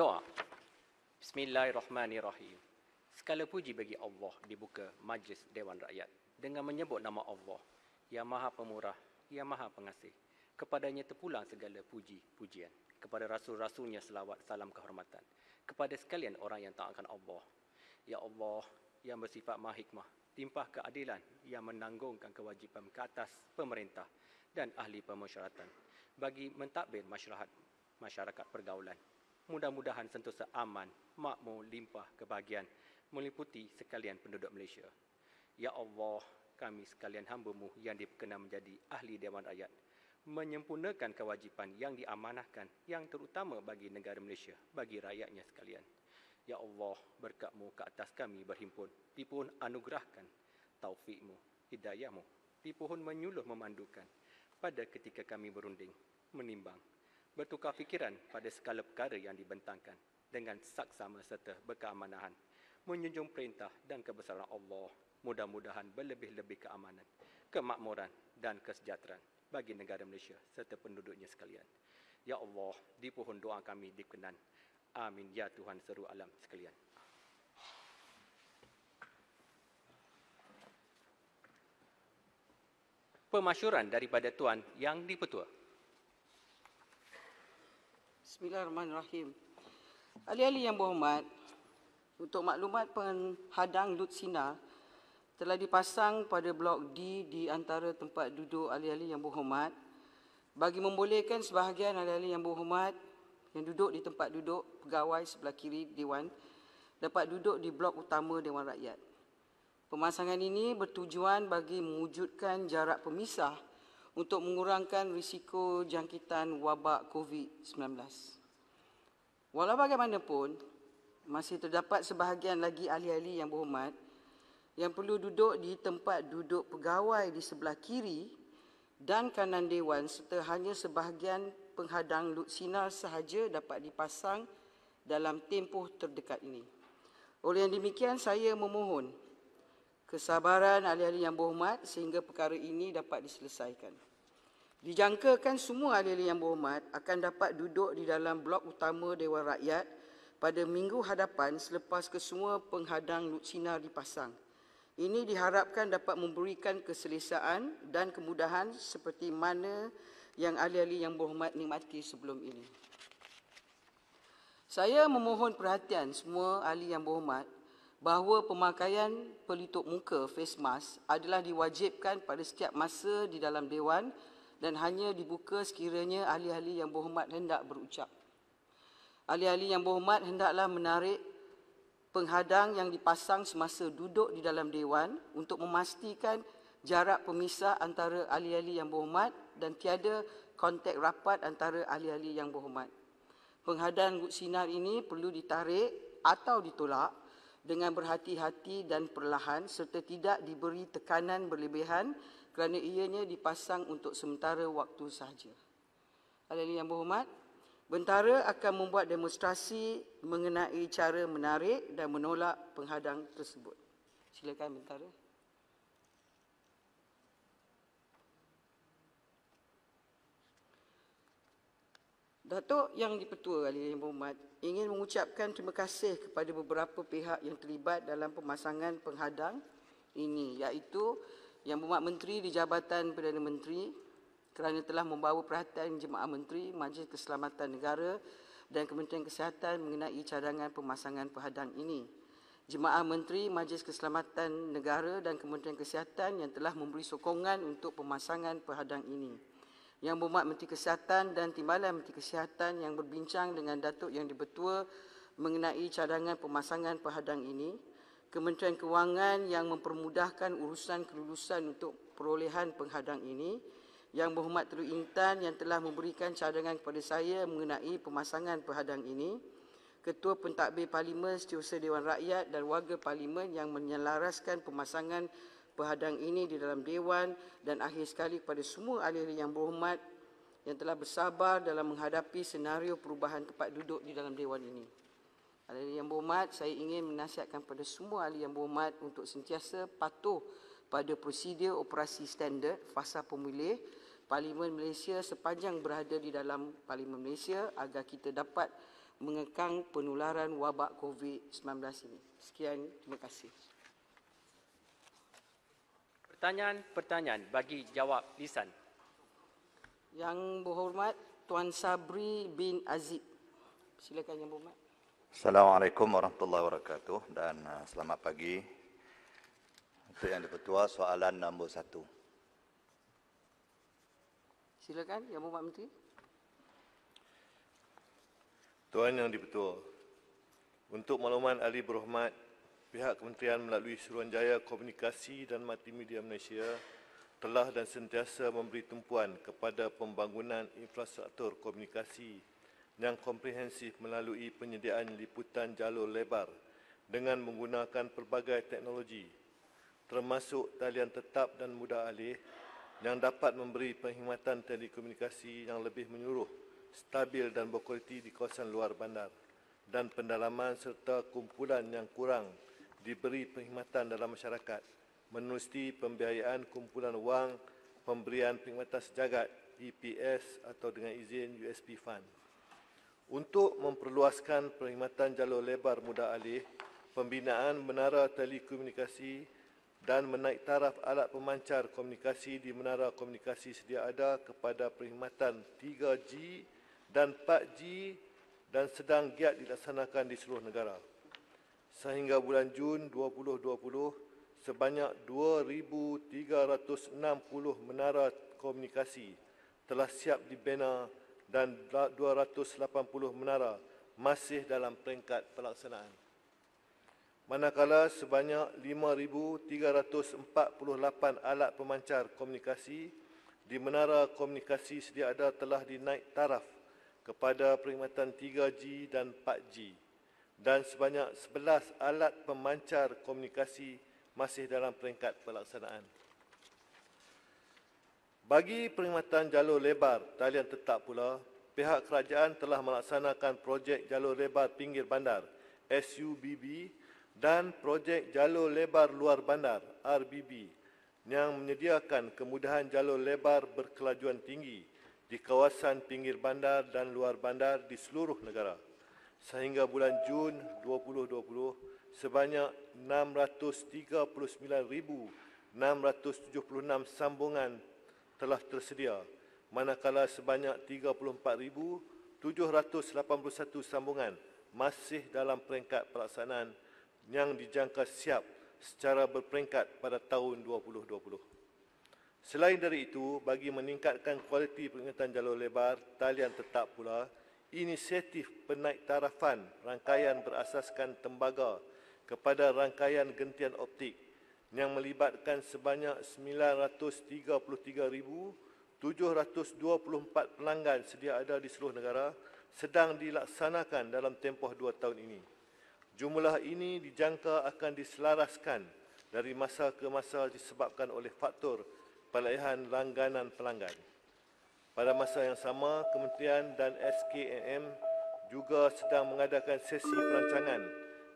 doa. Bismillahirrahmanirrahim. Sekala puji bagi Allah dibuka majlis Dewan Rakyat dengan menyebut nama Allah yang maha pemurah, yang maha pengasih. Kepadanya terpulang segala puji-pujian. Kepada rasul-rasulnya selawat salam kehormatan. Kepada sekalian orang yang taatkan Allah. Ya Allah yang bersifat mahikmah, timpah keadilan yang menanggungkan kewajipan ke atas pemerintah dan ahli pemasyaratan bagi mentadbir masyarakat masyarakat pergaulan mudah-mudahan sentosa aman, makmur, limpah kebahagiaan meliputi sekalian penduduk Malaysia. Ya Allah, kami sekalian hamba-Mu yang diperkenan menjadi ahli Dewan Rakyat menyempurnakan kewajipan yang diamanahkan yang terutama bagi negara Malaysia, bagi rakyatnya sekalian. Ya Allah, berkat-Mu ke atas kami berhimpun, dipun anugerahkan taufik-Mu, hidayah-Mu, dipohon menyuluh memandukan pada ketika kami berunding, menimbang, bertukar fikiran pada segala perkara yang dibentangkan dengan saksama serta berkeamanahan menyunjung perintah dan kebesaran Allah mudah-mudahan berlebih-lebih keamanan kemakmuran dan kesejahteraan bagi negara Malaysia serta penduduknya sekalian ya Allah di pohon doa kami dikenan amin ya Tuhan seru alam sekalian Pemasyuran daripada Tuan Yang Dipertua. Bismillahirrahmanirrahim. Ali Ali yang berhormat, untuk maklumat penghadang Lutsina telah dipasang pada blok D di antara tempat duduk ahli-ahli yang berhormat bagi membolehkan sebahagian ahli-ahli yang berhormat yang duduk di tempat duduk pegawai sebelah kiri Dewan dapat duduk di blok utama Dewan Rakyat. Pemasangan ini bertujuan bagi mewujudkan jarak pemisah untuk mengurangkan risiko jangkitan wabak COVID-19. Walau bagaimanapun, masih terdapat sebahagian lagi ahli-ahli yang berhormat yang perlu duduk di tempat duduk pegawai di sebelah kiri dan kanan Dewan serta hanya sebahagian penghadang sinar sahaja dapat dipasang dalam tempoh terdekat ini. Oleh yang demikian, saya memohon kesabaran ahli-ahli yang berhormat sehingga perkara ini dapat diselesaikan. Dijangkakan semua ahli-ahli yang berhormat akan dapat duduk di dalam blok utama Dewan Rakyat pada minggu hadapan selepas kesemua penghadang sinar dipasang. Ini diharapkan dapat memberikan keselesaan dan kemudahan seperti mana yang ahli-ahli yang berhormat nikmati sebelum ini. Saya memohon perhatian semua ahli yang berhormat bahawa pemakaian pelitup muka face mask adalah diwajibkan pada setiap masa di dalam dewan dan hanya dibuka sekiranya ahli-ahli yang berhormat hendak berucap. Ahli-ahli yang berhormat hendaklah menarik penghadang yang dipasang semasa duduk di dalam dewan untuk memastikan jarak pemisah antara ahli-ahli yang berhormat dan tiada kontak rapat antara ahli-ahli yang berhormat. Penghadang gut sinar ini perlu ditarik atau ditolak dengan berhati-hati dan perlahan serta tidak diberi tekanan berlebihan kerana ianya dipasang untuk sementara waktu sahaja. Alhamdulillah yang berhormat, bentara akan membuat demonstrasi mengenai cara menarik dan menolak penghadang tersebut. Silakan bentara. Datuk Yang Dipertua Ali Yang Berhormat ingin mengucapkan terima kasih kepada beberapa pihak yang terlibat dalam pemasangan penghadang ini iaitu Yang Berhormat Menteri di Jabatan Perdana Menteri kerana telah membawa perhatian Jemaah Menteri Majlis Keselamatan Negara dan Kementerian Kesihatan mengenai cadangan pemasangan penghadang ini. Jemaah Menteri Majlis Keselamatan Negara dan Kementerian Kesihatan yang telah memberi sokongan untuk pemasangan penghadang ini. Yang Berhormat Menteri Kesihatan dan Timbalan Menteri Kesihatan yang berbincang dengan Datuk Yang Dipertua mengenai cadangan pemasangan perhadang ini, Kementerian Kewangan yang mempermudahkan urusan kelulusan untuk perolehan penghadang ini, Yang Berhormat Teluk Intan yang telah memberikan cadangan kepada saya mengenai pemasangan perhadang ini, Ketua Pentadbir Parlimen Setiausaha Dewan Rakyat dan Warga Parlimen yang menyelaraskan pemasangan pehadang ini di dalam dewan dan akhir sekali kepada semua ahli yang berhormat yang telah bersabar dalam menghadapi senario perubahan tempat duduk di dalam dewan ini. Ahli yang berhormat, saya ingin menasihatkan kepada semua ahli yang berhormat untuk sentiasa patuh pada prosedur operasi standard fasa pemilih Parlimen Malaysia sepanjang berada di dalam Parlimen Malaysia agar kita dapat mengekang penularan wabak COVID-19 ini. Sekian, terima kasih pertanyaan-pertanyaan bagi jawab lisan. Yang berhormat Tuan Sabri bin Aziz. Silakan Yang Berhormat. Assalamualaikum warahmatullahi wabarakatuh dan uh, selamat pagi. Untuk Yang Dipertua, soalan nombor satu. Silakan Yang Berhormat Menteri. Tuan Yang Dipertua, untuk makluman Ali Berhormat Pihak Kementerian melalui Suruhanjaya Komunikasi dan Multimedia Malaysia telah dan sentiasa memberi tumpuan kepada pembangunan infrastruktur komunikasi yang komprehensif melalui penyediaan liputan jalur lebar dengan menggunakan pelbagai teknologi termasuk talian tetap dan mudah alih yang dapat memberi perkhidmatan telekomunikasi yang lebih menyuruh, stabil dan berkualiti di kawasan luar bandar dan pendalaman serta kumpulan yang kurang diberi perkhidmatan dalam masyarakat menusti pembiayaan kumpulan wang pemberian perkhidmatan sejagat EPS atau dengan izin USP Fund. Untuk memperluaskan perkhidmatan jalur lebar mudah alih, pembinaan menara telekomunikasi dan menaik taraf alat pemancar komunikasi di menara komunikasi sedia ada kepada perkhidmatan 3G dan 4G dan sedang giat dilaksanakan di seluruh negara sehingga bulan Jun 2020 sebanyak 2,360 menara komunikasi telah siap dibina dan 280 menara masih dalam peringkat pelaksanaan. Manakala sebanyak 5,348 alat pemancar komunikasi di menara komunikasi sedia ada telah dinaik taraf kepada peringkatan 3G dan 4G dan sebanyak 11 alat pemancar komunikasi masih dalam peringkat pelaksanaan. Bagi perkhidmatan jalur lebar talian tetap pula, pihak kerajaan telah melaksanakan projek jalur lebar pinggir bandar SUBB dan projek jalur lebar luar bandar RBB yang menyediakan kemudahan jalur lebar berkelajuan tinggi di kawasan pinggir bandar dan luar bandar di seluruh negara sehingga bulan Jun 2020 sebanyak 639,676 sambungan telah tersedia manakala sebanyak 34,781 sambungan masih dalam peringkat pelaksanaan yang dijangka siap secara berperingkat pada tahun 2020. Selain dari itu, bagi meningkatkan kualiti perkhidmatan jalur lebar talian tetap pula, inisiatif penaik tarafan rangkaian berasaskan tembaga kepada rangkaian gentian optik yang melibatkan sebanyak 933,724 pelanggan sedia ada di seluruh negara sedang dilaksanakan dalam tempoh dua tahun ini. Jumlah ini dijangka akan diselaraskan dari masa ke masa disebabkan oleh faktor pelayanan langganan pelanggan. Pada masa yang sama, Kementerian dan SKNM juga sedang mengadakan sesi perancangan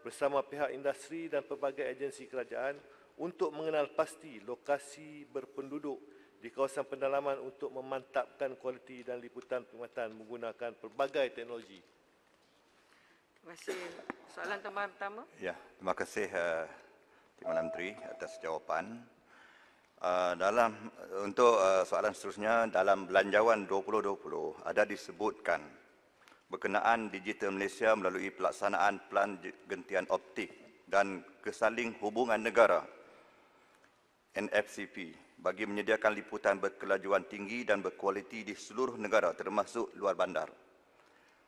bersama pihak industri dan pelbagai agensi kerajaan untuk mengenal pasti lokasi berpenduduk di kawasan pendalaman untuk memantapkan kualiti dan liputan perkhidmatan menggunakan pelbagai teknologi. Terima kasih. Soalan tambahan pertama. Ya, terima kasih uh, eh, Timur Menteri atas jawapan. Ah, dalam untuk uh, soalan seterusnya dalam belanjawan 2020 ada disebutkan berkenaan digital Malaysia melalui pelaksanaan plan gentian optik dan kesaling hubungan negara NFCP bagi menyediakan liputan berkelajuan tinggi dan berkualiti di seluruh negara termasuk luar bandar.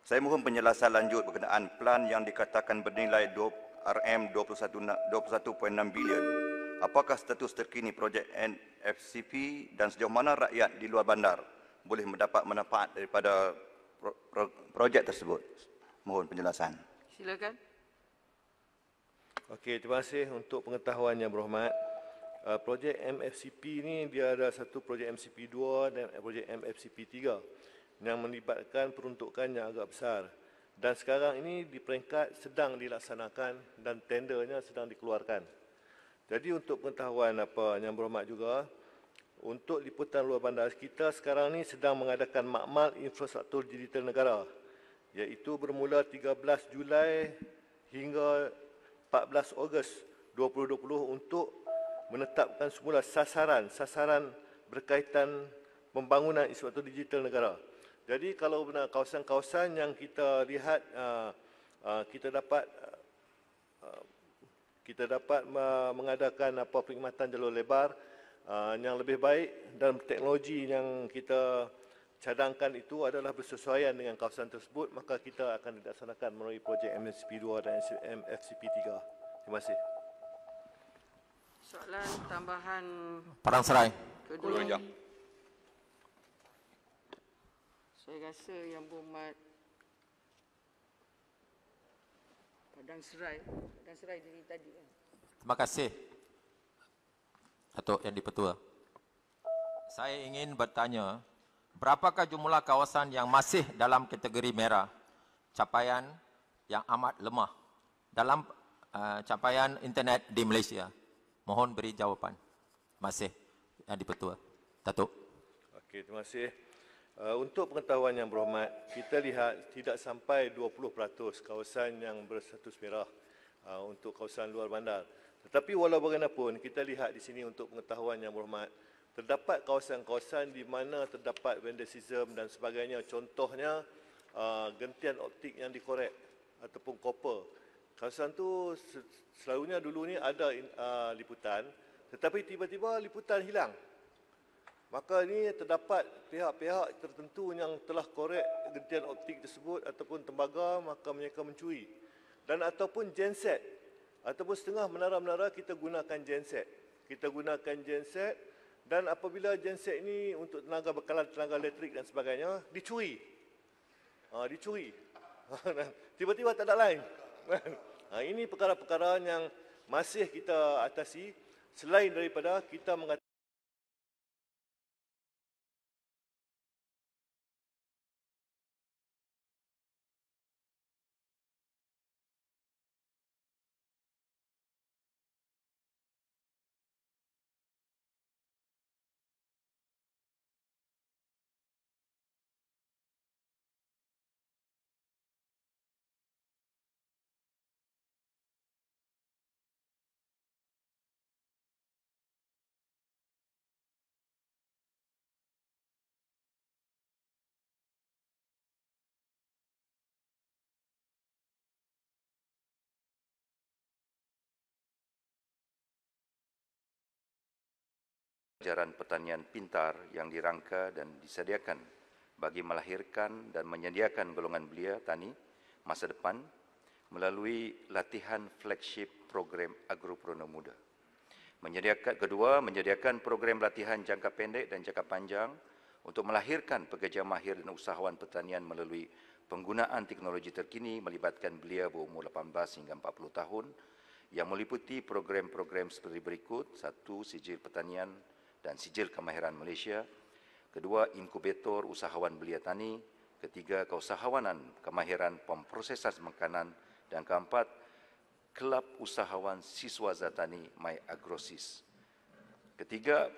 Saya mohon penjelasan lanjut berkenaan plan yang dikatakan bernilai RM21.6 21, bilion apakah status terkini projek NFCP dan sejauh mana rakyat di luar bandar boleh mendapat manfaat daripada pro- pro- projek tersebut? Mohon penjelasan. Silakan. Okey, terima kasih untuk pengetahuan yang berhormat. Uh, projek MFCP ini dia ada satu projek MCP 2 dan projek MFCP 3 yang melibatkan peruntukan yang agak besar. Dan sekarang ini di peringkat sedang dilaksanakan dan tendernya sedang dikeluarkan. Jadi untuk pengetahuan apa yang berhormat juga, untuk liputan luar bandar kita sekarang ni sedang mengadakan makmal infrastruktur digital negara iaitu bermula 13 Julai hingga 14 Ogos 2020 untuk menetapkan semula sasaran-sasaran berkaitan pembangunan infrastruktur digital negara. Jadi kalau benar kawasan-kawasan yang kita lihat ah, ah, kita dapat kita dapat mengadakan apa perkhidmatan jalur lebar uh, yang lebih baik dan teknologi yang kita cadangkan itu adalah bersesuaian dengan kawasan tersebut maka kita akan dilaksanakan melalui projek MSP2 dan MFCP3. Terima kasih. Soalan tambahan Parang Serai. Kedua. Saya rasa yang berhormat dan serai dan serai diri tadi. Eh. Terima kasih. Atau yang dipetua. Saya ingin bertanya, berapakah jumlah kawasan yang masih dalam kategori merah? Capaian yang amat lemah dalam uh, capaian internet di Malaysia. Mohon beri jawapan. Masih yang dipetua. Datuk. Okey, terima kasih. Eh, untuk pengetahuan yang berhormat, kita lihat tidak sampai 20% kawasan yang berstatus merah eh, untuk kawasan luar bandar. Tetapi walau bagaimanapun, kita lihat di sini untuk pengetahuan yang berhormat, terdapat kawasan-kawasan di mana terdapat vandalism dan sebagainya. Contohnya, eh, gentian optik yang dikorek ataupun copper. Kawasan tu selalunya dulu ni ada liputan, tetapi tiba-tiba liputan hilang. Maka ini terdapat pihak-pihak tertentu yang telah korek gentian optik tersebut ataupun tembaga maka mereka mencuri. Dan ataupun genset ataupun setengah menara-menara kita gunakan genset. Kita gunakan genset dan apabila genset ini untuk tenaga bekalan, tenaga elektrik dan sebagainya dicuri. Ha, dicuri. Tiba-tiba tak ada lain. ha, ini perkara-perkara yang masih kita atasi selain daripada kita mengatakan ajaran pertanian pintar yang dirangka dan disediakan bagi melahirkan dan menyediakan golongan belia tani masa depan melalui latihan flagship program agropreneur muda. Menyediakan kedua, menyediakan program latihan jangka pendek dan jangka panjang untuk melahirkan pekerja mahir dan usahawan pertanian melalui penggunaan teknologi terkini melibatkan belia berumur 18 hingga 40 tahun yang meliputi program-program seperti berikut. Satu, sijil pertanian, dan sijil kemahiran Malaysia. Kedua, inkubator usahawan belia tani. Ketiga, keusahawanan kemahiran pemprosesan makanan. Dan keempat, kelab usahawan siswa zatani My Agrosis. Ketiga,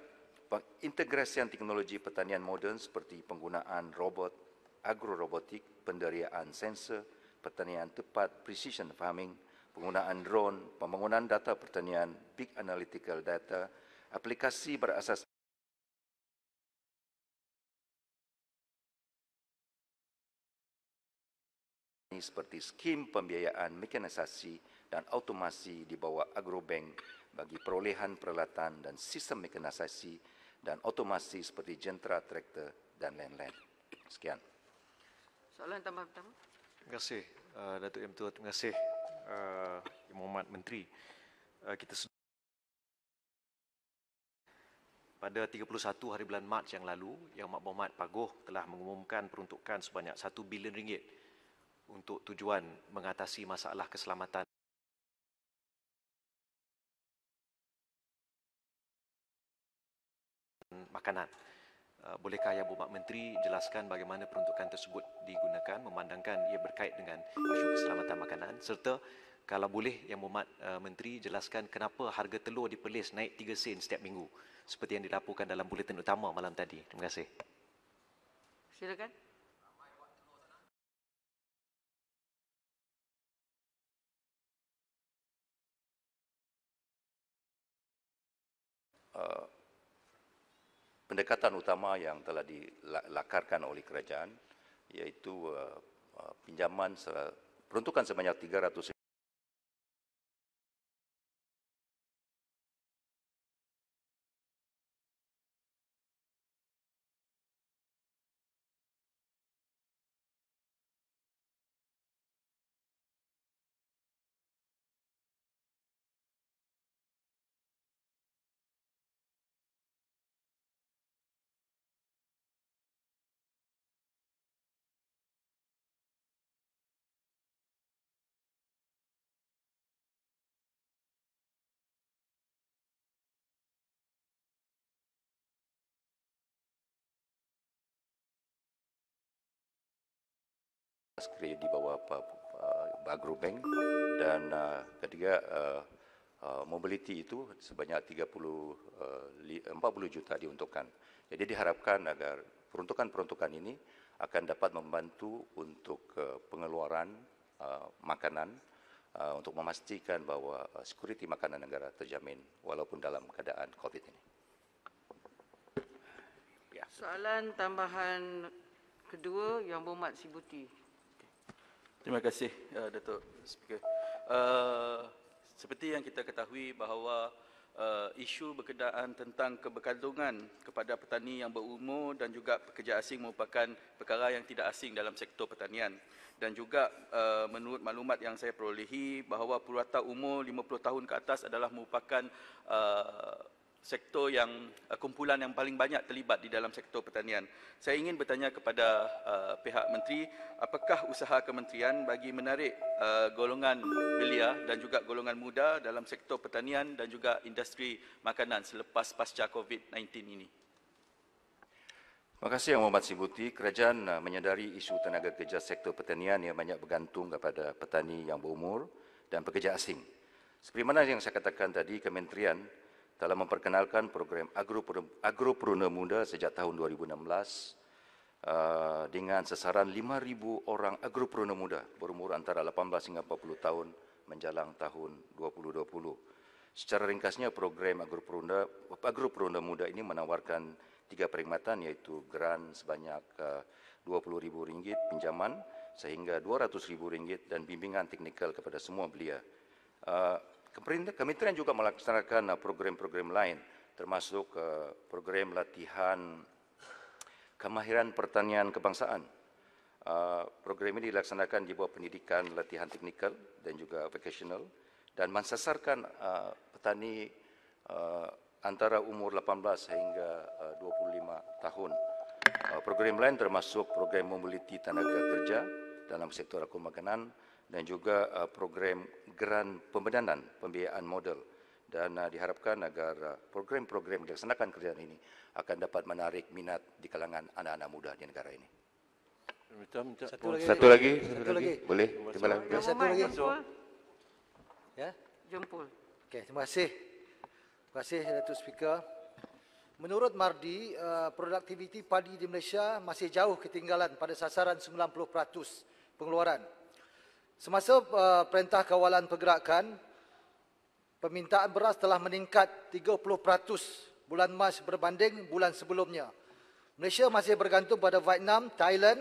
pengintegrasian teknologi pertanian moden seperti penggunaan robot, agrorobotik, penderiaan sensor, pertanian tepat, precision farming, penggunaan drone, pembangunan data pertanian, big analytical data, aplikasi berasas seperti skim pembiayaan mekanisasi dan automasi di bawah Agrobank bagi perolehan peralatan dan sistem mekanisasi dan automasi seperti jentera traktor dan lain-lain. Sekian. Soalan tambah pertama. Terima kasih uh, Datuk Yang Tua. Terima kasih uh, Imam Ahmad Menteri. Uh, kita sudah pada 31 hari bulan Mac yang lalu, Yang Mak Bomat Pagoh telah mengumumkan peruntukan sebanyak 1 bilion ringgit untuk tujuan mengatasi masalah keselamatan makanan. Uh, bolehkah Yang Bomat Menteri jelaskan bagaimana peruntukan tersebut digunakan memandangkan ia berkait dengan isu keselamatan makanan serta kalau boleh yang Muhammad uh, menteri jelaskan kenapa harga telur di Perlis naik 3 sen setiap minggu seperti yang dilaporkan dalam buletin utama malam tadi. Terima kasih. Silakan. Eh, pendekatan utama yang telah dilakarkan oleh kerajaan iaitu eh, pinjaman peruntukan sebanyak 300 skrin di bawah Pak uh, Bagro Bank dan uh, ketiga uh, uh, mobility itu sebanyak 30 uh, 40 juta diuntukkan. Jadi diharapkan agar peruntukan-peruntukan ini akan dapat membantu untuk uh, pengeluaran uh, makanan uh, untuk memastikan bahwa uh, security makanan negara terjamin walaupun dalam keadaan Covid ini. Ya. Soalan tambahan kedua yang Bumat Sibuti. Terima kasih ya, Datuk Speaker. Uh, seperti yang kita ketahui bahawa uh, isu berkenaan tentang keberkandungan kepada petani yang berumur dan juga pekerja asing merupakan perkara yang tidak asing dalam sektor pertanian. Dan juga uh, menurut maklumat yang saya perolehi bahawa purata umur 50 tahun ke atas adalah merupakan uh, sektor yang uh, kumpulan yang paling banyak terlibat di dalam sektor pertanian. Saya ingin bertanya kepada uh, pihak menteri, apakah usaha kementerian bagi menarik uh, golongan belia dan juga golongan muda dalam sektor pertanian dan juga industri makanan selepas pasca COVID-19 ini? Terima kasih Yang Mohd Sibuti. Kerajaan uh, menyedari isu tenaga kerja sektor pertanian yang banyak bergantung kepada petani yang berumur dan pekerja asing. Seperti mana yang saya katakan tadi, Kementerian telah memperkenalkan program Agro agropreneur muda sejak tahun 2016 uh, dengan sasaran 5,000 orang Agro agropreneur muda berumur antara 18 hingga 40 tahun menjelang tahun 2020. Secara ringkasnya, program Agro Agro agropreneur muda ini menawarkan tiga perkhidmatan iaitu grant sebanyak uh, RM20,000 pinjaman sehingga RM200,000 dan bimbingan teknikal kepada semua belia. Uh, pemerintah kementerian juga melaksanakan uh, program-program lain termasuk uh, program latihan kemahiran pertanian kebangsaan. Uh, program ini dilaksanakan di bawah pendidikan latihan teknikal dan juga vocational dan mensasarkan petani antara umur 18 sehingga 25 tahun. Program lain termasuk program mobiliti tenaga kerja dalam sektor akun dan juga uh, program geran pembedanan pembiayaan modal dan uh, diharapkan agar uh, program-program dilaksanakan kerjaan ini akan dapat menarik minat di kalangan anak-anak muda di negara ini. Satu lagi. Satu lagi. Satu lagi. Boleh. Terima kasih. Satu Satu lagi. Ya. Jempol. Okey, terima kasih. Terima kasih Datuk Speaker. Menurut Mardi, produktiviti padi di Malaysia masih jauh ketinggalan pada sasaran 90% pengeluaran. Semasa uh, perintah kawalan pergerakan, permintaan beras telah meningkat 30% bulan Mac berbanding bulan sebelumnya. Malaysia masih bergantung pada Vietnam, Thailand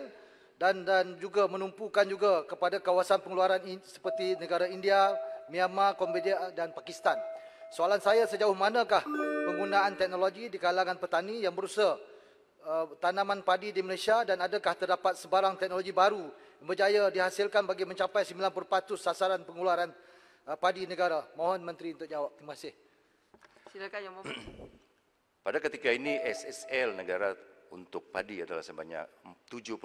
dan dan juga menumpukan juga kepada kawasan pengeluaran in, seperti negara India, Myanmar, Cambodia dan Pakistan. Soalan saya sejauh manakah penggunaan teknologi di kalangan petani yang berusaha uh, tanaman padi di Malaysia dan adakah terdapat sebarang teknologi baru berjaya dihasilkan bagi mencapai 90% sasaran pengeluaran uh, padi negara. Mohon Menteri untuk jawab. Terima kasih. Silakan Yang Mohon. Pada ketika ini SSL negara untuk padi adalah sebanyak 70%.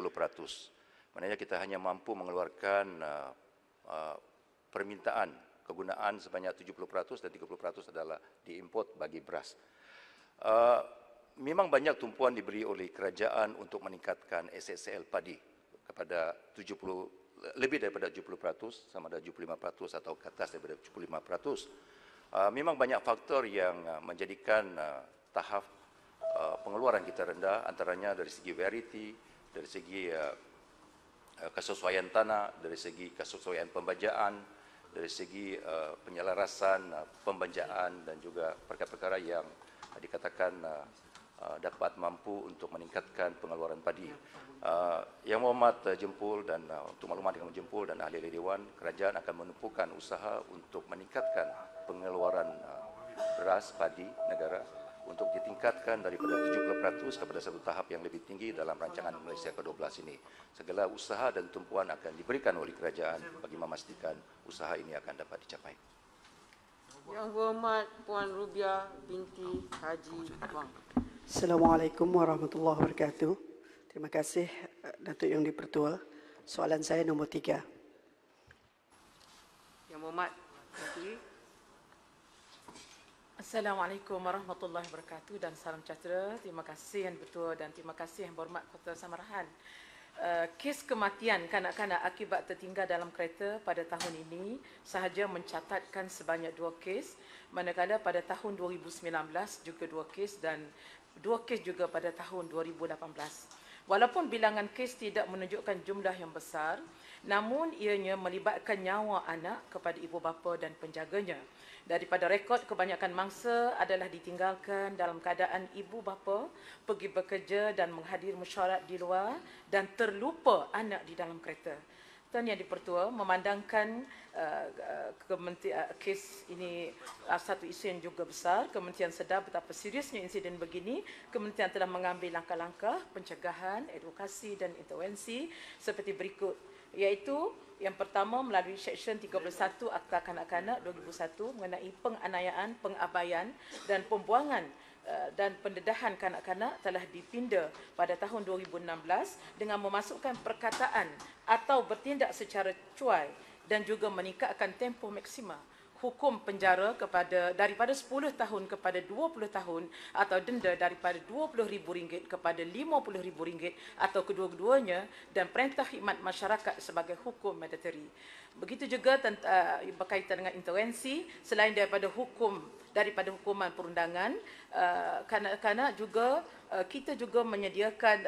Maknanya kita hanya mampu mengeluarkan uh, uh, permintaan kegunaan sebanyak 70% dan 30% adalah diimport bagi beras. Memang banyak tumpuan diberi oleh kerajaan untuk meningkatkan SSL padi kepada 70 lebih daripada 70% sama ada 75% atau ke atas daripada 75%. Uh, ah, memang banyak faktor yang uh, menjadikan uh, tahap uh, pengeluaran kita rendah antaranya dari segi variety, dari segi uh, kesesuaian tanah, dari segi kesesuaian pembajaan, dari segi uh, penyelarasan uh, pembajaan dan juga perkara-perkara yang uh, dikatakan uh, Uh, dapat mampu untuk meningkatkan pengeluaran padi. Uh, yang Muhammad uh, Jempol dan uh, untuk maklumat yang Jempol dan ahli-ahli dewan kerajaan akan menumpukan usaha untuk meningkatkan pengeluaran uh, beras padi negara untuk ditingkatkan daripada 70% kepada satu tahap yang lebih tinggi dalam rancangan Malaysia ke-12 ini. Segala usaha dan tumpuan akan diberikan oleh kerajaan bagi memastikan usaha ini akan dapat dicapai. Yang Berhormat Puan Rubia binti Haji Wang. Assalamualaikum warahmatullahi wabarakatuh. Terima kasih eh, Datuk Yang Dipertua. Soalan saya nombor tiga. Yang Muhammad. Assalamualaikum warahmatullahi wabarakatuh dan salam sejahtera. Terima kasih yang betul dan terima kasih yang berhormat Kota Samarahan. Eh, kes kematian kanak-kanak akibat tertinggal dalam kereta pada tahun ini sahaja mencatatkan sebanyak dua kes manakala pada tahun 2019 juga dua kes dan dua kes juga pada tahun 2018. Walaupun bilangan kes tidak menunjukkan jumlah yang besar, namun ianya melibatkan nyawa anak kepada ibu bapa dan penjaganya. Daripada rekod, kebanyakan mangsa adalah ditinggalkan dalam keadaan ibu bapa pergi bekerja dan menghadir mesyuarat di luar dan terlupa anak di dalam kereta. Tuan Yang Dipertua, memandangkan kementerian eh, kes ini eh, satu isu yang juga besar kementerian sedar betapa seriusnya insiden begini kementerian telah mengambil langkah-langkah pencegahan edukasi dan intervensi seperti berikut iaitu yang pertama melalui Seksyen 31 Akta Kanak-Kanak 2001 mengenai penganiayaan, pengabaian dan pembuangan eh, dan pendedahan kanak-kanak telah dipinda pada tahun 2016 dengan memasukkan perkataan atau bertindak secara cuai dan juga meningkatkan tempoh maksima hukum penjara kepada daripada 10 tahun kepada 20 tahun atau denda daripada RM20,000 kepada RM50,000 atau kedua-duanya dan perintah khidmat masyarakat sebagai hukum mandatory. Begitu juga eh, berkaitan dengan intervensi selain daripada hukum daripada hukuman perundangan eh, kanak-kanak juga eh, kita juga menyediakan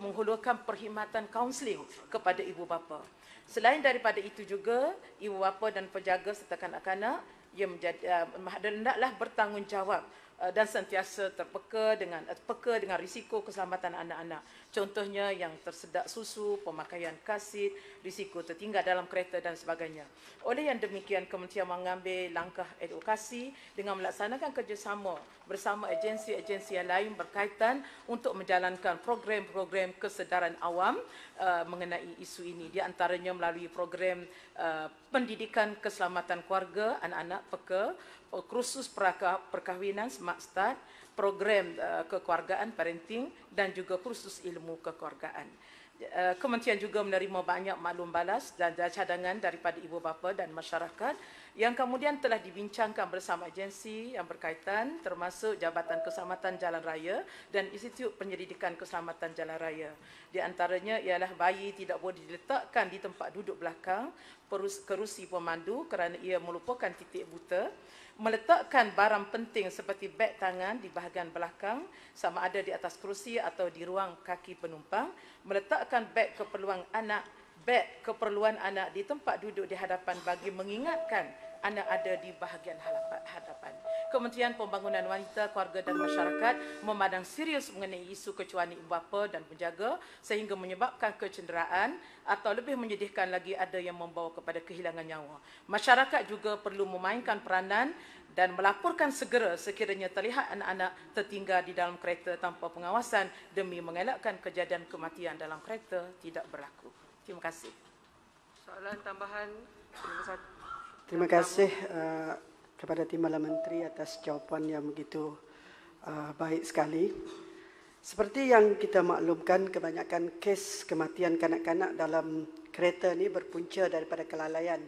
menghulurkan perkhidmatan kaunseling kepada ibu bapa. Selain daripada itu juga, ibu bapa dan penjaga serta kanak-kanak ia menjadi uh, hendaklah bertanggungjawab uh, dan sentiasa terpeka dengan uh, eh, peka dengan risiko keselamatan anak-anak contohnya yang tersedak susu, pemakaian kasit, risiko tertinggal dalam kereta dan sebagainya. Oleh yang demikian, Kementerian mengambil langkah edukasi dengan melaksanakan kerjasama bersama agensi-agensi yang lain berkaitan untuk menjalankan program-program kesedaran awam uh, mengenai isu ini. Di antaranya melalui program uh, pendidikan keselamatan keluarga, anak-anak, peka, eh, kursus perkahwinan, smart start, program uh, kekeluargaan parenting dan juga kursus ilmu kekeluargaan. Uh, kementerian juga menerima banyak maklum balas dan cadangan daripada ibu bapa dan masyarakat yang kemudian telah dibincangkan bersama agensi yang berkaitan termasuk Jabatan Keselamatan Jalan Raya dan Institut Penyelidikan Keselamatan Jalan Raya. Di antaranya ialah bayi tidak boleh diletakkan di tempat duduk belakang kerusi pemandu kerana ia melupakan titik buta meletakkan barang penting seperti beg tangan di bahagian belakang sama ada di atas kerusi atau di ruang kaki penumpang, meletakkan beg keperluan anak, beg keperluan anak di tempat duduk di hadapan bagi mengingatkan anda ada di bahagian hadapan. Kementerian Pembangunan Wanita, Keluarga dan Masyarakat memandang serius mengenai isu kecuali ibu bapa dan penjaga sehingga menyebabkan kecederaan atau lebih menyedihkan lagi ada yang membawa kepada kehilangan nyawa. Masyarakat juga perlu memainkan peranan dan melaporkan segera sekiranya terlihat anak-anak tertinggal di dalam kereta tanpa pengawasan demi mengelakkan kejadian kematian dalam kereta tidak berlaku. Terima kasih. Soalan tambahan nombor Terima kasih uh, kepada Timbalan Menteri atas jawapan yang begitu uh, baik sekali. Seperti yang kita maklumkan, kebanyakan kes kematian kanak-kanak dalam kereta ini berpunca daripada kelalaian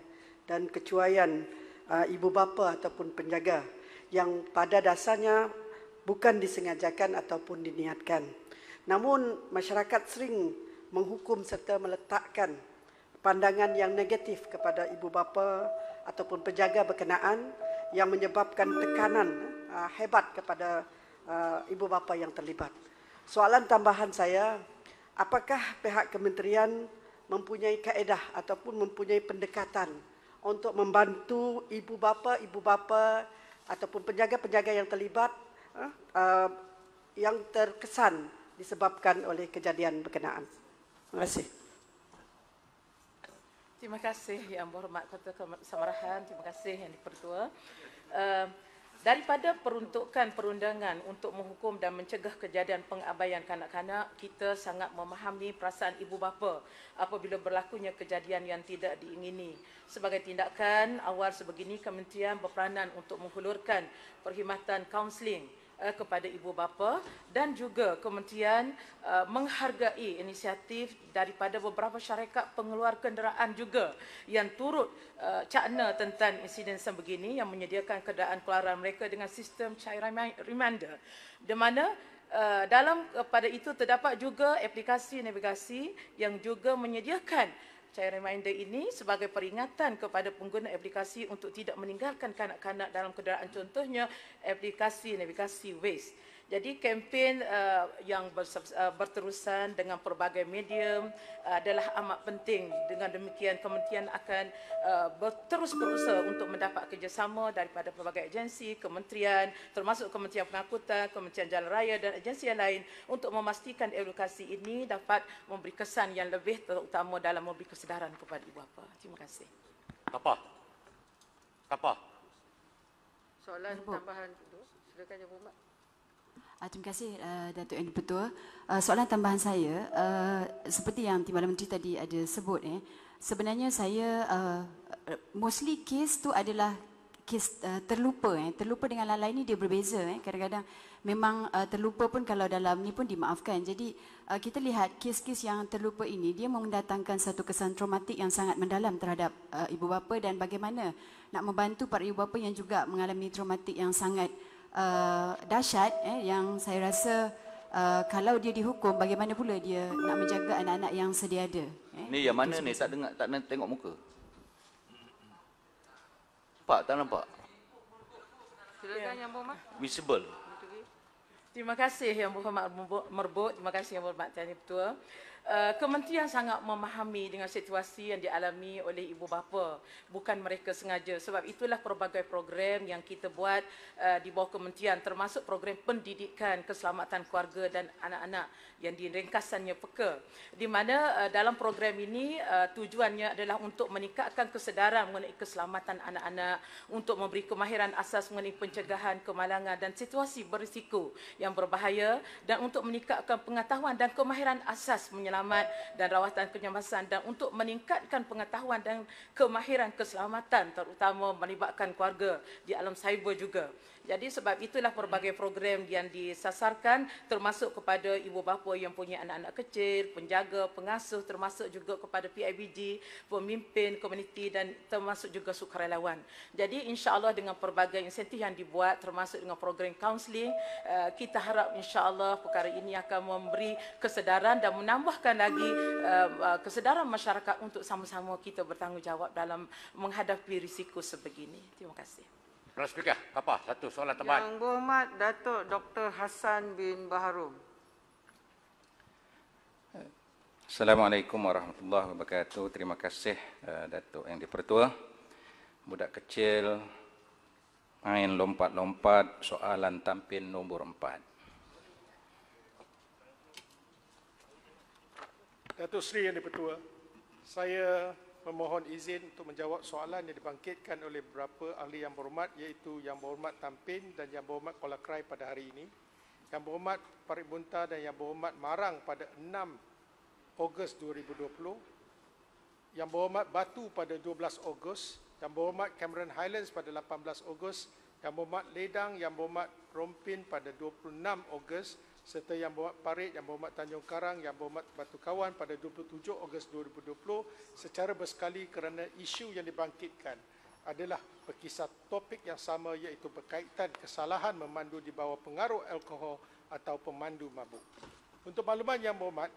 dan kecuaian uh, ibu bapa ataupun penjaga yang pada dasarnya bukan disengajakan ataupun diniatkan. Namun masyarakat sering menghukum serta meletakkan pandangan yang negatif kepada ibu bapa, ataupun penjaga berkenaan yang menyebabkan tekanan uh, hebat kepada uh, ibu bapa yang terlibat. Soalan tambahan saya, apakah pihak kementerian mempunyai kaedah ataupun mempunyai pendekatan untuk membantu ibu bapa, ibu bapa ataupun penjaga-penjaga yang terlibat uh, yang terkesan disebabkan oleh kejadian berkenaan. Terima kasih. Terima kasih ya, Yang Berhormat Ketua Samarahan, terima kasih Yang Dipertua. Uh, daripada peruntukan perundangan untuk menghukum dan mencegah kejadian pengabaian kanak-kanak, kita sangat memahami perasaan ibu bapa apabila berlakunya kejadian yang tidak diingini. Sebagai tindakan awal sebegini, Kementerian berperanan untuk menghulurkan perkhidmatan kaunseling Eh, kepada ibu bapa dan juga kementerian eh, menghargai inisiatif daripada beberapa syarikat pengeluar kenderaan juga yang turut eh, cakna tentang insiden sebegini yang menyediakan kenderaan keluaran mereka dengan sistem cairan reminder di mana dalam kepada itu terdapat juga aplikasi navigasi yang juga menyediakan Cair reminder ini sebagai peringatan kepada pengguna aplikasi untuk tidak meninggalkan kanak-kanak dalam kenderaan contohnya aplikasi navigasi Waze. Jadi kempen uh, yang uh, berterusan dengan pelbagai medium uh, adalah amat penting. Dengan demikian kementerian akan uh, terus berusaha untuk mendapat kerjasama daripada pelbagai agensi, kementerian termasuk Kementerian Pengangkutan, Kementerian Jalan Raya dan agensi yang lain untuk memastikan edukasi ini dapat memberi kesan yang lebih terutama dalam memberi kesedaran kepada ibu bapa. Terima kasih. Apa? Apa? Soalan tambahan dulu. Silakan Jabu Mat. Uh, terima kasih uh, Datuk Yang Dipertua. Uh, eh, soalan tambahan saya, uh, seperti yang Timbalan Menteri tadi ada sebut, eh, sebenarnya saya uh, mostly case tu adalah case uh, terlupa. Eh. Terlupa dengan lalai ini dia berbeza. Eh. Kadang-kadang memang uh, terlupa pun kalau dalam ni pun dimaafkan. Jadi uh, kita lihat case-case yang terlupa ini, dia mendatangkan satu kesan traumatik yang sangat mendalam terhadap uh, ibu bapa dan bagaimana nak membantu para ibu bapa yang juga mengalami traumatik yang sangat uh, dahsyat eh, yang saya rasa uh, kalau dia dihukum bagaimana pula dia nak menjaga anak-anak yang sedia ada. Eh? Ni yang mana ni tak dengar tak nak tengok muka. Pak tak nampak. Silakan yang bomah. Visible. Terima kasih yang berhormat merbut. Terima kasih yang berhormat Tuan Ketua. Eh, kementerian sangat memahami dengan situasi yang dialami oleh ibu bapa bukan mereka sengaja sebab itulah pelbagai program yang kita buat eh, di bawah kementerian termasuk program pendidikan keselamatan keluarga dan anak-anak yang di ringkasannya peka di mana eh, dalam program ini tujuannya adalah untuk meningkatkan kesedaran mengenai keselamatan anak-anak untuk memberi kemahiran asas mengenai pencegahan kemalangan dan situasi berisiko yang berbahaya dan untuk meningkatkan pengetahuan dan kemahiran asas menyelamatkan penyelamat dan rawatan kecemasan dan untuk meningkatkan pengetahuan dan kemahiran keselamatan terutama melibatkan keluarga di alam cyber juga. Jadi sebab itulah pelbagai program yang disasarkan termasuk kepada ibu bapa yang punya anak-anak kecil, penjaga, pengasuh termasuk juga kepada PIBG, pemimpin komuniti dan termasuk juga sukarelawan. Jadi insya-Allah dengan pelbagai insentif yang dibuat termasuk dengan program kaunseling, eh, kita harap insya-Allah perkara ini akan memberi kesedaran dan menambahkan lagi eh, eh, kesedaran masyarakat untuk sama-sama kita bertanggungjawab dalam menghadapi risiko sebegini. Terima kasih. Puan Speaker, apa? Satu soalan teman? Yang berhormat Datuk Dr. Hassan bin Baharum. Assalamualaikum warahmatullahi wabarakatuh. Terima kasih eh, Datuk yang dipertua. Budak kecil main lompat-lompat soalan tampil nombor empat. Datuk Sri yang dipertua. Saya memohon izin untuk menjawab soalan yang dibangkitkan oleh beberapa ahli yang berhormat iaitu Yang Berhormat Tampin dan Yang Berhormat Kuala Krai pada hari ini. Yang Berhormat Parik Bunta dan Yang Berhormat Marang pada 6 Ogos 2020. Yang Berhormat Batu pada 12 Ogos. Yang Berhormat Cameron Highlands pada 18 Ogos. Yang Berhormat Ledang, Yang Berhormat Rompin pada 26 Ogos serta Yang Berhormat Parit, Yang Berhormat Tanjung Karang, Yang Berhormat Batu Kawan pada 27 Ogos 2020 secara bersekali kerana isu yang dibangkitkan adalah berkisar topik yang sama iaitu berkaitan kesalahan memandu di bawah pengaruh alkohol atau pemandu mabuk. Untuk makluman Yang Berhormat,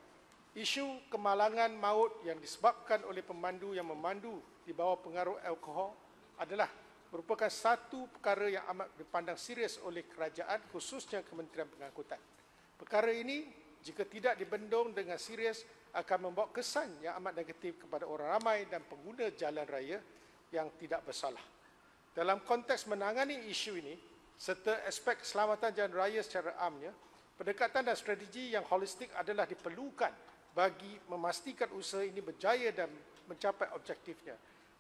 isu kemalangan maut yang disebabkan oleh pemandu yang memandu di bawah pengaruh alkohol adalah merupakan satu perkara yang amat dipandang serius oleh kerajaan khususnya Kementerian Pengangkutan. Perkara ini jika tidak dibendung dengan serius akan membawa kesan yang amat negatif kepada orang ramai dan pengguna jalan raya yang tidak bersalah. Dalam konteks menangani isu ini serta aspek keselamatan jalan raya secara amnya, pendekatan dan strategi yang holistik adalah diperlukan bagi memastikan usaha ini berjaya dan mencapai objektifnya.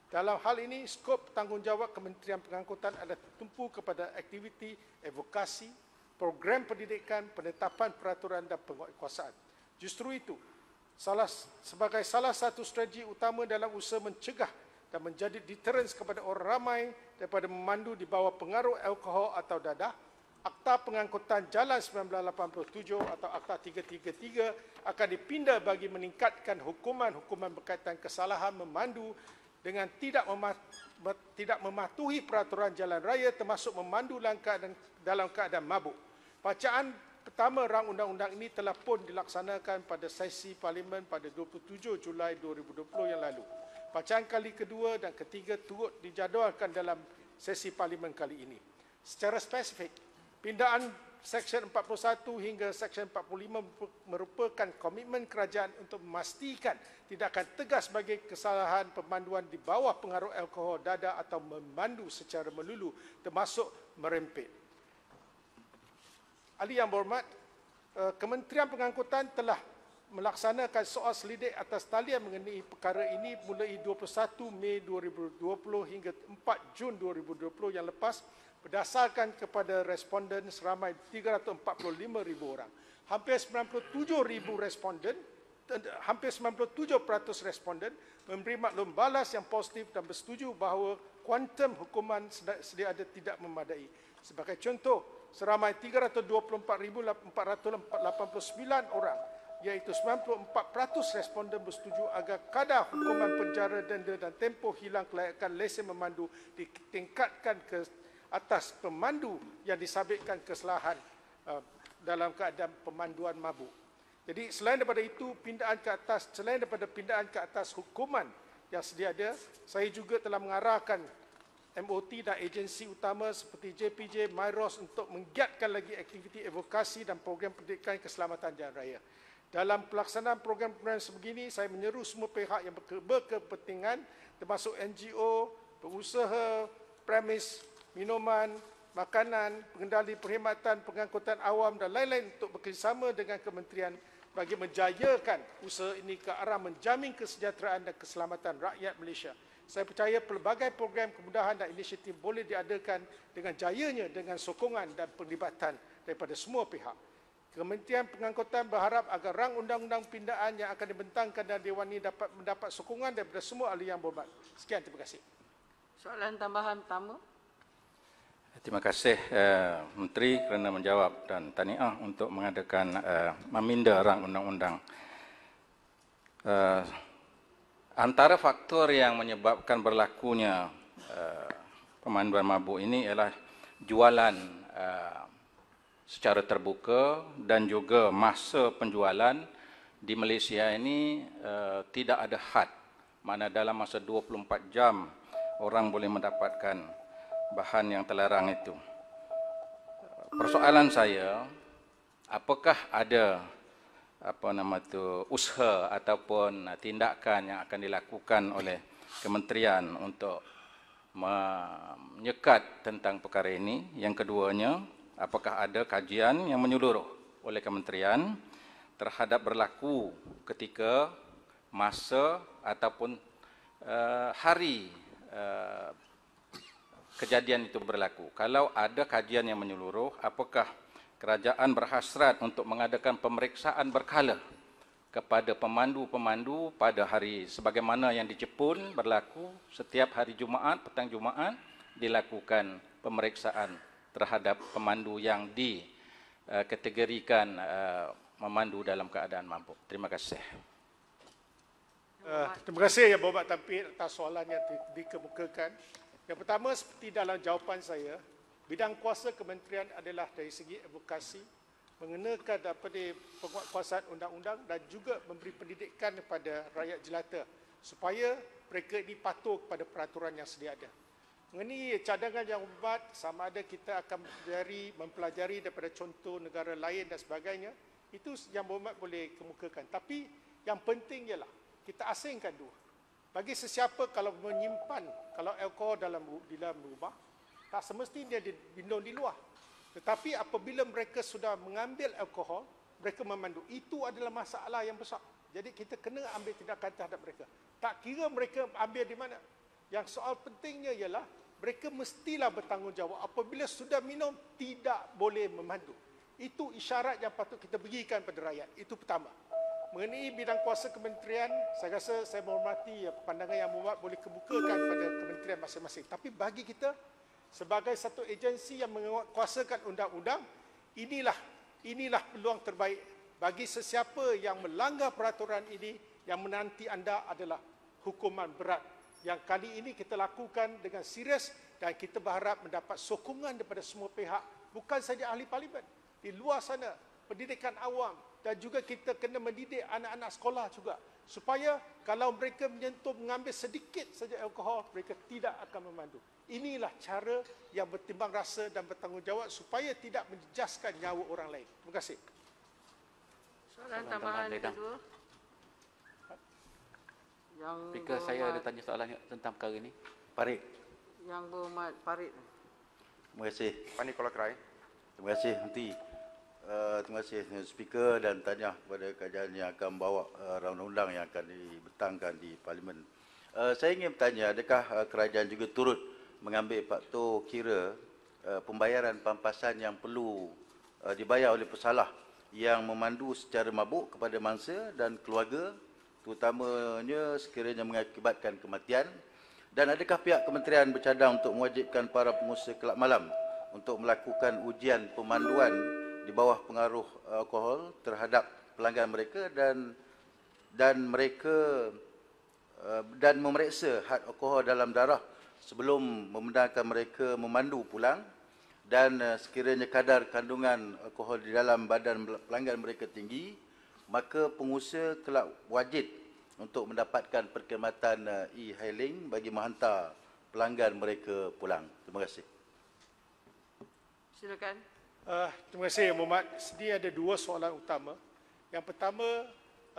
Dalam hal ini, skop tanggungjawab Kementerian Pengangkutan adalah tertumpu kepada aktiviti evokasi, program pendidikan, penetapan peraturan dan penguatkuasaan. Justru itu, salah, sebagai salah satu strategi utama dalam usaha mencegah dan menjadi deterrence kepada orang ramai daripada memandu di bawah pengaruh alkohol atau dadah, Akta Pengangkutan Jalan 1987 atau Akta 333 akan dipinda bagi meningkatkan hukuman-hukuman berkaitan kesalahan memandu dengan tidak tidak mematuhi peraturan jalan raya termasuk memandu langkah dan dalam keadaan mabuk. Bacaan pertama rang undang-undang ini telah pun dilaksanakan pada sesi parlimen pada 27 Julai 2020 yang lalu. Bacaan kali kedua dan ketiga turut dijadualkan dalam sesi parlimen kali ini. Secara spesifik, pindaan Seksyen 41 hingga Seksyen 45 merupakan komitmen kerajaan untuk memastikan tidak akan tegas bagi kesalahan pemanduan di bawah pengaruh alkohol dada atau memandu secara melulu termasuk merempit. Ali yang berhormat, eh, Kementerian Pengangkutan telah melaksanakan soal selidik atas talian mengenai perkara ini mulai 21 Mei 2020 hingga 4 Jun 2020 yang lepas berdasarkan kepada responden seramai 345,000 orang. Hampir 97,000 responden eh, hampir 97% responden memberi maklum balas yang positif dan bersetuju bahawa kuantum hukuman sedia ada tidak memadai. Sebagai contoh, seramai 324,489 orang iaitu 94% responden bersetuju agar kadar hukuman penjara denda dan tempoh hilang kelayakan lesen memandu ditingkatkan ke atas pemandu yang disabitkan kesalahan uh, dalam keadaan pemanduan mabuk. Jadi selain daripada itu pindaan ke atas selain daripada pindaan ke atas hukuman yang sedia ada saya juga telah mengarahkan MOT dan agensi utama seperti JPJ, Myros untuk menggiatkan lagi aktiviti evokasi dan program pendidikan keselamatan jalan raya. Dalam pelaksanaan program-program sebegini, saya menyeru semua pihak yang berkepentingan termasuk NGO, pengusaha, premis, minuman, makanan, pengendali perkhidmatan, pengangkutan awam dan lain-lain untuk bekerjasama dengan kementerian bagi menjayakan usaha ini ke arah menjamin kesejahteraan dan keselamatan rakyat Malaysia saya percaya pelbagai program kemudahan dan inisiatif boleh diadakan dengan jayanya dengan sokongan dan perlibatan daripada semua pihak. Kementerian Pengangkutan berharap agar rang undang-undang pindaan yang akan dibentangkan dan Dewan ini dapat mendapat sokongan daripada semua ahli yang berhormat. Sekian, terima kasih. Soalan tambahan pertama. Terima kasih uh, Menteri kerana menjawab dan taniah untuk mengadakan uh, meminda rang undang-undang. Uh, Antara faktor yang menyebabkan berlakunya uh, pemanduan mabuk ini ialah jualan uh, secara terbuka dan juga masa penjualan di Malaysia ini uh, tidak ada had. Mana dalam masa 24 jam orang boleh mendapatkan bahan yang terlarang itu. Persoalan saya, apakah ada apa nama tu usaha ataupun uh, tindakan yang akan dilakukan oleh kementerian untuk menyekat tentang perkara ini. Yang keduanya, apakah ada kajian yang menyeluruh oleh kementerian terhadap berlaku ketika masa ataupun uh, hari uh, kejadian itu berlaku. Kalau ada kajian yang menyeluruh, apakah kerajaan berhasrat untuk mengadakan pemeriksaan berkala kepada pemandu-pemandu pada hari sebagaimana yang di Jepun berlaku setiap hari Jumaat petang Jumaat dilakukan pemeriksaan terhadap pemandu yang di kategorikan eh, memandu dalam keadaan mampu. Terima kasih. Uh, terima kasih ya Bapak Tampir atas soalan yang di- dikemukakan. Yang pertama seperti dalam jawapan saya, Bidang kuasa kementerian adalah dari segi advokasi, mengenakan daripada penguatkuasaan undang-undang dan juga memberi pendidikan kepada rakyat jelata supaya mereka ini patuh kepada peraturan yang sedia ada. Mengenai cadangan yang ubat, sama ada kita akan mempelajari, mempelajari daripada contoh negara lain dan sebagainya, itu yang berhormat boleh kemukakan. Tapi yang penting ialah kita asingkan dua. Bagi sesiapa kalau menyimpan kalau alkohol dalam di dalam rumah, tak semestinya dia minum di luar. Tetapi apabila mereka sudah mengambil alkohol, mereka memandu. Itu adalah masalah yang besar. Jadi kita kena ambil tindakan terhadap mereka. Tak kira mereka ambil di mana. Yang soal pentingnya ialah mereka mestilah bertanggungjawab apabila sudah minum tidak boleh memandu. Itu isyarat yang patut kita berikan pada rakyat. Itu pertama. Mengenai bidang kuasa kementerian, saya rasa saya menghormati ya, pandangan yang membuat boleh kebukakan pada kementerian masing-masing. Tapi bagi kita, sebagai satu agensi yang menguatkuasakan undang-undang inilah inilah peluang terbaik bagi sesiapa yang melanggar peraturan ini yang menanti anda adalah hukuman berat yang kali ini kita lakukan dengan serius dan kita berharap mendapat sokongan daripada semua pihak bukan saja ahli parlimen di luar sana pendidikan awam dan juga kita kena mendidik anak-anak sekolah juga supaya kalau mereka menyentuh mengambil sedikit saja alkohol mereka tidak akan memandu inilah cara yang bertimbang rasa dan bertanggungjawab supaya tidak menjejaskan nyawa orang lain terima kasih soalan tambahan itu yang Pika saya ada tanya soalan tentang perkara ini Parik Yang berumat Parik Terima kasih Pani Kolakrai Terima kasih Nanti Eh, terima kasih speaker dan tanya kepada kerajaan yang akan bawa uh, eh, round undang yang akan dibetangkan di parlimen. Uh, saya ingin bertanya adakah uh, kerajaan juga turut mengambil faktor kira uh, pembayaran pampasan yang perlu uh, dibayar oleh pesalah yang memandu secara mabuk kepada mangsa dan keluarga terutamanya sekiranya mengakibatkan kematian dan adakah pihak kementerian bercadang untuk mewajibkan para pengusaha kelab malam untuk melakukan ujian pemanduan di bawah pengaruh alkohol terhadap pelanggan mereka dan dan mereka eh, dan memeriksa had alkohol dalam darah sebelum membenarkan mereka memandu pulang dan eh, sekiranya kadar kandungan alkohol di dalam badan pelanggan mereka tinggi maka pengusaha telah wajib untuk mendapatkan perkhidmatan uh, e-hailing bagi menghantar pelanggan mereka pulang terima kasih silakan Uh, terima kasih, Muhammad. Sini ada dua soalan utama. Yang pertama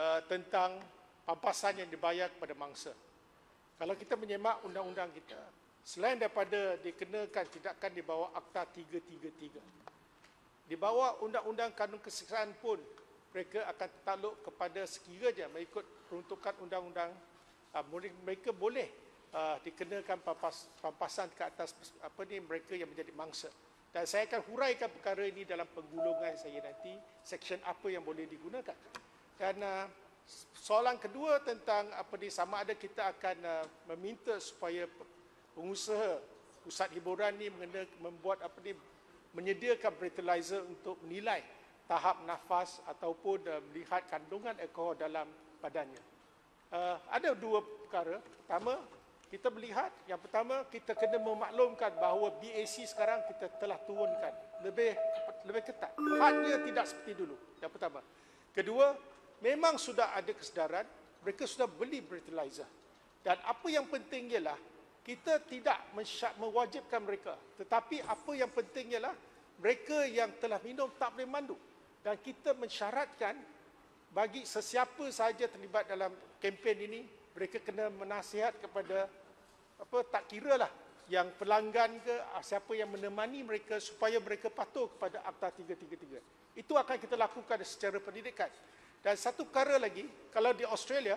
uh, tentang pampasan yang dibayar kepada mangsa. Kalau kita menyemak undang-undang kita, selain daripada dikenakan tindakan di bawah Akta 333, di bawah undang-undang kanun keseksaan pun mereka akan tertakluk kepada sekiranya mengikut peruntukan undang-undang uh, mereka boleh uh, dikenakan pampas, pampasan ke atas apa ni mereka yang menjadi mangsa. Dan saya akan huraikan perkara ini dalam penggulungan saya nanti, section apa yang boleh digunakan. Dan uh, soalan kedua tentang apa ni sama ada kita akan uh, meminta supaya pengusaha pusat hiburan ini mengena, membuat apa ni menyediakan fertilizer untuk menilai tahap nafas ataupun uh, melihat kandungan alkohol dalam badannya. Uh, ada dua perkara. Pertama, kita melihat yang pertama kita kena memaklumkan bahawa BAC sekarang kita telah turunkan lebih lebih ketat. Hanya tidak seperti dulu. Yang pertama. Kedua, memang sudah ada kesedaran, mereka sudah beli breathalyzer. Dan apa yang penting ialah kita tidak mensyak, mewajibkan mereka. Tetapi apa yang penting ialah mereka yang telah minum tak boleh mandu. Dan kita mensyaratkan bagi sesiapa sahaja terlibat dalam kempen ini, mereka kena menasihat kepada apa tak kira lah yang pelanggan ke ah, siapa yang menemani mereka supaya mereka patuh kepada akta 333. Itu akan kita lakukan secara pendidikan. Dan satu perkara lagi, kalau di Australia,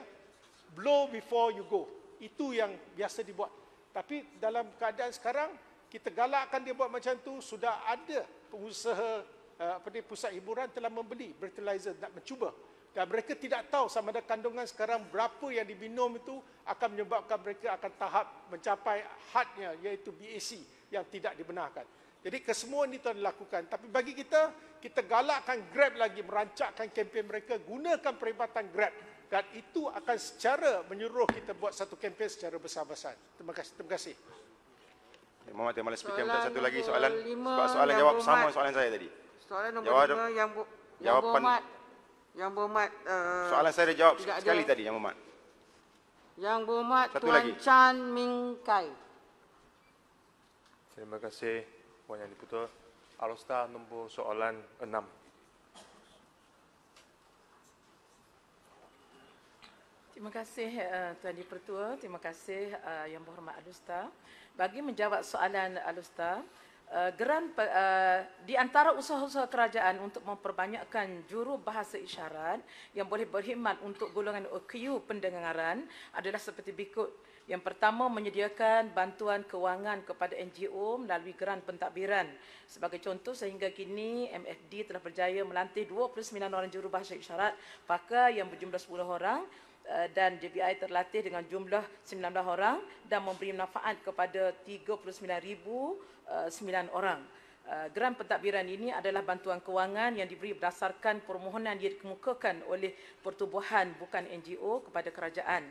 blow before you go. Itu yang biasa dibuat. Tapi dalam keadaan sekarang, kita galakkan dia buat macam tu, sudah ada pengusaha ah, apa ni, pusat hiburan telah membeli fertilizer nak mencuba dan mereka tidak tahu sama ada kandungan sekarang berapa yang diminum itu akan menyebabkan mereka akan tahap mencapai hadnya iaitu BAC yang tidak dibenarkan. Jadi kesemua ini telah dilakukan. Tapi bagi kita, kita galakkan Grab lagi, merancakkan kempen mereka, gunakan perkhidmatan Grab. Dan itu akan secara menyuruh kita buat satu kempen secara besar-besar. Terima kasih. Terima kasih. Ya, Muhammad Yamal SPK, minta satu lagi soalan. Sebab jawab sama soalan saya tadi. Soalan nombor jawab, lima yang, bu, jawapan, yang berhormat uh, Soalan saya dah jawab sekali ada. tadi Yang berhormat Yang berhormat Satu Tuan lagi. Chan Ming Kai Terima kasih Puan Yang Diputu Alustar nombor soalan 6 Terima kasih eh, Tuan Dipertua Terima kasih eh, Yang Berhormat Alustar Bagi menjawab soalan Alustar Eh, geran uh, di antara usaha-usaha kerajaan untuk memperbanyakkan juru bahasa isyarat yang boleh berkhidmat untuk golongan OQ pendengaran adalah seperti berikut. Yang pertama menyediakan bantuan kewangan kepada NGO melalui geran pentadbiran. Sebagai contoh sehingga kini MFD telah berjaya melantik 29 orang juru bahasa isyarat pakar yang berjumlah 10 orang eh, dan JBI terlatih dengan jumlah 19 orang dan memberi manfaat kepada 39,000 Eh, sembilan orang. Eh, Geran pentadbiran ini adalah bantuan kewangan yang diberi berdasarkan permohonan yang dikemukakan oleh pertubuhan bukan NGO kepada kerajaan.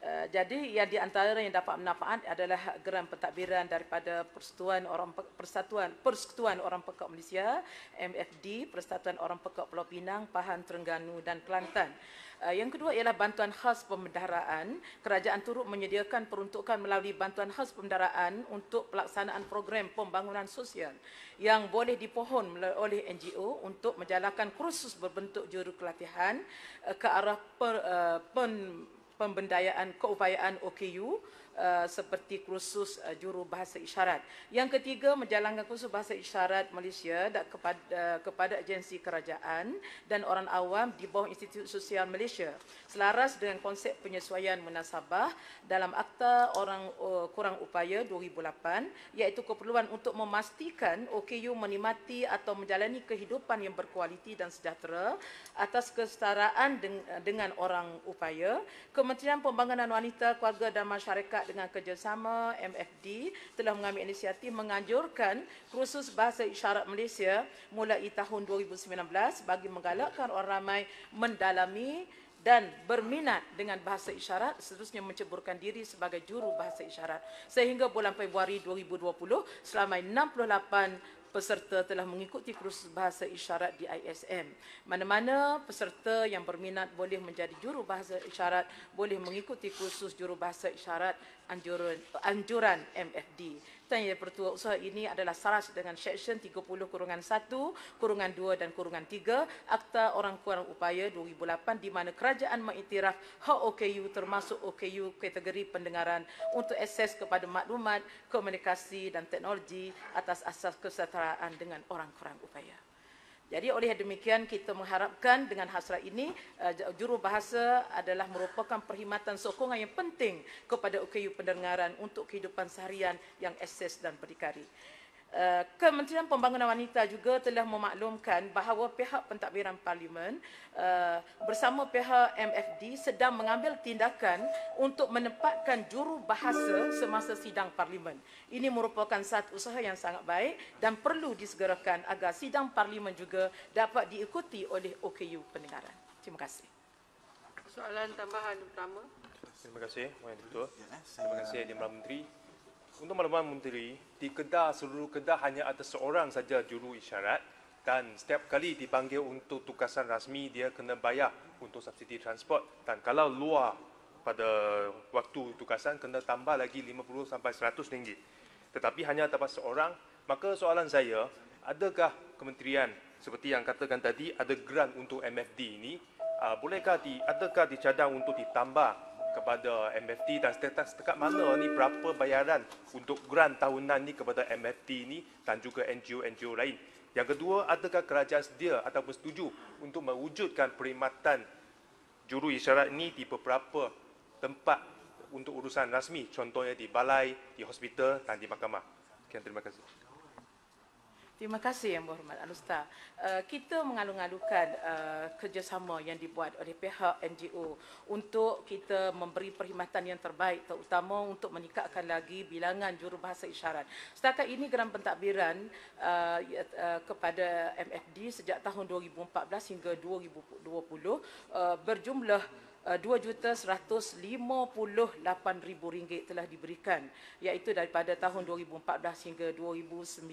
Eh, jadi yang di antara yang dapat manfaat adalah geram pentadbiran daripada Persatuan Orang Persatuan Persatuan Orang Pekak Malaysia MFD Persatuan Orang Pekak Pulau Pinang Pahang Terengganu dan Kelantan. Eh, yang kedua ialah bantuan khas pemendaraan. Kerajaan turut menyediakan peruntukan melalui bantuan khas pemendaraan untuk pelaksanaan program pembangunan sosial yang boleh dipohon oleh NGO untuk menjalankan kursus berbentuk juru kelatihan eh, ke arah pen, pembendayaan keupayaan OKU Uh, seperti kursus uh, juru bahasa isyarat. Yang ketiga menjalankan kursus bahasa isyarat Malaysia dan kepada uh, kepada agensi kerajaan dan orang awam di bawah Institut Sosial Malaysia selaras dengan konsep penyesuaian munasabah dalam Akta Orang uh, Kurang Upaya 2008 iaitu keperluan untuk memastikan OKU menikmati atau menjalani kehidupan yang berkualiti dan sejahtera atas kesetaraan deng- dengan orang upaya. Kementerian Pembangunan Wanita, Keluarga dan Masyarakat erat dengan kerjasama MFD telah mengambil inisiatif menganjurkan kursus bahasa isyarat Malaysia mulai tahun 2019 bagi menggalakkan orang ramai mendalami dan berminat dengan bahasa isyarat seterusnya menceburkan diri sebagai juru bahasa isyarat sehingga bulan Februari 2020 selama 68 peserta telah mengikuti kursus bahasa isyarat di ISM. Mana-mana peserta yang berminat boleh menjadi juru bahasa isyarat boleh mengikuti kursus juru bahasa isyarat anjuran, anjuran MFD. Tuan Yang Pertua Usaha ini adalah saras dengan Seksyen 30 kurungan 1, kurungan 2 dan kurungan 3 Akta Orang Kurang Upaya 2008 di mana kerajaan mengiktiraf hak OKU termasuk OKU kategori pendengaran untuk akses kepada maklumat, komunikasi dan teknologi atas asas kesetaraan dengan orang kurang upaya. Jadi oleh demikian kita mengharapkan dengan hasrat ini uh, bahasa adalah merupakan perkhidmatan sokongan yang penting kepada UKU pendengaran untuk kehidupan seharian yang ekses dan berdikari. Eh, Kementerian Pembangunan Wanita juga telah memaklumkan bahawa pihak pentadbiran parlimen eh, bersama pihak MFD sedang mengambil tindakan untuk menempatkan juru bahasa semasa sidang parlimen. Ini merupakan satu usaha yang sangat baik dan perlu disegerakan agar sidang parlimen juga dapat diikuti oleh OKU pendengaran. Terima kasih. Soalan tambahan utama? Terima kasih, Puan Ketua. Terima kasih, Yang Menteri. Untuk maklumat menteri, di Kedah seluruh Kedah hanya ada seorang saja juru isyarat dan setiap kali dipanggil untuk tugasan rasmi dia kena bayar untuk subsidi transport dan kalau luar pada waktu tugasan kena tambah lagi 50 sampai 100 ringgit. Tetapi hanya dapat seorang, maka soalan saya, adakah kementerian seperti yang katakan tadi ada grant untuk MFD ini? Uh, bolehkah di, adakah dicadang untuk ditambah kepada MFT dan setakat dekat mana ni berapa bayaran untuk grant tahunan ni kepada MFT ni dan juga NGO-NGO lain. Yang kedua, adakah kerajaan sedia atau bersetuju untuk mewujudkan perkhidmatan juru isyarat ini di beberapa tempat untuk urusan rasmi, contohnya di balai, di hospital dan di mahkamah. Sekian, terima kasih. Terima kasih Yang Berhormat al Uh, eh, kita mengalu-alukan uh, kerjasama yang dibuat oleh pihak NGO untuk kita memberi perkhidmatan yang terbaik terutama untuk meningkatkan lagi bilangan jurubahasa isyarat. Setakat ini geram pentadbiran uh, uh, kepada MFD sejak tahun 2014 hingga 2020 uh, berjumlah Eh, RM2,158,000 telah diberikan iaitu daripada tahun 2014 hingga 2019.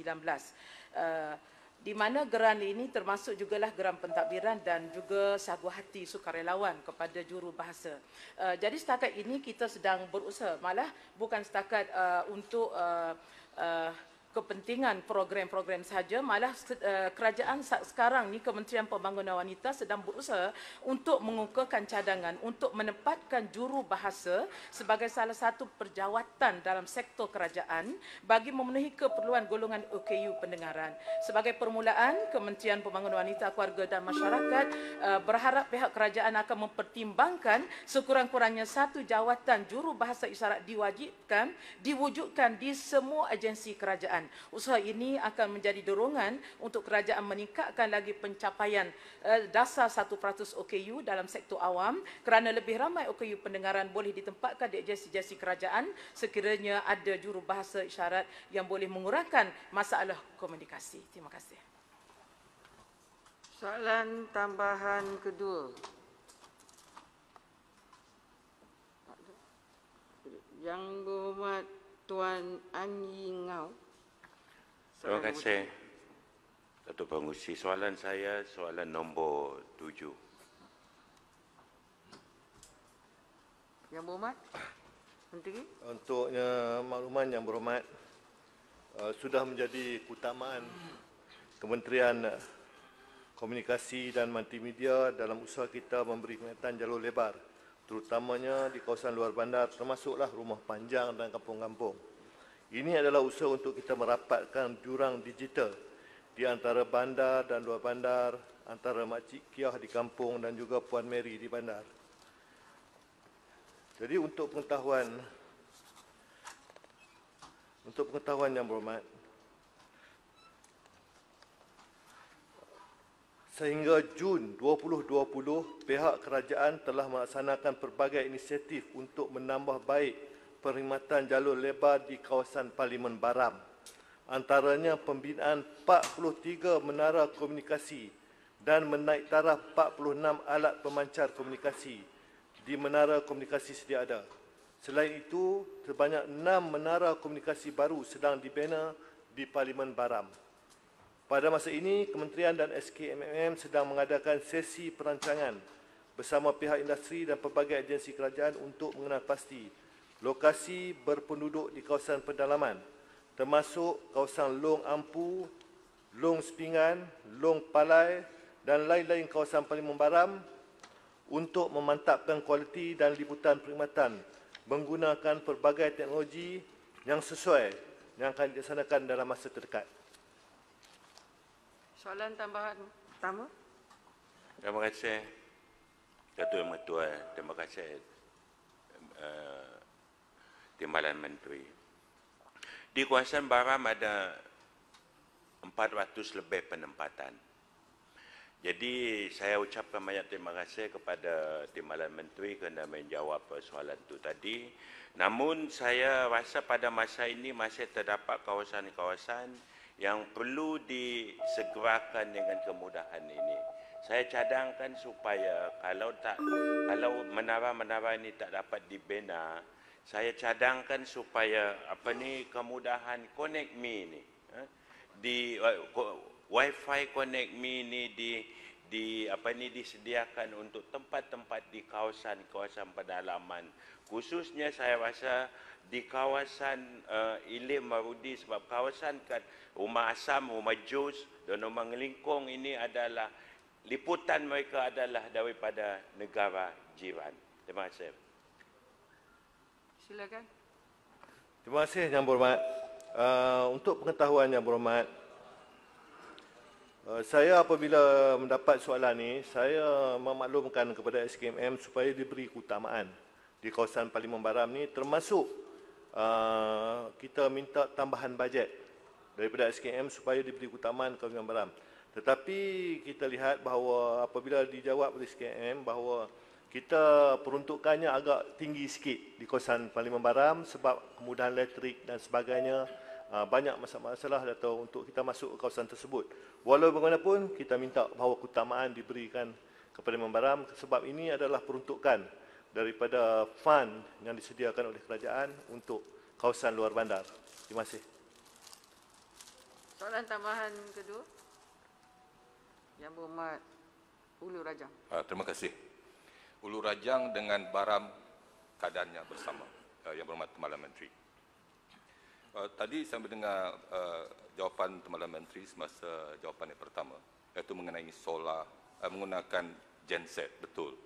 Uh, eh, di mana geran ini termasuk juga lah geran pentadbiran dan juga sagu hati sukarelawan kepada juru bahasa. Uh, jadi setakat ini kita sedang berusaha malah bukan setakat uh, untuk uh, uh, kepentingan program-program saja malah eh, kerajaan sekarang ni Kementerian Pembangunan Wanita sedang berusaha untuk mengukuhkan cadangan untuk menempatkan juru bahasa sebagai salah satu perjawatan dalam sektor kerajaan bagi memenuhi keperluan golongan OKU pendengaran sebagai permulaan Kementerian Pembangunan Wanita Keluarga dan Masyarakat eh, berharap pihak kerajaan akan mempertimbangkan sekurang-kurangnya satu jawatan juru bahasa isyarat diwajibkan diwujudkan di semua agensi kerajaan Usaha ini akan menjadi dorongan untuk kerajaan meningkatkan lagi pencapaian eh, dasar 1% OKU dalam sektor awam kerana lebih ramai OKU pendengaran boleh ditempatkan di agensi-agensi kerajaan sekiranya ada jurubahasa isyarat yang boleh mengurangkan masalah komunikasi. Terima kasih. Soalan tambahan kedua. Yang berhormat Tuan Anyi Ngau. Terima kasih. Datuk Pengurusi, soalan saya soalan nombor tujuh. Yang berhormat, Menteri. Untuknya makluman yang berhormat, uh, sudah menjadi kutaman Kementerian Komunikasi dan Multimedia dalam usaha kita memberi perkhidmatan jalur lebar terutamanya di kawasan luar bandar termasuklah rumah panjang dan kampung-kampung. Ini adalah usaha untuk kita merapatkan jurang digital di antara bandar dan luar bandar, antara makcik Kiah di kampung dan juga Puan Mary di bandar. Jadi untuk pengetahuan untuk pengetahuan yang berhormat Sehingga Jun 2020, pihak kerajaan telah melaksanakan pelbagai inisiatif untuk menambah baik perkhidmatan jalur lebar di kawasan Parlimen Baram antaranya pembinaan 43 menara komunikasi dan menaik taraf 46 alat pemancar komunikasi di menara komunikasi sedia ada. Selain itu, sebanyak 6 menara komunikasi baru sedang dibina di Parlimen Baram. Pada masa ini, Kementerian dan SKMM sedang mengadakan sesi perancangan bersama pihak industri dan pelbagai agensi kerajaan untuk mengenal pasti lokasi berpenduduk di kawasan pedalaman termasuk kawasan Long Ampu, Long Sepingan, Long Palai dan lain-lain kawasan paling membaram untuk memantapkan kualiti dan liputan perkhidmatan menggunakan pelbagai teknologi yang sesuai yang akan dilaksanakan dalam masa terdekat. Soalan tambahan pertama. Terima kasih. Datuk Yang Mertua, terima kasih. Uh, Timbalan Menteri. Di kawasan Baram ada 400 lebih penempatan. Jadi saya ucapkan banyak terima kasih kepada Timbalan Menteri kerana menjawab persoalan itu tadi. Namun saya rasa pada masa ini masih terdapat kawasan-kawasan yang perlu disegerakan dengan kemudahan ini. Saya cadangkan supaya kalau tak kalau menara-menara ini tak dapat dibina, saya cadangkan supaya apa ni kemudahan connect me ni eh, di eh, wifi connect me ni di di apa ni disediakan untuk tempat-tempat di kawasan-kawasan pedalaman khususnya saya rasa di kawasan uh, eh, Ilim Marudi sebab kawasan kat Rumah Asam, Rumah Jus dan Rumah Ngelingkong ini adalah liputan mereka adalah daripada negara jiran. Terima kasih. Silakan. Terima kasih Yang Berhormat. Uh, untuk pengetahuan Yang Berhormat, uh, saya apabila mendapat soalan ini, saya memaklumkan kepada SKMM supaya diberi keutamaan di kawasan Parlimen Baram ini termasuk uh, kita minta tambahan bajet daripada SKM supaya diberi keutamaan ke Parlimen Baram. Tetapi kita lihat bahawa apabila dijawab oleh SKM bahawa kita peruntukannya agak tinggi sikit di kawasan Parlimen Baram sebab kemudahan elektrik dan sebagainya ah, banyak masalah-masalah atau untuk kita masuk ke kawasan tersebut. Walau bagaimanapun kita minta bahawa keutamaan diberikan kepada Membaram sebab ini adalah peruntukan daripada fund yang disediakan oleh kerajaan untuk kawasan luar bandar. Terima kasih. Soalan tambahan kedua. Yang berhormat Hulu Rajang. Ah, terima kasih. Ulu Rajang dengan Baram keadaannya bersama eh, yang berhormat Tembalan Menteri. Eh, tadi saya mendengar eh, jawapan Tembalan Menteri semasa jawapan yang pertama iaitu mengenai solar menggunakan genset betul.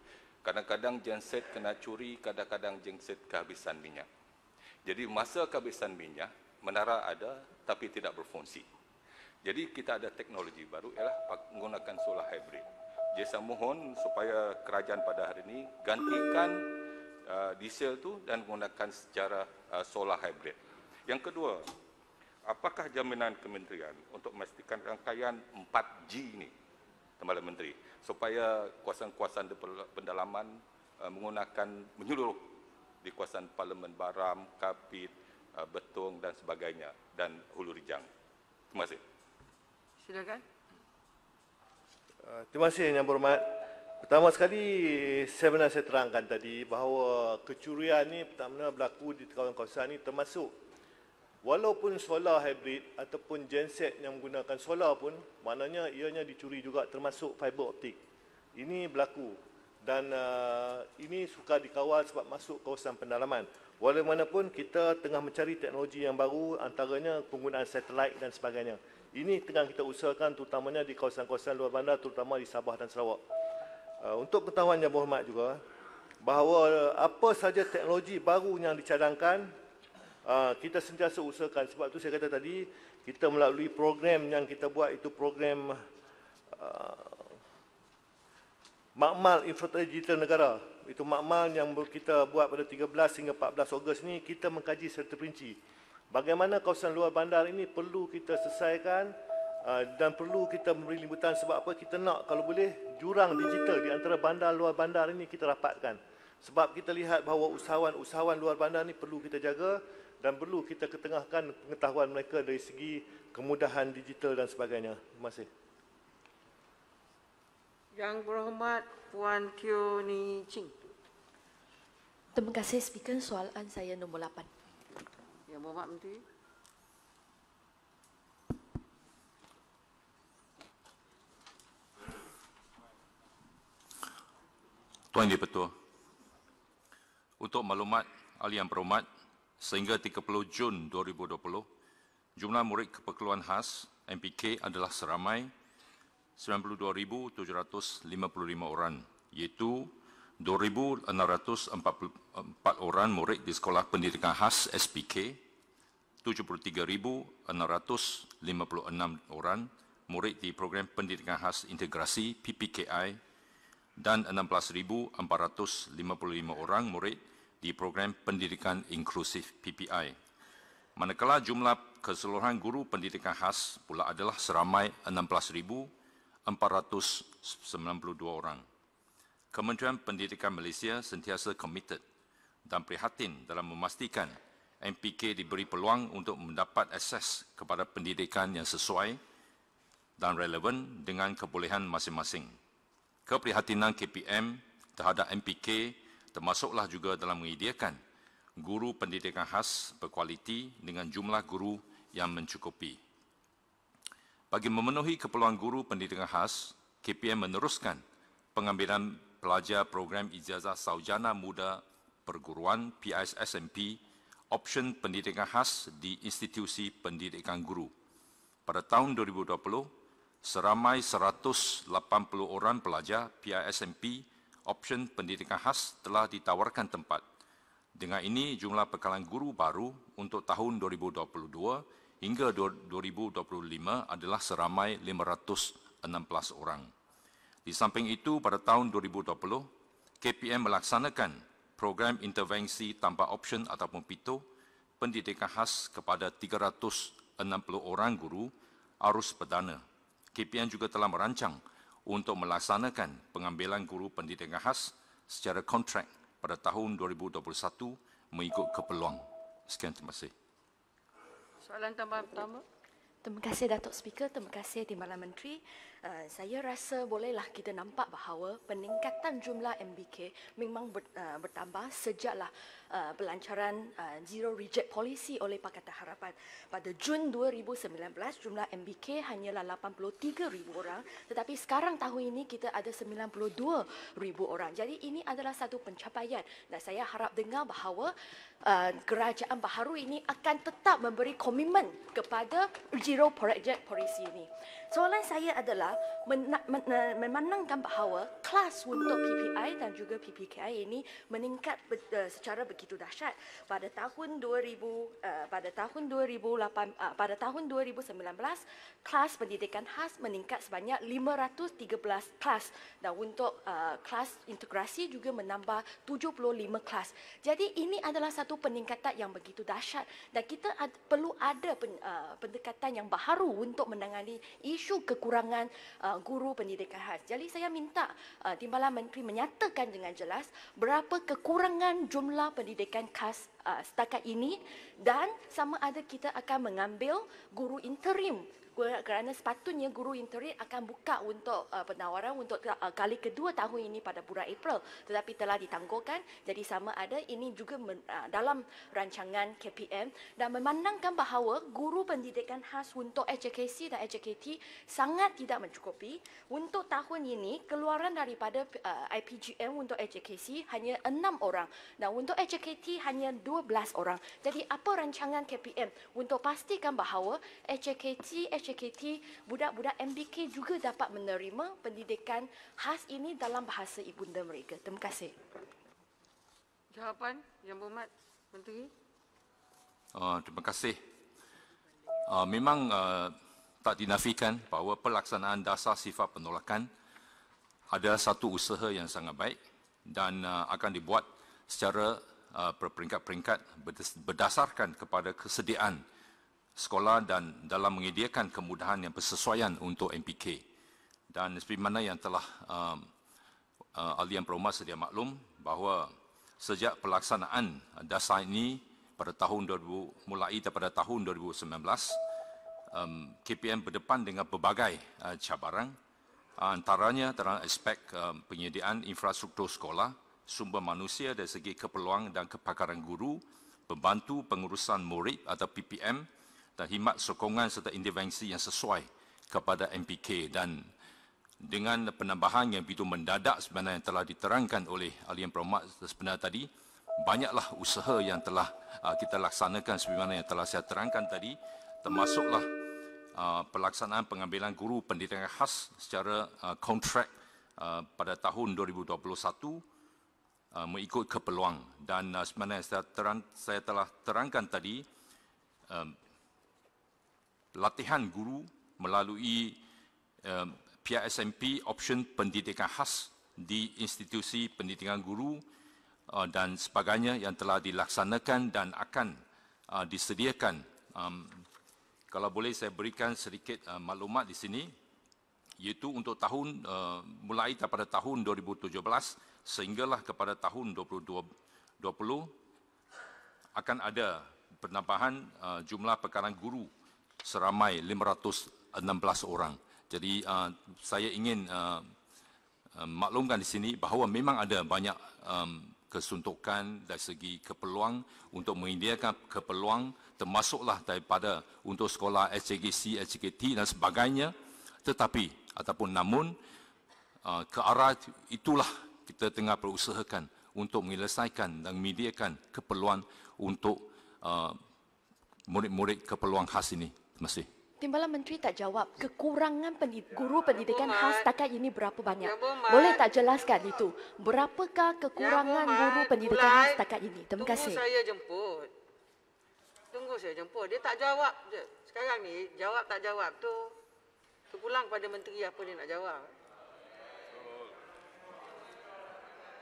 Kadang-kadang genset kena curi, kadang-kadang genset kehabisan minyak. Jadi masa kehabisan minyak, menara ada tapi tidak berfungsi. Jadi kita ada teknologi baru ialah menggunakan solar hybrid. Jason mohon supaya kerajaan pada hari ini gantikan uh, diesel tu dan menggunakan secara uh, solar hybrid. Yang kedua, apakah jaminan kementerian untuk memastikan rangkaian 4G ini, Tuan Menteri, supaya kuasa-kuasa pendalaman uh, menggunakan menyeluruh di kawasan Parlimen Baram, Kapit, uh, Betung dan sebagainya dan Hulu Rijang. Terima kasih. Silakan. Ah, terima kasih yang berhormat. Pertama sekali, saya saya terangkan tadi bahawa kecurian ini pertama berlaku di kawasan-kawasan ini termasuk walaupun solar hybrid ataupun genset yang menggunakan solar pun maknanya ianya dicuri juga termasuk fiber optik. Ini berlaku dan uh, ini suka dikawal sebab masuk kawasan pendalaman. Walaupun kita tengah mencari teknologi yang baru antaranya penggunaan satelit dan sebagainya. Ini tengah kita usahakan terutamanya di kawasan-kawasan luar bandar terutama di Sabah dan Sarawak. Uh, untuk ketahuan yang berhormat juga, bahawa apa saja teknologi baru yang dicadangkan, uh, kita sentiasa usahakan. Sebab tu saya kata tadi, kita melalui program yang kita buat itu program uh, makmal infrastruktur digital negara. Itu makmal yang kita buat pada 13 hingga 14 Ogos ini, kita mengkaji serta perinci bagaimana kawasan luar bandar ini perlu kita selesaikan uh, dan perlu kita memberi limbutan sebab apa kita nak kalau boleh jurang digital di antara bandar luar bandar ini kita rapatkan sebab kita lihat bahawa usahawan-usahawan luar bandar ini perlu kita jaga dan perlu kita ketengahkan pengetahuan mereka dari segi kemudahan digital dan sebagainya. Terima kasih. Yang berhormat Puan Tio Ni Ching. Terima kasih speaker soalan saya nombor 8. Ya, bawa menti. Tuan Di Petua, untuk maklumat ahli yang berhormat, sehingga 30 Jun 2020, jumlah murid keperluan khas MPK adalah seramai 92,755 orang, iaitu 2,644 orang murid di Sekolah Pendidikan Khas SPK, 73,656 orang murid di Program Pendidikan Khas Integrasi PPKI dan 16,455 orang murid di Program Pendidikan Inklusif PPI. Manakala jumlah keseluruhan guru pendidikan khas pula adalah seramai 16,492 orang. Kementerian Pendidikan Malaysia sentiasa komited dan prihatin dalam memastikan MPK diberi peluang untuk mendapat akses kepada pendidikan yang sesuai dan relevan dengan kebolehan masing-masing. Keprihatinan KPM terhadap MPK termasuklah juga dalam menyediakan guru pendidikan khas berkualiti dengan jumlah guru yang mencukupi. Bagi memenuhi keperluan guru pendidikan khas, KPM meneruskan pengambilan pelajar program ijazah saujana muda perguruan PISSMP option pendidikan khas di institusi pendidikan guru. Pada tahun 2020, seramai 180 orang pelajar PISMP option pendidikan khas telah ditawarkan tempat. Dengan ini, jumlah pekalan guru baru untuk tahun 2022 hingga 2025 adalah seramai 516 orang. Di samping itu, pada tahun 2020, KPM melaksanakan program intervensi tanpa option ataupun pito pendidikan khas kepada 360 orang guru arus perdana. KPM juga telah merancang untuk melaksanakan pengambilan guru pendidikan khas secara kontrak pada tahun 2021 mengikut keperluan. Sekian terima kasih. Soalan tambahan pertama. Terima kasih Datuk Speaker, terima kasih Timbalan Menteri. Eh, saya rasa bolehlah kita nampak bahawa peningkatan jumlah MBK memang ber, uh, bertambah sejaklah uh, pelancaran uh, zero reject policy oleh Pakatan Harapan. Pada Jun 2019, jumlah MBK hanyalah ribu orang tetapi sekarang tahun ini kita ada ribu orang. Jadi ini adalah satu pencapaian dan saya harap dengar bahawa uh, kerajaan baharu ini akan tetap memberi komitmen kepada zero reject policy ini. Soalan saya adalah men- eh, memandangkan bahawa kelas untuk PPI dan juga PPKI ini meningkat eh, secara begitu dahsyat pada tahun 2000 eh, pada tahun 2008 pada tahun 2019 kelas pendidikan khas meningkat sebanyak 513 kelas dan untuk kelas integrasi juga menambah 75 kelas. Jadi ini adalah satu peningkatan yang begitu dahsyat dan kita perlu ada pendekatan yang baharu untuk menangani isu isu kekurangan uh, guru pendidikan khas. Jadi saya minta uh, Timbalan Menteri menyatakan dengan jelas berapa kekurangan jumlah pendidikan khas uh, setakat ini dan sama ada kita akan mengambil guru interim kerana sepatutnya guru interim akan buka untuk uh, penawaran untuk uh, kali kedua tahun ini pada bulan April tetapi telah ditangguhkan jadi sama ada ini juga men, uh, dalam rancangan KPM dan memandangkan bahawa guru pendidikan khas untuk HKC dan HKT sangat tidak mencukupi untuk tahun ini keluaran daripada uh, IPGM untuk HKC hanya enam orang dan untuk HKT hanya dua belas orang jadi apa rancangan KPM untuk pastikan bahawa HKT HKT, budak-budak MBK juga dapat menerima pendidikan khas ini dalam bahasa ibunda mereka. Terima kasih. Jawapan yang berhormat Menteri. Uh, terima kasih. Uh, memang uh, tak dinafikan bahawa pelaksanaan dasar sifat penolakan adalah satu usaha yang sangat baik dan uh, akan dibuat secara uh, berperingkat-peringkat berdasarkan kepada kesediaan sekolah dan dalam menyediakan kemudahan yang bersesuaian untuk MPK. Dan seperti mana yang telah um, uh, ahli yang sedia maklum bahawa sejak pelaksanaan dasar ini pada tahun 2000, mulai daripada tahun 2019, um, KPM berdepan dengan berbagai uh, cabaran uh, antaranya dalam aspek um, penyediaan infrastruktur sekolah, sumber manusia dari segi keperluan dan kepakaran guru, pembantu pengurusan murid atau PPM, serta himat sokongan serta intervensi yang sesuai kepada MPK dan dengan penambahan yang begitu mendadak sebenarnya yang telah diterangkan oleh ahli yang berhormat sebenarnya tadi banyaklah usaha yang telah uh, kita laksanakan sebagaimana yang telah saya terangkan tadi termasuklah uh, pelaksanaan pengambilan guru pendidikan khas secara uh, kontrak uh, pada tahun 2021 uh, mengikut keperluan dan uh, sebenarnya saya, telah terangkan tadi um, latihan guru melalui eh, pihak SMP, option pendidikan khas di institusi pendidikan guru uh, dan sebagainya yang telah dilaksanakan dan akan uh, disediakan um, kalau boleh saya berikan sedikit uh, maklumat di sini iaitu untuk tahun uh, mulai daripada tahun 2017 sehinggalah kepada tahun 2020 akan ada penambahan uh, jumlah pekaran guru seramai 516 orang. Jadi uh, saya ingin uh, maklumkan di sini bahawa memang ada banyak um, kesuntukan dari segi kepeluang untuk menyediakan kepeluang termasuklah daripada untuk sekolah SJGC, SJKT dan sebagainya. Tetapi ataupun namun uh, ke arah itulah kita tengah berusahakan untuk menyelesaikan dan menyediakan keperluan untuk uh, murid-murid kepeluang khas ini. Masih. Timbalan Menteri tak jawab kekurangan pendid- ya guru pendidikan ya, khas takat ini berapa banyak? Ya, Boleh tak jelaskan itu? Berapakah kekurangan ya, guru pendidikan khas takat ini? Terima kasih. Tunggu saya jemput. Tunggu saya jemput. Dia tak jawab je. Sekarang ni jawab tak jawab tu tu pulang pada menteri apa dia nak jawab.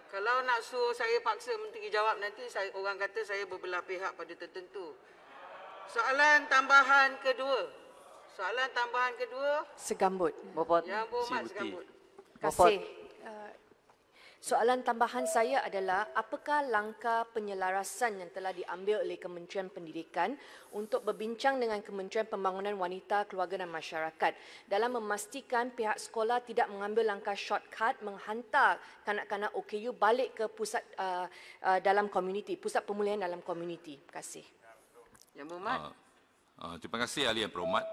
Kalau nak suruh saya paksa menteri jawab nanti saya orang kata saya berbelah pihak pada tertentu. Soalan tambahan kedua. Soalan tambahan kedua. Segambut. Bapak. Yang berhormat segambut. Kasih. Uh, soalan tambahan saya adalah apakah langkah penyelarasan yang telah diambil oleh Kementerian Pendidikan untuk berbincang dengan Kementerian Pembangunan Wanita, Keluarga dan Masyarakat dalam memastikan pihak sekolah tidak mengambil langkah shortcut menghantar kanak-kanak OKU balik ke pusat uh, uh, dalam komuniti, pusat pemulihan dalam komuniti. Terima kasih. Yang berhormat. Uh, uh, terima kasih Ahli yang berhormat.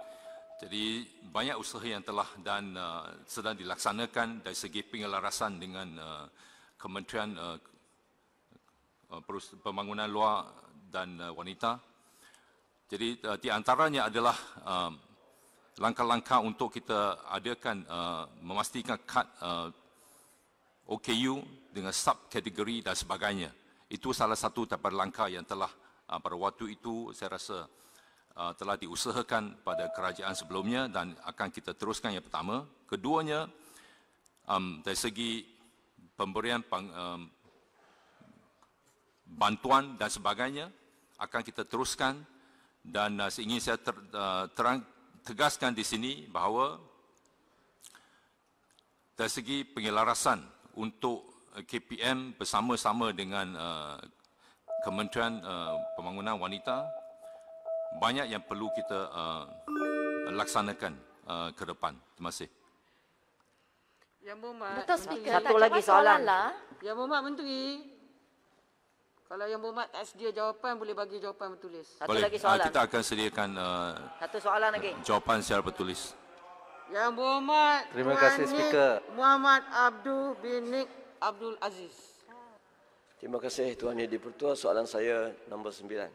Jadi banyak usaha yang telah dan uh, sedang dilaksanakan dari segi pengelarasan dengan uh, Kementerian uh, Pembangunan Luar dan uh, Wanita. Jadi uh, di antaranya adalah uh, langkah-langkah untuk kita adakan uh, memastikan kad uh, OKU dengan sub kategori dan sebagainya. Itu salah satu daripada langkah yang telah Ah, pada waktu itu saya rasa ah, telah diusahakan pada kerajaan sebelumnya dan akan kita teruskan yang pertama. Keduanya, dari segi pemberian bantuan dan sebagainya akan kita teruskan dan ah, ingin saya terang, tegaskan di sini bahawa dari segi pengelarasan untuk KPM bersama-sama dengan Kementerian uh, Pembangunan Wanita banyak yang perlu kita uh, laksanakan uh, ke depan. Terima kasih. Yang Bumat, Satu lagi soalan. soalan. Lah. Yang Bumat Menteri, kalau Yang Bumat tak sedia jawapan, boleh bagi jawapan bertulis. Satu boleh. lagi ah, soalan. Uh, kita akan sediakan uh, Satu soalan lagi. jawapan secara bertulis. Yang Bumat Terima kasih, Speaker. Muhammad Abdul binik Abdul Aziz. Terima kasih Tuan Yang Dipertua. Soalan saya nombor sembilan.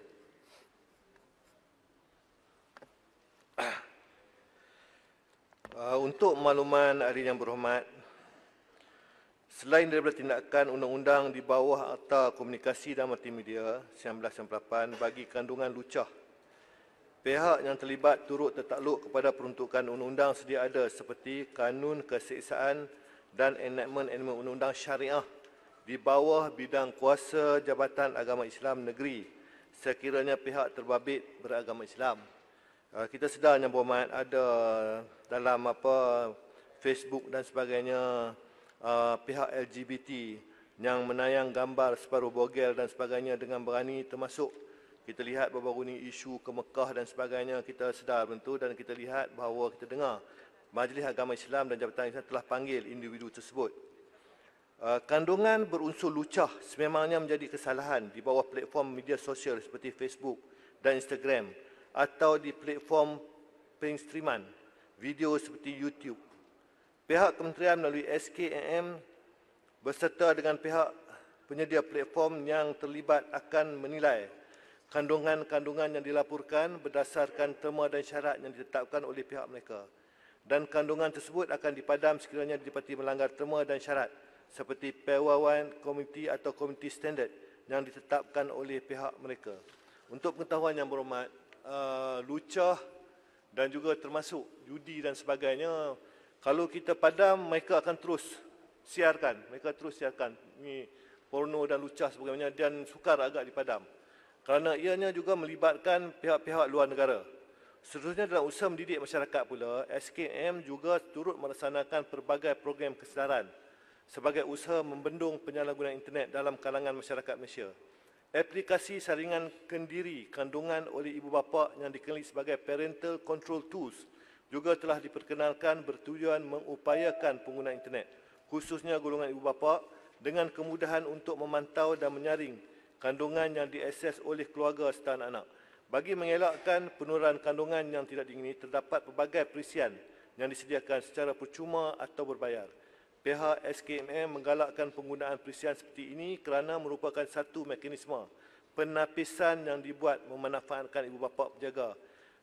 Ah, untuk makluman hari yang berhormat, selain daripada tindakan undang-undang di bawah Akta Komunikasi dan Multimedia 1998 bagi kandungan lucah, pihak yang terlibat turut tertakluk kepada peruntukan undang-undang sedia ada seperti Kanun Keseksaan dan Enactment Enactment Undang-Undang Syariah di bawah bidang kuasa Jabatan Agama Islam Negeri sekiranya pihak terbabit beragama Islam. Ah, kita sedar yang Buat ada dalam apa Facebook dan sebagainya ah, pihak LGBT yang menayang gambar separuh bogel dan sebagainya dengan berani termasuk kita lihat baru-baru ini isu ke Mekah dan sebagainya kita sedar betul dan kita lihat bahawa kita dengar Majlis Agama Islam dan Jabatan Islam telah panggil individu tersebut. Eh, kandungan berunsur lucah sememangnya menjadi kesalahan di bawah platform media sosial seperti Facebook dan Instagram atau di platform pengstriman video seperti YouTube. Pihak kementerian melalui SKMM berserta dengan pihak penyedia platform yang terlibat akan menilai kandungan-kandungan yang dilaporkan berdasarkan terma dan syarat yang ditetapkan oleh pihak mereka dan kandungan tersebut akan dipadam sekiranya didapati melanggar terma dan syarat seperti Pewawan Komiti atau Komiti Standard yang ditetapkan oleh pihak mereka. Untuk pengetahuan yang berhormat, uh, lucah dan juga termasuk judi dan sebagainya, kalau kita padam, mereka akan terus siarkan. Mereka terus siarkan. Ini porno dan lucah sebagainya dan sukar agak dipadam. Kerana ianya juga melibatkan pihak-pihak luar negara. Seterusnya dalam usaha mendidik masyarakat pula, SKM juga turut melaksanakan pelbagai program kesedaran sebagai usaha membendung penyalahgunaan internet dalam kalangan masyarakat Malaysia. Aplikasi saringan kendiri kandungan oleh ibu bapa yang dikenali sebagai parental control tools juga telah diperkenalkan bertujuan mengupayakan pengguna internet khususnya golongan ibu bapa dengan kemudahan untuk memantau dan menyaring kandungan yang diakses oleh keluarga serta anak-anak. Bagi mengelakkan penurunan kandungan yang tidak diingini, terdapat pelbagai perisian yang disediakan secara percuma atau berbayar. Pihak SKMM menggalakkan penggunaan perisian seperti ini kerana merupakan satu mekanisme penapisan yang dibuat memanfaatkan ibu bapa penjaga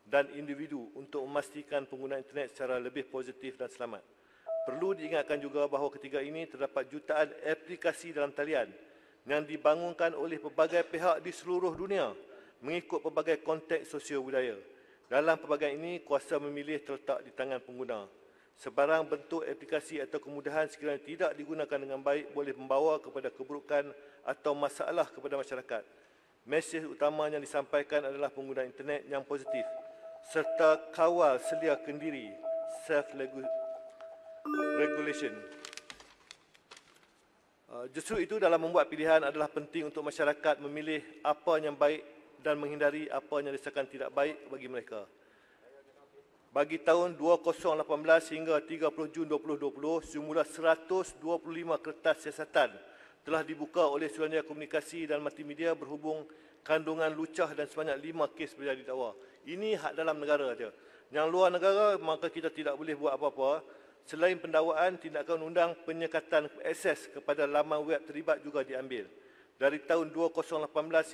dan individu untuk memastikan pengguna internet secara lebih positif dan selamat. Perlu diingatkan juga bahawa ketiga ini terdapat jutaan aplikasi dalam talian yang dibangunkan oleh pelbagai pihak di seluruh dunia mengikut pelbagai konteks sosio budaya. Dalam pelbagai ini, kuasa memilih terletak di tangan pengguna. Sebarang bentuk aplikasi atau kemudahan sekiranya tidak digunakan dengan baik boleh membawa kepada keburukan atau masalah kepada masyarakat. Mesej utama yang disampaikan adalah pengguna internet yang positif serta kawal selia kendiri self regulation. Uh, justru itu dalam membuat pilihan adalah penting untuk masyarakat memilih apa yang baik dan menghindari apa yang disahkan tidak baik bagi mereka bagi tahun 2018 hingga 30 Jun 2020 semula 125 kertas siasatan telah dibuka oleh Suruhanjaya Komunikasi dan Multimedia berhubung kandungan lucah dan sebanyak 5 kes berjaya didakwa. Ini hak dalam negara saja. Yang luar negara maka kita tidak boleh buat apa-apa selain pendakwaan tindakan undang penyekatan akses kepada laman web terlibat juga diambil. Dari tahun 2018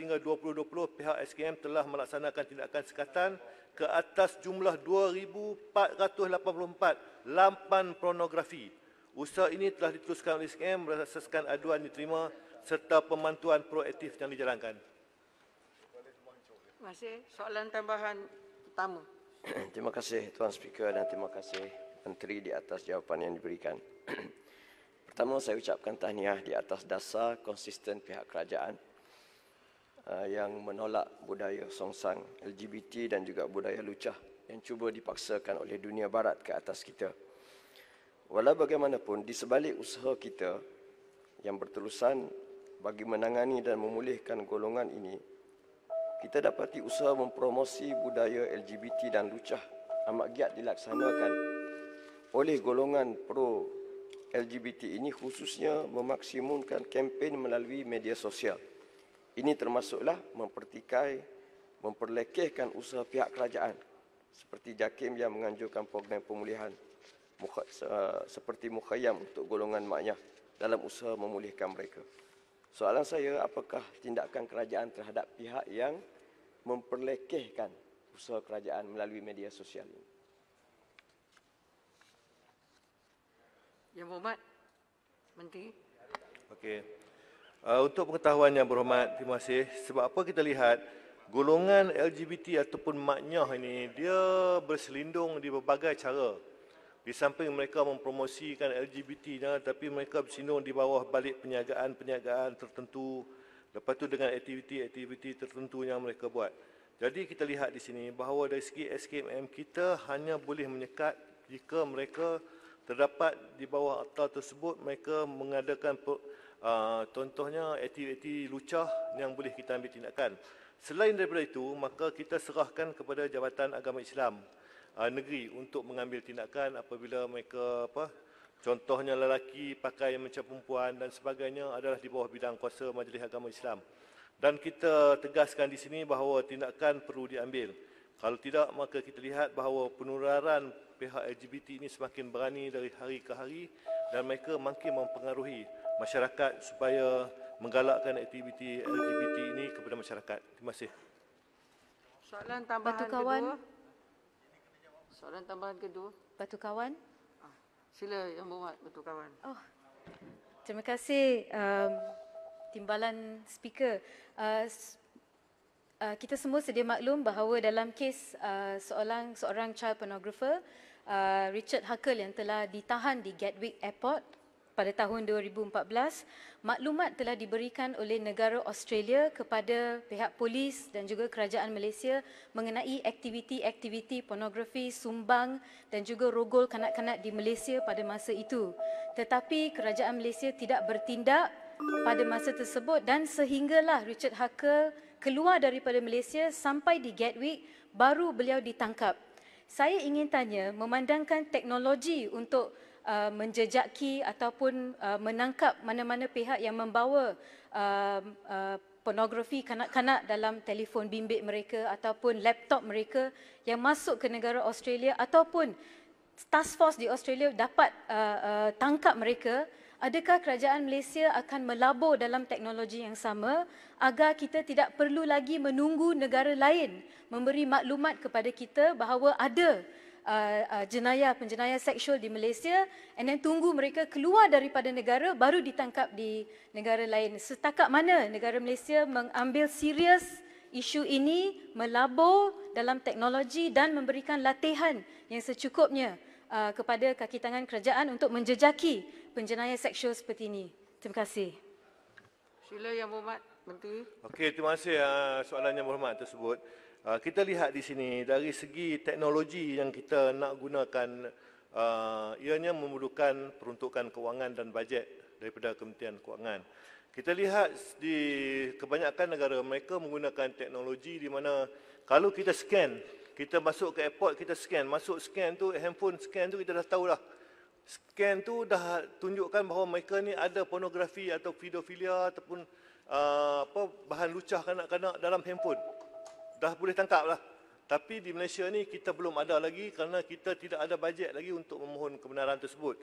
hingga 2020 pihak SKM telah melaksanakan tindakan sekatan ke atas jumlah 2,484 lampan pornografi. Usaha ini telah diteruskan oleh SKM berdasarkan aduan diterima serta pemantuan proaktif yang dijalankan. Terima kasih. Soalan tambahan pertama. terima kasih Tuan Speaker dan terima kasih Menteri di atas jawapan yang diberikan. Pertama, saya ucapkan tahniah di atas dasar konsisten pihak kerajaan Uh, yang menolak budaya songsang LGBT dan juga budaya lucah yang cuba dipaksakan oleh dunia barat ke atas kita. Walau bagaimanapun, di sebalik usaha kita yang bertulusan bagi menangani dan memulihkan golongan ini, kita dapati usaha mempromosi budaya LGBT dan lucah amat giat dilaksanakan oleh golongan pro LGBT ini khususnya memaksimumkan kempen melalui media sosial. Ini termasuklah mempertikai, memperlekehkan usaha pihak kerajaan seperti JAKIM yang menganjurkan program pemulihan seperti mukhayam untuk golongan maknya dalam usaha memulihkan mereka. Soalan saya, apakah tindakan kerajaan terhadap pihak yang memperlekehkan usaha kerajaan melalui media sosial ini? Yang Berhormat Menteri. Okey. Uh, untuk pengetahuan yang berhormat, terima kasih. Sebab apa kita lihat, golongan LGBT ataupun maknyah ini, dia berselindung di berbagai cara. Di samping mereka mempromosikan LGBT, tapi mereka bersinung di bawah balik penyagaan-penyagaan tertentu. Lepas tu dengan aktiviti-aktiviti tertentu yang mereka buat. Jadi kita lihat di sini bahawa dari segi SKMM kita hanya boleh menyekat jika mereka terdapat di bawah akta tersebut mereka mengadakan per- Ah, contohnya aktiviti lucah yang boleh kita ambil tindakan. Selain daripada itu, maka kita serahkan kepada Jabatan Agama Islam uh, negeri untuk mengambil tindakan apabila mereka apa contohnya lelaki pakai macam perempuan dan sebagainya adalah di bawah bidang kuasa Majlis Agama Islam. Dan kita tegaskan di sini bahawa tindakan perlu diambil. Kalau tidak, maka kita lihat bahawa penularan pihak LGBT ini semakin berani dari hari ke hari dan mereka makin mempengaruhi masyarakat supaya menggalakkan aktiviti LGBT ini kepada masyarakat. Terima kasih. Soalan tambahan Batu kawan. kedua. Soalan tambahan kedua. Batu kawan. Ah, sila yang buat Batu kawan. Oh. Terima kasih um, timbalan speaker. Uh, uh, kita semua sedia maklum bahawa dalam kes uh, seorang seorang child pornographer uh, Richard Huckle yang telah ditahan di Gatwick Airport pada tahun 2014, maklumat telah diberikan oleh negara Australia kepada pihak polis dan juga kerajaan Malaysia mengenai aktiviti-aktiviti pornografi sumbang dan juga rogol kanak-kanak di Malaysia pada masa itu. Tetapi kerajaan Malaysia tidak bertindak pada masa tersebut dan sehinggalah Richard Hacker keluar daripada Malaysia sampai di Gatwick baru beliau ditangkap. Saya ingin tanya, memandangkan teknologi untuk Uh, menjejaki ataupun uh, menangkap mana-mana pihak yang membawa um, uh, pornografi kanak-kanak dalam telefon bimbit mereka ataupun laptop mereka yang masuk ke negara Australia ataupun task force di Australia dapat tangkap mereka adakah kerajaan Malaysia akan melabur dalam teknologi yang sama agar kita tidak perlu lagi menunggu negara lain memberi maklumat kepada kita bahawa ada Uh, uh, jenayah penjenayah seksual di Malaysia and then tunggu mereka keluar daripada negara baru ditangkap di negara lain setakat mana negara Malaysia mengambil serius isu ini melabur dalam teknologi dan memberikan latihan yang secukupnya uh, kepada kaki tangan kerajaan untuk menjejaki penjenayah seksual seperti ini terima kasih Sila yang berhormat Menteri Okey terima kasih uh, soalan yang berhormat tersebut Ah, kita lihat di sini dari segi teknologi yang kita nak gunakan uh, ianya memerlukan peruntukan kewangan dan bajet daripada Kementerian Kewangan. Kita lihat di kebanyakan negara mereka menggunakan teknologi di mana kalau kita scan, kita masuk ke airport kita scan, masuk scan tu handphone scan tu kita dah tahu dah. Scan tu dah tunjukkan bahawa mereka ni ada pornografi atau pedofilia ataupun uh, apa bahan lucah kanak-kanak dalam handphone dah boleh tangkap lah. Tapi di Malaysia ni kita belum ada lagi kerana kita tidak ada bajet lagi untuk memohon kebenaran tersebut.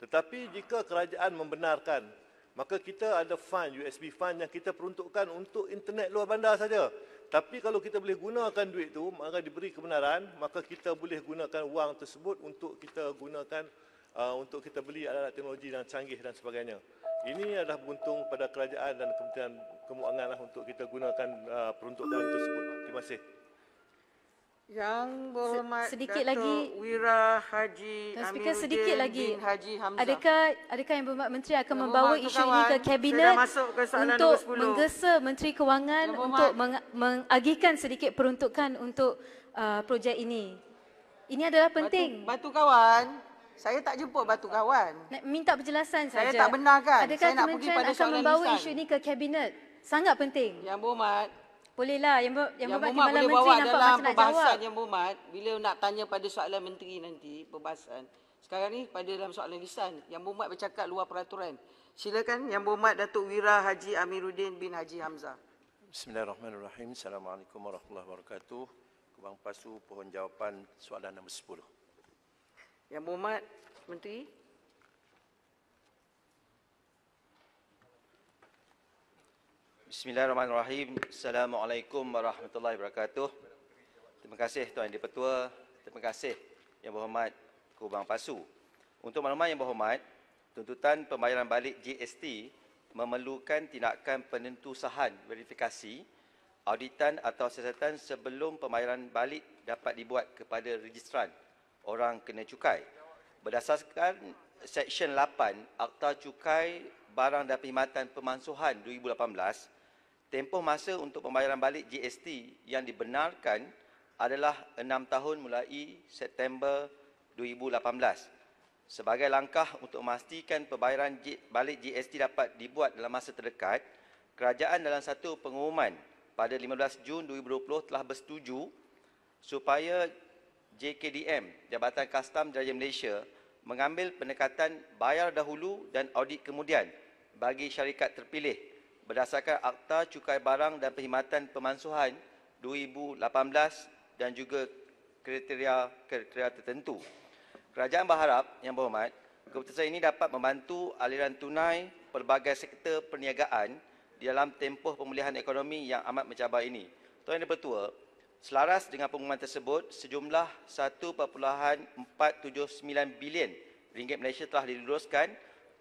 Tetapi jika kerajaan membenarkan, maka kita ada fund, USB fund yang kita peruntukkan untuk internet luar bandar saja. Tapi kalau kita boleh gunakan duit itu, maka diberi kebenaran, maka kita boleh gunakan wang tersebut untuk kita gunakan, uh, untuk kita beli alat-alat teknologi yang canggih dan sebagainya. Ini adalah beruntung pada kerajaan dan kementerian kemuanganlah untuk kita gunakan uh, peruntukan tersebut terima kasih. Yang berhormat sedikit Dato' lagi Wira Haji Amiruddin sedikit lagi. bin Haji Hamzah. Adakah adakah yang berhormat menteri akan yang membawa isu kawan, ini ke kabinet ke untuk menggesa menteri kewangan yang untuk meng- mengagihkan sedikit peruntukan untuk uh, projek ini. Ini adalah penting. Batu, batu kawan, saya tak jumpa batu kawan. Nak minta penjelasan saja. Saya tak benarkan. Adakah saya nak pergi pada akan membawa isu ini ke kabinet. Sangat penting. Yang berhormat boleh lah. Yang, ber, yang, yang Bumat boleh bawa nampak dalam macam perbahasan yang Bumat, bila nak tanya pada soalan menteri nanti, perbahasan. Sekarang ni pada dalam soalan lisan. Yang Bumat bercakap luar peraturan. Silakan Yang Bumat Datuk Wira Haji Amiruddin bin Haji Hamzah. Bismillahirrahmanirrahim. Assalamualaikum warahmatullahi wabarakatuh. Kebang Pasu, pohon jawapan soalan nombor 10. Yang Bumat, Menteri. Bismillahirrahmanirrahim. Assalamualaikum warahmatullahi wabarakatuh. Terima kasih Tuan Yang Dipertua. Terima kasih Yang Berhormat Kubang Pasu. Untuk maklumat Yang Berhormat, tuntutan pembayaran balik GST memerlukan tindakan penentu sahan verifikasi, auditan atau siasatan sebelum pembayaran balik dapat dibuat kepada registran orang kena cukai. Berdasarkan Seksyen 8 Akta Cukai Barang dan Perkhidmatan Pemansuhan 2018, Tempoh masa untuk pembayaran balik GST yang dibenarkan adalah 6 tahun mulai September 2018. Sebagai langkah untuk memastikan pembayaran balik GST dapat dibuat dalam masa terdekat, kerajaan dalam satu pengumuman pada 15 Jun 2020 telah bersetuju supaya JKDM, Jabatan Kastam Jaya Malaysia, mengambil pendekatan bayar dahulu dan audit kemudian bagi syarikat terpilih berdasarkan Akta Cukai Barang dan Perkhidmatan Pemansuhan 2018 dan juga kriteria-kriteria tertentu. Kerajaan berharap yang berhormat, keputusan ini dapat membantu aliran tunai pelbagai sektor perniagaan di dalam tempoh pemulihan ekonomi yang amat mencabar ini. Tuan Yang Pertua, selaras dengan pengumuman tersebut, sejumlah 1.479 bilion ringgit Malaysia telah diluluskan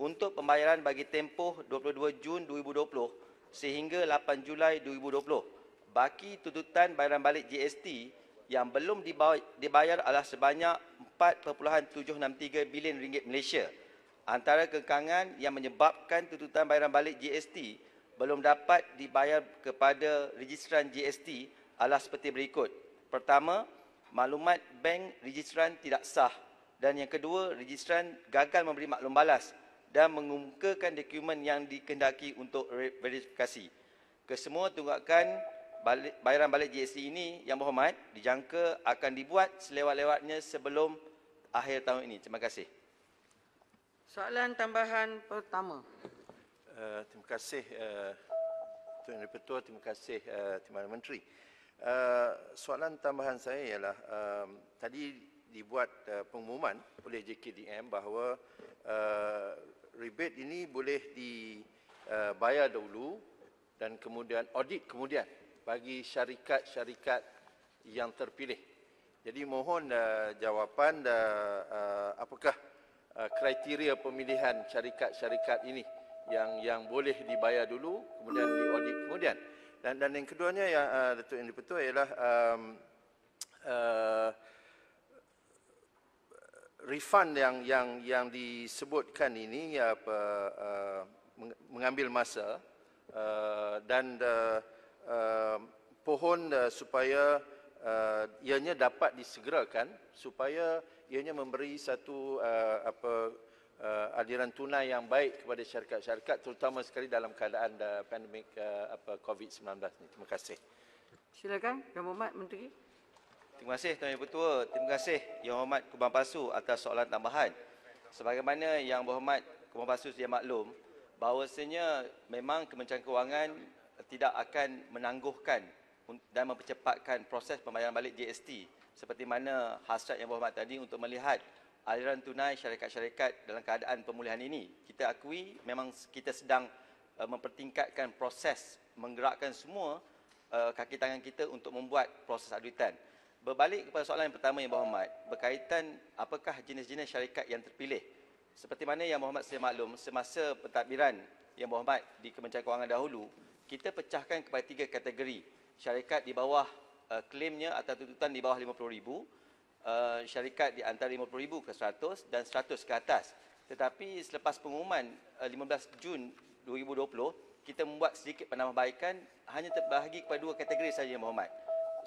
untuk pembayaran bagi tempoh 22 Jun 2020 sehingga 8 Julai 2020. Baki tuntutan bayaran balik GST yang belum dibayar adalah sebanyak 4.763 bilion ringgit Malaysia. Antara kekangan yang menyebabkan tuntutan bayaran balik GST belum dapat dibayar kepada registran GST adalah seperti berikut. Pertama, maklumat bank registran tidak sah dan yang kedua, registran gagal memberi maklum balas dan mengumumkakan dokumen yang dikendaki untuk verifikasi. Kesemua tunggakan balik, bayaran balik GST ini yang berhormat dijangka akan dibuat selewat-lewatnya sebelum akhir tahun ini. Terima kasih. Soalan tambahan pertama. Uh, terima kasih uh, Tuan Ketua, terima kasih uh, Timbalan Menteri. Uh, soalan tambahan saya ialah um, tadi dibuat uh, pengumuman oleh JKDM bahawa uh, rebate ini boleh dibayar eh, dahulu dan kemudian audit kemudian bagi syarikat-syarikat yang terpilih. Jadi mohon eh, jawapan eh, apakah kriteria pemilihan syarikat-syarikat ini yang yang boleh dibayar dulu kemudian diaudit kemudian. Dan dan yang keduanya yang uh, Datuk Yang Dipertua ialah um, refund yang yang yang disebutkan ini apa uh, mengambil masa uh, dan uh, uh, pohon uh, supaya uh, ianya dapat disegerakan supaya ianya memberi satu uh, apa uh, aliran tunai yang baik kepada syarikat-syarikat terutama sekali dalam keadaan uh, pandemik uh, COVID-19 ini. Terima kasih. Silakan Yang Muhammad Menteri. Terima kasih Tuan Yang Pertua. Terima kasih Yang Berhormat Kubang Pasu atas soalan tambahan. Sebagaimana Yang Berhormat Kubang Pasu sedia maklum, bahawasanya memang Kementerian Kewangan tidak akan menangguhkan dan mempercepatkan proses pembayaran balik GST seperti mana hasrat Yang Berhormat tadi untuk melihat aliran tunai syarikat-syarikat dalam keadaan pemulihan ini. Kita akui memang kita sedang uh, mempertingkatkan proses menggerakkan semua uh, kaki tangan kita untuk membuat proses aduitan. Berbalik kepada soalan yang pertama yang Muhammad berkaitan apakah jenis-jenis syarikat yang terpilih. Seperti mana yang Muhammad saya maklum semasa pentadbiran yang Muhammad di Kementerian Kewangan dahulu, kita pecahkan kepada tiga kategori. Syarikat di bawah uh, eh, klaimnya atau tuntutan di bawah 50,000, uh, eh, syarikat di antara 50,000 ke 100 dan 100 ke atas. Tetapi selepas pengumuman uh, eh, 15 Jun 2020, kita membuat sedikit penambahbaikan hanya terbahagi kepada dua kategori saja yang Muhammad.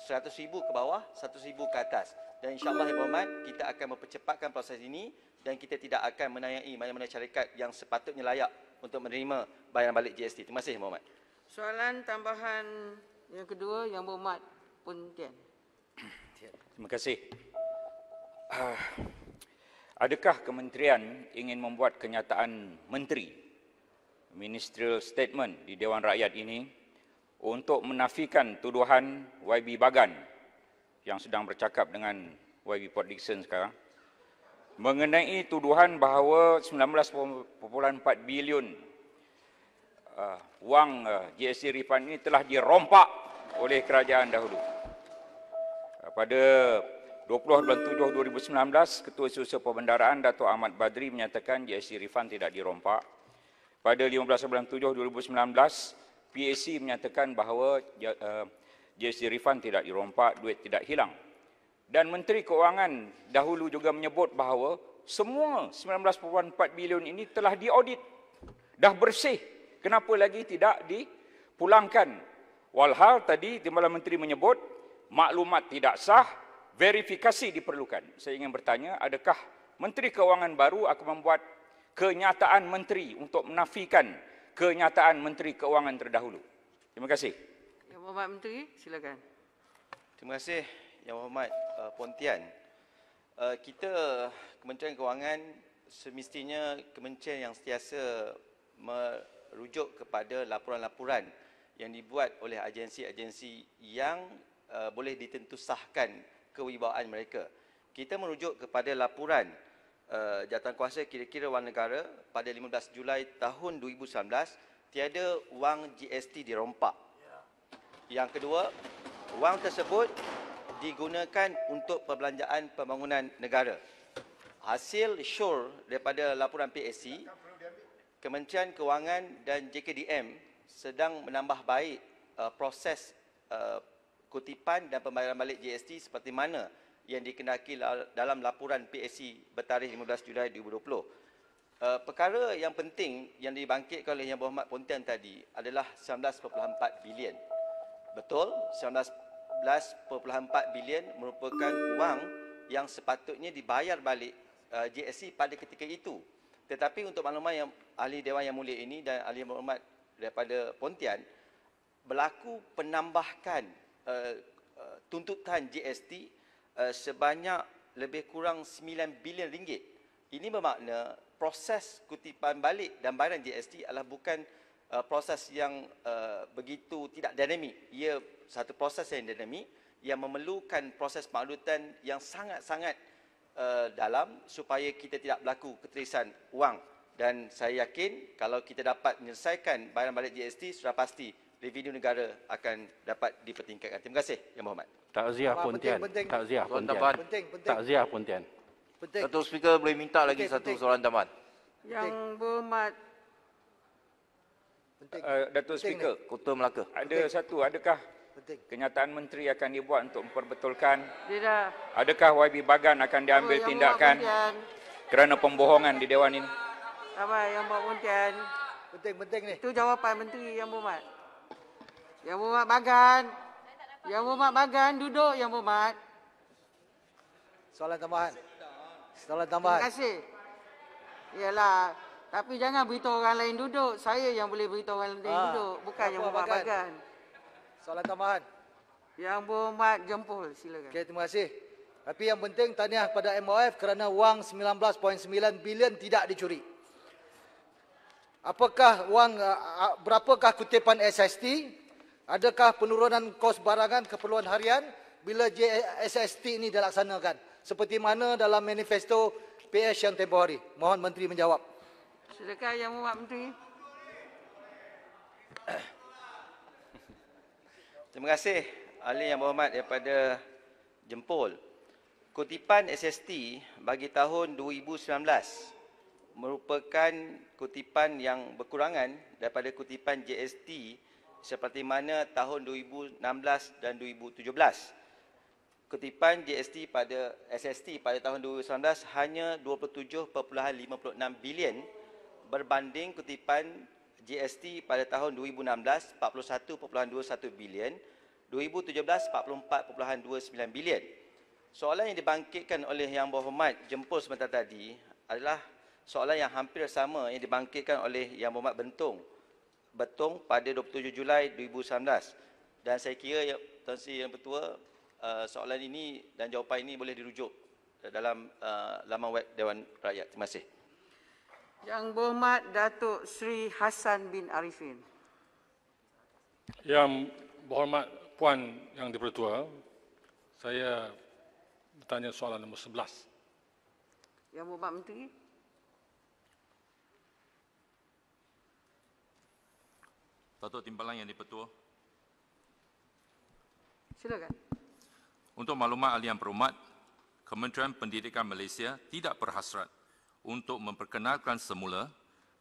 100 ribu ke bawah, 100 ribu ke atas. Dan insyaAllah, Ibu Ahmad, kita akan mempercepatkan proses ini dan kita tidak akan menayangi mana-mana syarikat yang sepatutnya layak untuk menerima bayaran balik GST. Terima kasih, Ibu Ahmad. Soalan tambahan yang kedua, yang berhormat pun tian. Terima kasih. Ah, adakah kementerian ingin membuat kenyataan menteri, ministerial statement di Dewan Rakyat ini untuk menafikan tuduhan YB Bagan yang sedang bercakap dengan YB Port Dixon sekarang mengenai tuduhan bahawa 19.4 bilion uh, wang uh, GST refund ini telah dirompak oleh kerajaan dahulu. Uh, pada 20.7 2019, Ketua Susu Perbendaraan Datuk Ahmad Badri menyatakan GST refund tidak dirompak. Pada 15.7 2019, PAC menyatakan bahawa JC uh, refund tidak dirompak, duit tidak hilang. Dan Menteri Keuangan dahulu juga menyebut bahawa semua 19.4 bilion ini telah diaudit. Dah bersih. Kenapa lagi tidak dipulangkan? Walhal tadi Timbalan Menteri menyebut maklumat tidak sah, verifikasi diperlukan. Saya ingin bertanya, adakah Menteri Keuangan baru akan membuat kenyataan Menteri untuk menafikan kenyataan Menteri Keuangan terdahulu. Terima kasih. Yang Berhormat Menteri, silakan. Terima kasih Yang Berhormat uh, Pontian. Uh, kita Kementerian Keuangan semestinya kementerian yang setiasa merujuk kepada laporan-laporan yang dibuat oleh agensi-agensi yang uh, boleh ditentusahkan kewibawaan mereka. Kita merujuk kepada laporan Eh, jawatan kuasa kira-kira wang negara pada 15 Julai tahun 2019 tiada wang GST dirompak. Yang kedua, wang tersebut digunakan untuk perbelanjaan pembangunan negara. Hasil sure daripada laporan PSC, Kementerian Kewangan dan JKDM sedang menambah baik uh, proses uh, kutipan dan pembayaran balik GST seperti mana yang dikenaki dalam laporan PAC bertarikh 15 Julai 2020. Uh, eh, perkara yang penting yang dibangkitkan oleh Yang Berhormat Pontian tadi adalah 19.4 bilion. Betul, 19.4 bilion merupakan wang yang sepatutnya dibayar balik uh, eh, GSC pada ketika itu. Tetapi untuk makluman yang ahli Dewan Yang Mulia ini dan ahli Yang Berhormat daripada Pontian, berlaku penambahkan uh, uh, tuntutan GST Eh, sebanyak lebih kurang 9 bilion ringgit. Ini bermakna proses kutipan balik dan bayaran GST adalah bukan uh, proses yang uh, begitu tidak dinamik. Ia satu proses yang dinamik yang memerlukan proses maklutan yang sangat-sangat uh, dalam supaya kita tidak berlaku keterisan wang. Dan saya yakin kalau kita dapat menyelesaikan bayaran balik GST sudah pasti revenue negara akan dapat dipertingkatkan. Terima kasih, Yang Berhormat. Takziah Pontian. Takziah Pontian. Penting, Takziah Pontian. Datuk Speaker boleh minta lagi penting. satu soalan tambahan. Yang Berhormat. Uh, Datuk Speaker, penting, Kota Melaka. Ada penting. satu, adakah penting. kenyataan menteri akan dibuat untuk memperbetulkan? Tidak. Adakah YB Bagan akan diambil oh, Apa, tindakan kerana pembohongan di dewan ini? Apa yang Berhormat Penting, penting ni. Itu jawapan menteri yang Berhormat. Yang Muhammad Bagan. Yang Muhammad Bagan duduk Yang Muhammad. Soalan tambahan. Soalan tambahan. Terima kasih. Yalah, tapi jangan beritahu orang lain duduk. Saya yang boleh beritahu orang lain ha. duduk, bukan Yang Muhammad Bagan. Bagan. Soalan tambahan. Yang Muhammad jempol silakan. Okey, terima kasih. Tapi yang penting tahniah kepada MOF kerana wang 19.9 bilion tidak dicuri. Apakah wang ah, ah, berapakah kutipan SST Adakah penurunan kos barangan keperluan harian bila JSST ini dilaksanakan? Seperti mana dalam manifesto PS yang tempoh hari? Mohon Menteri menjawab. Silakan Yang Muhammad Menteri. Terima kasih Ali Yang Berhormat daripada Jempol. Kutipan SST bagi tahun 2019 merupakan kutipan yang berkurangan daripada kutipan JST seperti mana tahun 2016 dan 2017. Ketipan GST pada SST pada tahun 2019 hanya 27.56 bilion berbanding ketipan GST pada tahun 2016 41.21 bilion 2017 44.29 bilion. Soalan yang dibangkitkan oleh Yang Berhormat Jempol sebentar tadi adalah soalan yang hampir sama yang dibangkitkan oleh Yang Berhormat Bentong. Betong pada 27 Julai 2019. Dan saya kira ya, Tuan Sri yang bertua uh, eh, soalan ini dan jawapan ini boleh dirujuk eh, dalam uh, laman web Dewan Rakyat. Terima kasih. Yang Berhormat Datuk Sri Hassan bin Arifin. Yang Berhormat Puan Yang Dipertua, saya bertanya soalan nombor 11. Yang Berhormat Menteri. Datuk Timbalan yang dipertua. Silakan. Untuk maklumat ahli yang berhormat, Kementerian Pendidikan Malaysia tidak berhasrat untuk memperkenalkan semula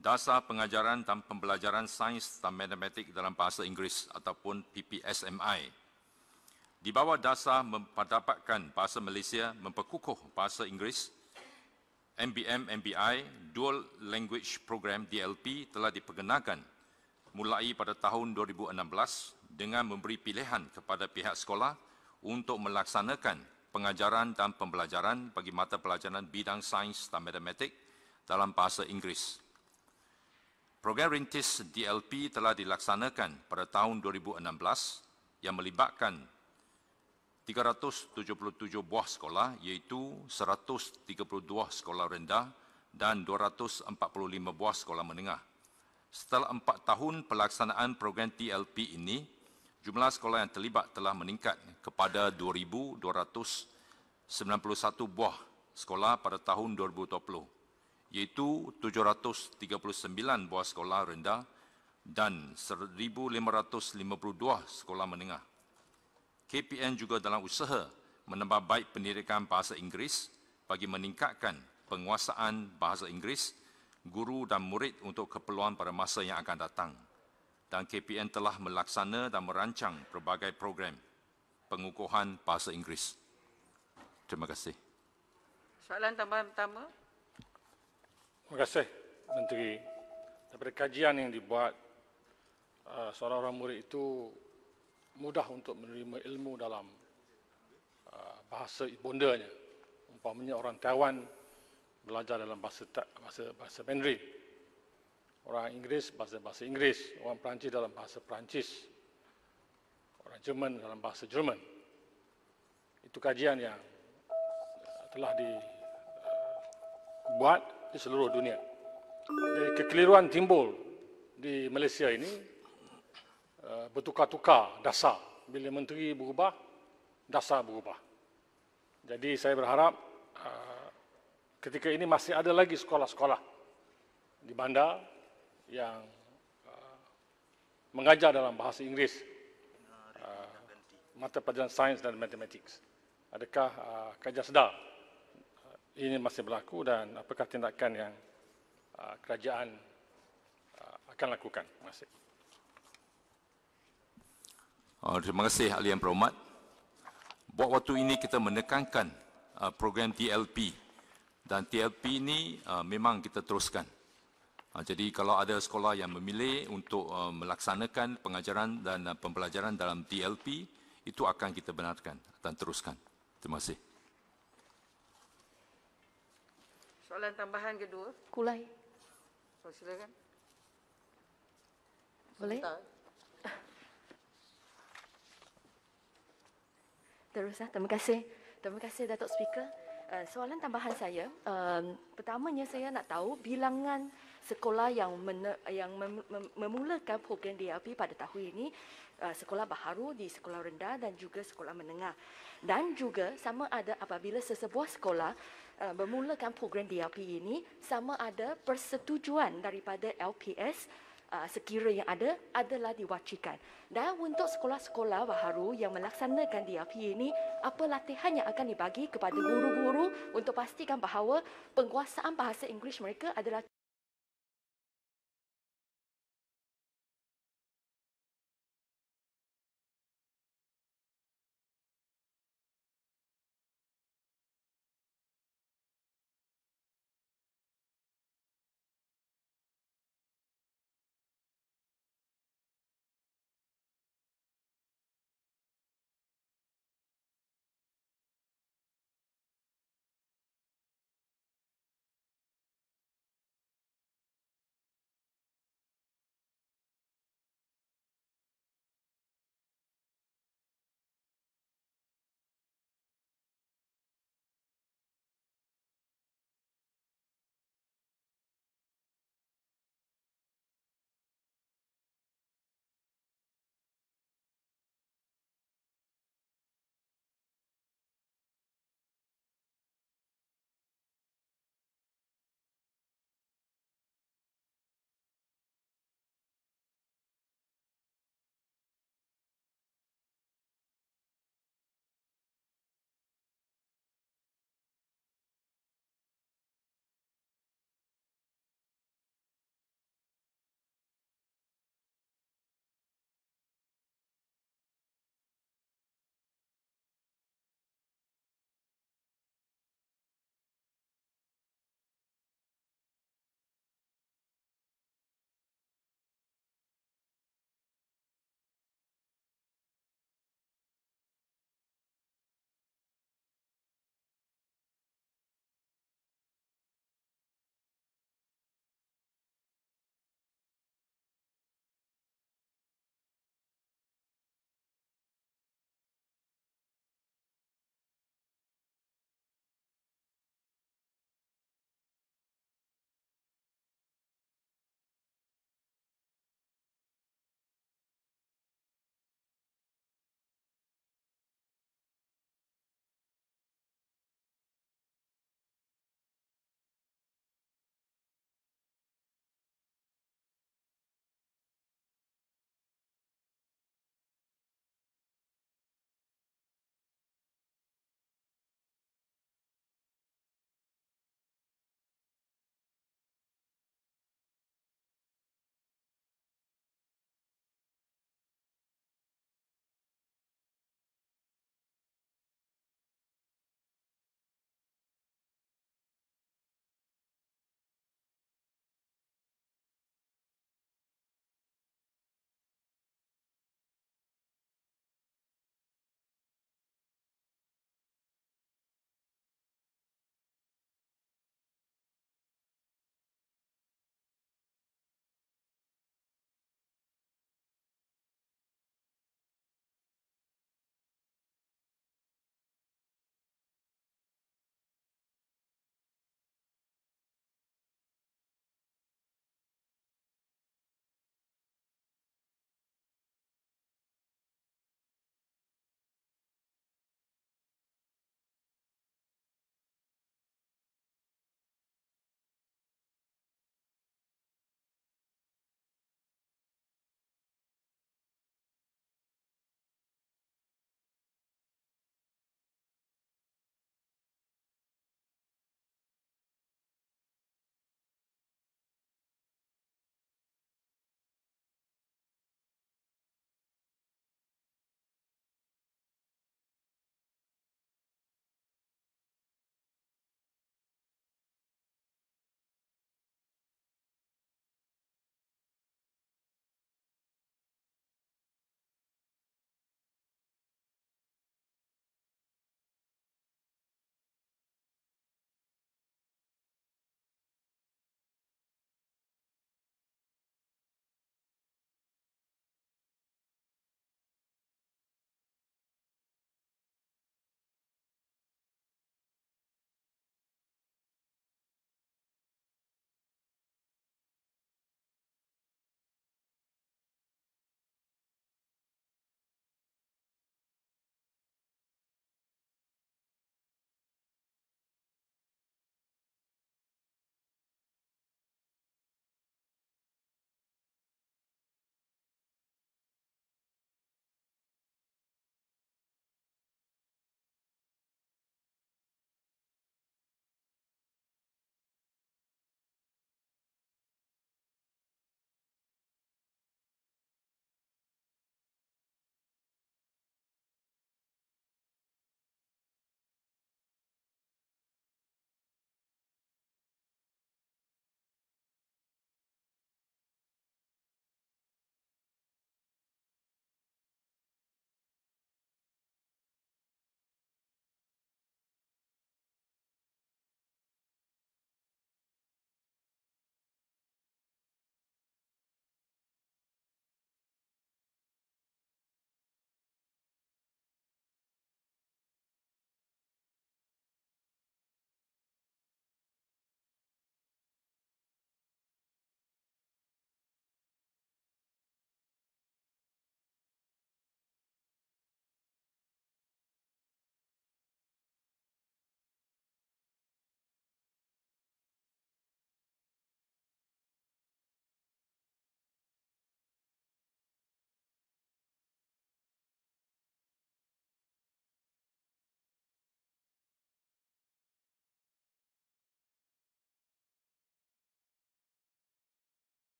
dasar pengajaran dan pembelajaran sains dan matematik dalam bahasa Inggeris ataupun PPSMI. Di bawah dasar mendapatkan bahasa Malaysia memperkukuh bahasa Inggeris, MBM-MBI Dual Language Program DLP telah diperkenalkan mulai pada tahun 2016 dengan memberi pilihan kepada pihak sekolah untuk melaksanakan pengajaran dan pembelajaran bagi mata pelajaran bidang sains dan matematik dalam bahasa Inggeris. Program rintis DLP telah dilaksanakan pada tahun 2016 yang melibatkan 377 buah sekolah iaitu 132 sekolah rendah dan 245 buah sekolah menengah. Setelah empat tahun pelaksanaan program TLP ini, jumlah sekolah yang terlibat telah meningkat kepada 2,291 buah sekolah pada tahun 2020, iaitu 739 buah sekolah rendah dan 1,552 sekolah menengah. KPN juga dalam usaha menambah baik pendidikan bahasa Inggeris bagi meningkatkan penguasaan bahasa Inggeris guru dan murid untuk keperluan pada masa yang akan datang dan KPN telah melaksana dan merancang pelbagai program pengukuhan bahasa Inggeris. Terima kasih. Soalan tambahan pertama. Terima kasih, Menteri. Daripada kajian yang dibuat, uh, seorang-orang murid itu mudah untuk menerima ilmu dalam uh, bahasa ibundanya, Umpamanya orang Taiwan belajar dalam bahasa bahasa bahasa Mandarin. Orang Inggeris bahasa bahasa Inggeris, orang Perancis dalam bahasa Perancis. Orang Jerman dalam bahasa Jerman. Itu kajian yang eh, telah dibuat eh, di seluruh dunia. Jadi kekeliruan timbul di Malaysia ini eh, bertukar-tukar dasar. Bila menteri berubah, dasar berubah. Jadi saya berharap ketika ini masih ada lagi sekolah-sekolah di bandar yang uh, mengajar dalam bahasa Inggeris uh, mata pelajaran sains dan matematik. Adakah uh, kajian sedar uh, ini masih berlaku dan apakah tindakan yang uh, kerajaan uh, akan lakukan? masih? Oh, Uh, terima kasih Ali yang Buat waktu ini kita menekankan uh, program TLP dan TLP ini uh, memang kita teruskan. Uh, jadi kalau ada sekolah yang memilih untuk uh, melaksanakan pengajaran dan pembelajaran dalam TLP, itu akan kita benarkan dan teruskan. Terima kasih. Soalan tambahan kedua. Kulai. So, silakan. Boleh? Teruslah. Terima kasih. Terima kasih Datuk Speaker. Eh, soalan tambahan saya, um, pertamanya saya nak tahu bilangan sekolah yang men- yang mem- mem- memulakan program DAP pada tahun ini, uh, sekolah baharu di sekolah rendah dan juga sekolah menengah. Dan juga sama ada apabila sesebuah sekolah uh, memulakan program DAP ini, sama ada persetujuan daripada LPS uh, sekiranya yang ada adalah diwajibkan. Dan untuk sekolah-sekolah baharu yang melaksanakan DRP ini, apa latihan yang akan dibagi kepada guru-guru untuk pastikan bahawa penguasaan bahasa Inggeris mereka adalah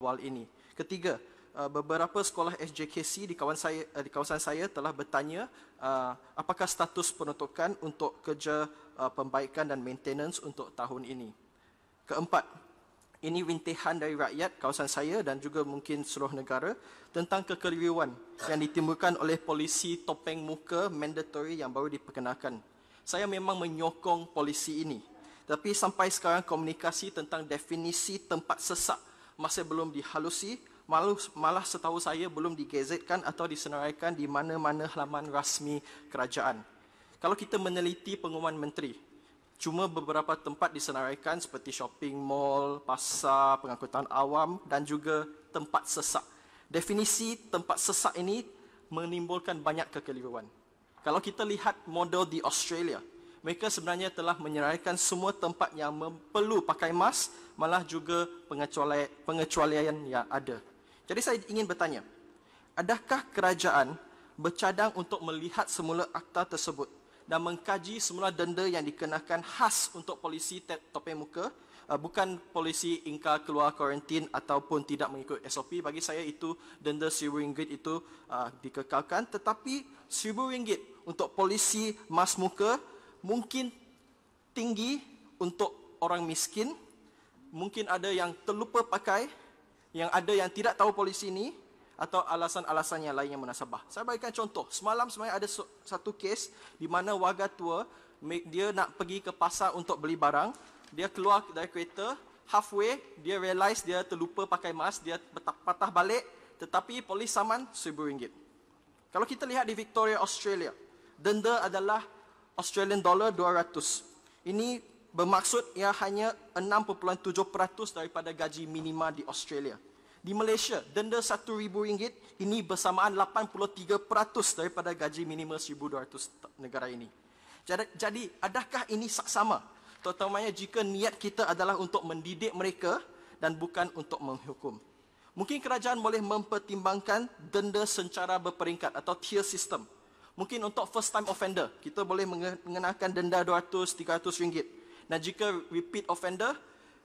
awal ini. Ketiga, uh, beberapa sekolah SJKC di kawasan saya, uh, di kawasan saya telah bertanya uh, apakah status penutupan untuk kerja pembaikan dan maintenance untuk tahun ini. Keempat, ini wintihan dari rakyat kawasan saya dan juga mungkin seluruh negara tentang kekeliruan yang ditimbulkan oleh polisi topeng muka mandatory yang baru diperkenalkan. Saya memang menyokong polisi ini. Tapi sampai sekarang komunikasi tentang definisi tempat sesak masih belum dihalusi, malah setahu saya belum digazetkan atau disenaraikan di mana-mana halaman rasmi kerajaan. Kalau kita meneliti pengumuman menteri, cuma beberapa tempat disenaraikan seperti shopping mall, pasar, pengangkutan awam dan juga tempat sesak. Definisi tempat sesak ini menimbulkan banyak kekeliruan. Kalau kita lihat model di Australia, mereka sebenarnya telah menyeraikan semua tempat yang perlu pakai mask malah juga pengecualian, pengecualian yang ada. Jadi saya ingin bertanya, adakah kerajaan bercadang untuk melihat semula akta tersebut dan mengkaji semula denda yang dikenakan khas untuk polisi topeng muka uh, bukan polisi ingkar keluar kuarantin ataupun tidak mengikut SOP bagi saya itu denda RM1000 itu uh, dikekalkan tetapi RM1000 untuk polisi mas muka mungkin tinggi untuk orang miskin mungkin ada yang terlupa pakai, yang ada yang tidak tahu polisi ini atau alasan-alasan yang lain yang munasabah. Saya bagikan contoh. Semalam sebenarnya ada satu kes di mana warga tua dia nak pergi ke pasar untuk beli barang. Dia keluar dari kereta, halfway dia realise dia terlupa pakai mask, dia patah balik tetapi polis saman RM1,000. Kalau kita lihat di Victoria, Australia, denda adalah Australian dollar 200. Ini bermaksud ia hanya 6.7% daripada gaji minima di Australia. Di Malaysia, denda RM1,000 ini bersamaan 83% daripada gaji minima 1,200 negara ini. Jadi, adakah ini sama? Terutamanya jika niat kita adalah untuk mendidik mereka dan bukan untuk menghukum. Mungkin kerajaan boleh mempertimbangkan denda secara berperingkat atau tier system. Mungkin untuk first time offender, kita boleh mengenakan denda RM200, RM300 dan jika repeat offender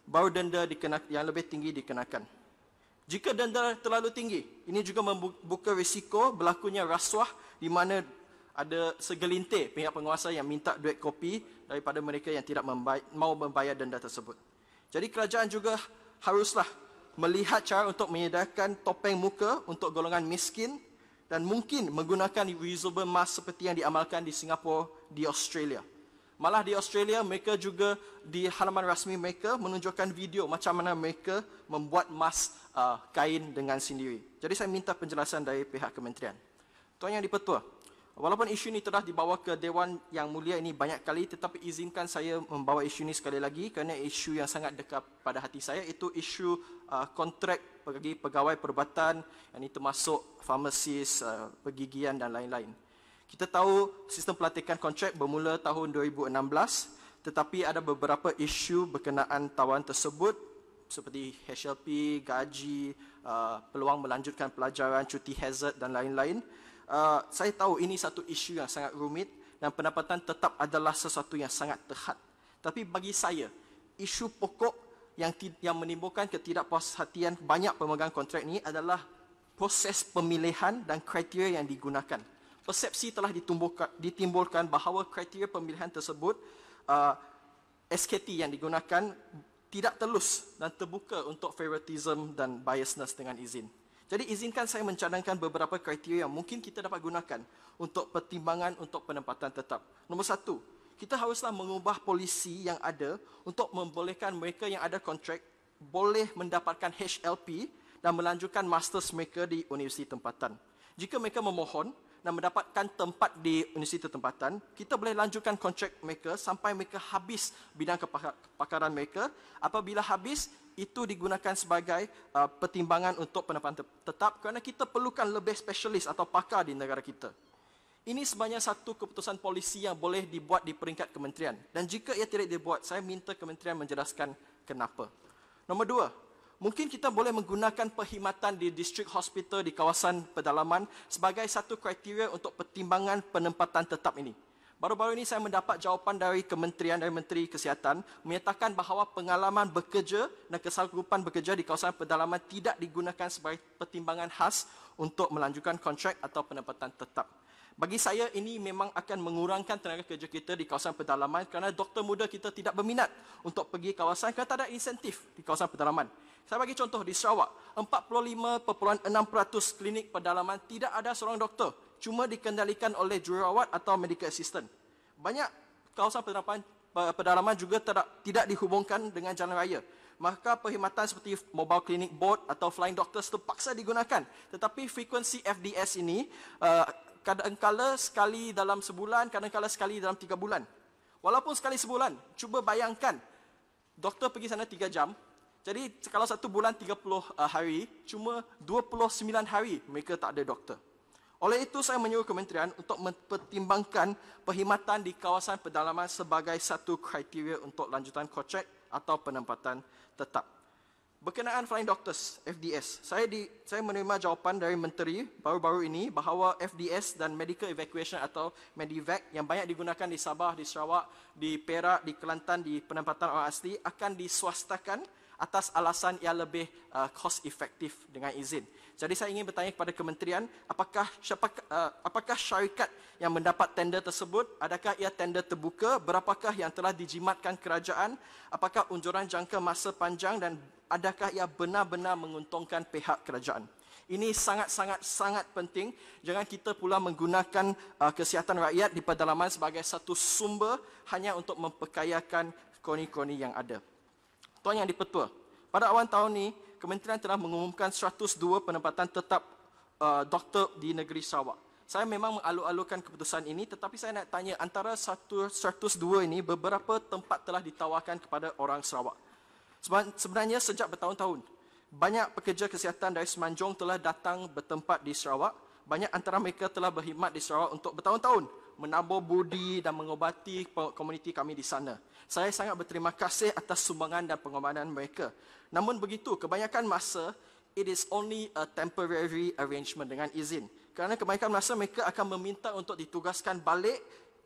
baru denda dikena, yang lebih tinggi dikenakan. Jika denda terlalu tinggi, ini juga membuka risiko berlakunya rasuah di mana ada segelintir pihak penguasa yang minta duit kopi daripada mereka yang tidak membayar, mau membayar denda tersebut. Jadi kerajaan juga haruslah melihat cara untuk menyediakan topeng muka untuk golongan miskin dan mungkin menggunakan reusable mask seperti yang diamalkan di Singapura, di Australia. Malah di Australia, mereka juga di halaman rasmi mereka menunjukkan video macam mana mereka membuat mas uh, kain dengan sendiri. Jadi saya minta penjelasan dari pihak kementerian. Tuan Yang Dipertua, walaupun isu ini telah dibawa ke Dewan Yang Mulia ini banyak kali, tetapi izinkan saya membawa isu ini sekali lagi kerana isu yang sangat dekat pada hati saya itu isu uh, kontrak bagi pegawai perubatan, yang ini termasuk farmasis, uh, pergigian dan lain-lain. Kita tahu sistem pelatihan kontrak bermula tahun 2016 tetapi ada beberapa isu berkenaan tawaran tersebut seperti HLP, gaji, uh, peluang melanjutkan pelajaran, cuti hazard dan lain-lain. Uh, saya tahu ini satu isu yang sangat rumit dan pendapatan tetap adalah sesuatu yang sangat terhad. Tapi bagi saya, isu pokok yang yang menimbulkan ketidakpuas hatian banyak pemegang kontrak ini adalah proses pemilihan dan kriteria yang digunakan persepsi telah ditimbulkan bahawa kriteria pemilihan tersebut uh, SKT yang digunakan tidak telus dan terbuka untuk favoritism dan biasness dengan izin. Jadi izinkan saya mencadangkan beberapa kriteria yang mungkin kita dapat gunakan untuk pertimbangan untuk penempatan tetap. Nombor satu, kita haruslah mengubah polisi yang ada untuk membolehkan mereka yang ada kontrak boleh mendapatkan HLP dan melanjutkan master's mereka di universiti tempatan. Jika mereka memohon, dan mendapatkan tempat di universiti tempatan, kita boleh lanjutkan kontrak mereka sampai mereka habis bidang kepakaran mereka. Apabila habis, itu digunakan sebagai uh, pertimbangan untuk penempatan tetap kerana kita perlukan lebih spesialis atau pakar di negara kita. Ini sebenarnya satu keputusan polisi yang boleh dibuat di peringkat kementerian. Dan jika ia tidak dibuat, saya minta kementerian menjelaskan kenapa. Nombor dua, Mungkin kita boleh menggunakan perkhidmatan di district hospital di kawasan pedalaman sebagai satu kriteria untuk pertimbangan penempatan tetap ini. Baru-baru ini saya mendapat jawapan dari Kementerian dari Menteri Kesihatan menyatakan bahawa pengalaman bekerja dan kesanggupan bekerja di kawasan pedalaman tidak digunakan sebagai pertimbangan khas untuk melanjutkan kontrak atau penempatan tetap. Bagi saya ini memang akan mengurangkan tenaga kerja kita di kawasan pedalaman kerana doktor muda kita tidak berminat untuk pergi kawasan kerana tak ada insentif di kawasan pedalaman. Saya bagi contoh di Sarawak, 45.6% klinik pedalaman tidak ada seorang doktor, cuma dikendalikan oleh jururawat atau medical assistant. Banyak kawasan penerapan eh, pedalaman juga tidak, tidak dihubungkan dengan jalan raya. Maka perkhidmatan seperti mobile clinic board atau flying doctors terpaksa digunakan. Tetapi frekuensi FDS ini eh, kadang-kala sekali dalam sebulan, kadang-kala sekali dalam tiga bulan. Walaupun sekali sebulan, cuba bayangkan doktor pergi sana tiga jam, jadi kalau satu bulan 30 eh, hari, cuma 29 hari mereka tak ada doktor. Oleh itu saya menyuruh kementerian untuk mempertimbangkan perkhidmatan di kawasan pedalaman sebagai satu kriteria untuk lanjutan kontrak atau penempatan tetap. Berkenaan Flying Doctors, FDS, saya, di, saya menerima jawapan dari Menteri baru-baru ini bahawa FDS dan Medical Evacuation atau Medivac yang banyak digunakan di Sabah, di Sarawak, di Perak, di Kelantan, di penempatan orang asli akan diswastakan atas alasan ia lebih uh, cost effective dengan izin. Jadi saya ingin bertanya kepada kementerian, apakah uh, apakah syarikat yang mendapat tender tersebut? Adakah ia tender terbuka? Berapakah yang telah dijimatkan kerajaan? Apakah unjuran jangka masa panjang dan adakah ia benar-benar menguntungkan pihak kerajaan? Ini sangat-sangat sangat penting. Jangan kita pula menggunakan uh, kesihatan rakyat di pedalaman sebagai satu sumber hanya untuk memperkayakan koni-koni yang ada. Tuan Yang Dipertua. Pada awal tahun ini, Kementerian telah mengumumkan 102 penempatan tetap uh, doktor di negeri Sarawak. Saya memang mengalu-alukan keputusan ini tetapi saya nak tanya antara 102 ini beberapa tempat telah ditawarkan kepada orang Sarawak. Sebenarnya sejak bertahun-tahun, banyak pekerja kesihatan dari Semanjung telah datang bertempat di Sarawak. Banyak antara mereka telah berkhidmat di Sarawak untuk bertahun-tahun menabur budi dan mengobati komuniti kami di sana. Saya sangat berterima kasih atas sumbangan dan pengobatan mereka. Namun begitu, kebanyakan masa, it is only a temporary arrangement dengan izin. Kerana kebanyakan masa mereka akan meminta untuk ditugaskan balik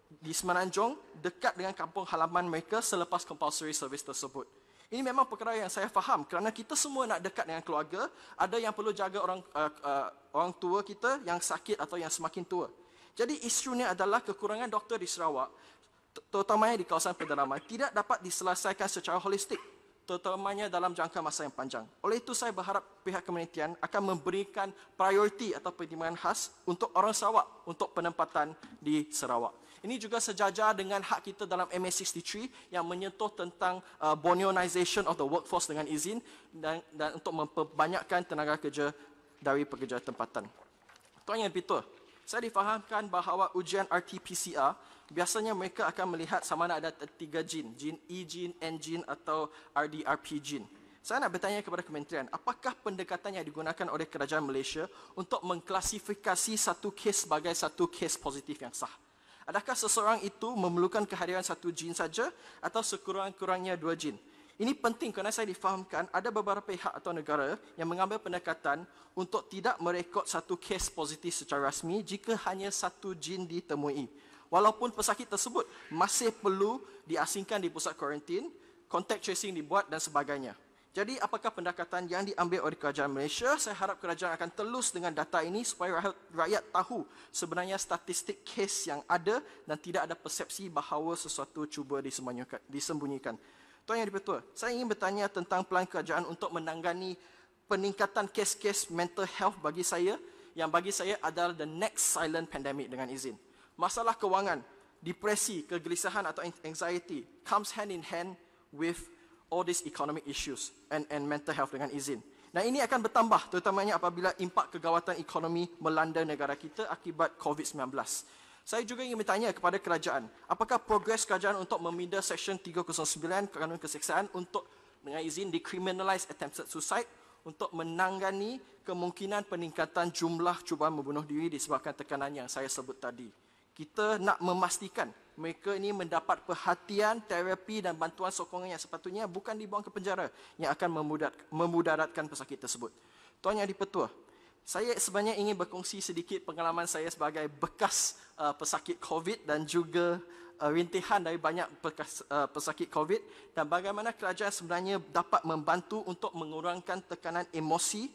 di Semenanjung dekat dengan kampung halaman mereka selepas compulsory service tersebut. Ini memang perkara yang saya faham kerana kita semua nak dekat dengan keluarga, ada yang perlu jaga orang uh, uh, orang tua kita yang sakit atau yang semakin tua. Jadi isunya adalah kekurangan doktor di Sarawak, terutamanya di kawasan pedalaman, tidak dapat diselesaikan secara holistik, terutamanya dalam jangka masa yang panjang. Oleh itu, saya berharap pihak kementerian akan memberikan prioriti atau pertimbangan khas untuk orang Sarawak untuk penempatan di Sarawak. Ini juga sejajar dengan hak kita dalam MA63 yang menyentuh tentang uh, bonionization of the workforce dengan izin dan, dan untuk memperbanyakkan tenaga kerja dari pekerja tempatan. Tuan yang betul, saya difahamkan bahawa ujian RT-PCR biasanya mereka akan melihat sama ada ada tiga jin, jin E jin, N jin atau RDRP jin. Saya nak bertanya kepada kementerian, apakah pendekatan yang digunakan oleh kerajaan Malaysia untuk mengklasifikasi satu kes sebagai satu kes positif yang sah? Adakah seseorang itu memerlukan kehadiran satu jin saja atau sekurang-kurangnya dua jin? Ini penting kerana saya difahamkan ada beberapa pihak atau negara yang mengambil pendekatan untuk tidak merekod satu kes positif secara rasmi jika hanya satu jin ditemui. Walaupun pesakit tersebut masih perlu diasingkan di pusat kuarantin, contact tracing dibuat dan sebagainya. Jadi apakah pendekatan yang diambil oleh kerajaan Malaysia? Saya harap kerajaan akan telus dengan data ini supaya rakyat tahu sebenarnya statistik kes yang ada dan tidak ada persepsi bahawa sesuatu cuba disembunyikan. Tuan Yang Dipertua, saya ingin bertanya tentang pelan kerajaan untuk menangani peningkatan kes-kes mental health bagi saya yang bagi saya adalah the next silent pandemic dengan izin. Masalah kewangan, depresi, kegelisahan atau anxiety comes hand in hand with all these economic issues and and mental health dengan izin. Nah ini akan bertambah terutamanya apabila impak kegawatan ekonomi melanda negara kita akibat COVID-19. Saya juga ingin bertanya kepada kerajaan, apakah progres kerajaan untuk memindah Seksyen 309 Kanun Keseksaan untuk dengan izin decriminalize attempted suicide untuk menangani kemungkinan peningkatan jumlah cubaan membunuh diri disebabkan tekanan yang saya sebut tadi. Kita nak memastikan mereka ini mendapat perhatian, terapi dan bantuan sokongan yang sepatutnya bukan dibuang ke penjara yang akan memudaratkan pesakit tersebut. Tuan Yang di Petua, saya sebenarnya ingin berkongsi sedikit pengalaman saya sebagai bekas uh, pesakit COVID dan juga uh, rintihan dari banyak bekas, uh, pesakit COVID dan bagaimana kerajaan sebenarnya dapat membantu untuk mengurangkan tekanan emosi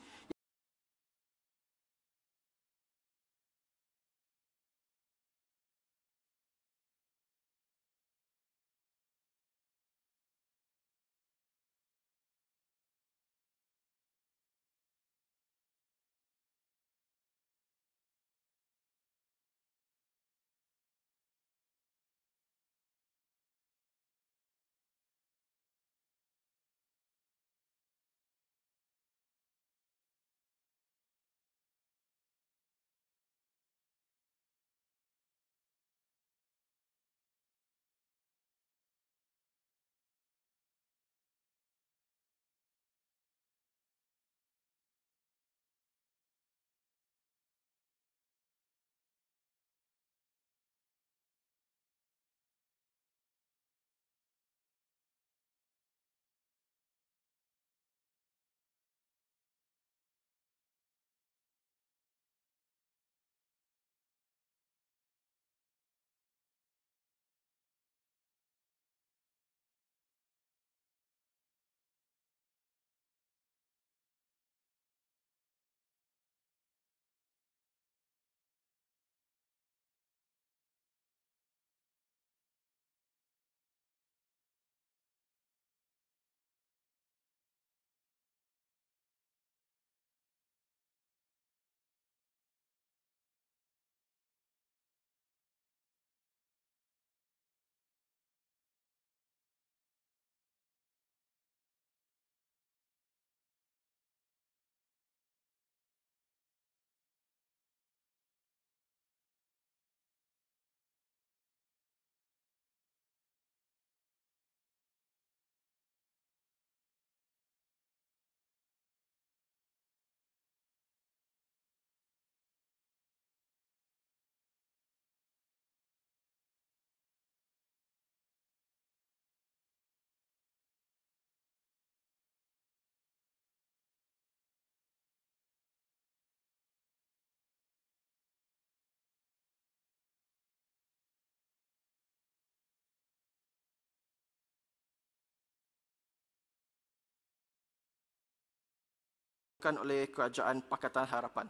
dilakukan oleh kerajaan Pakatan Harapan.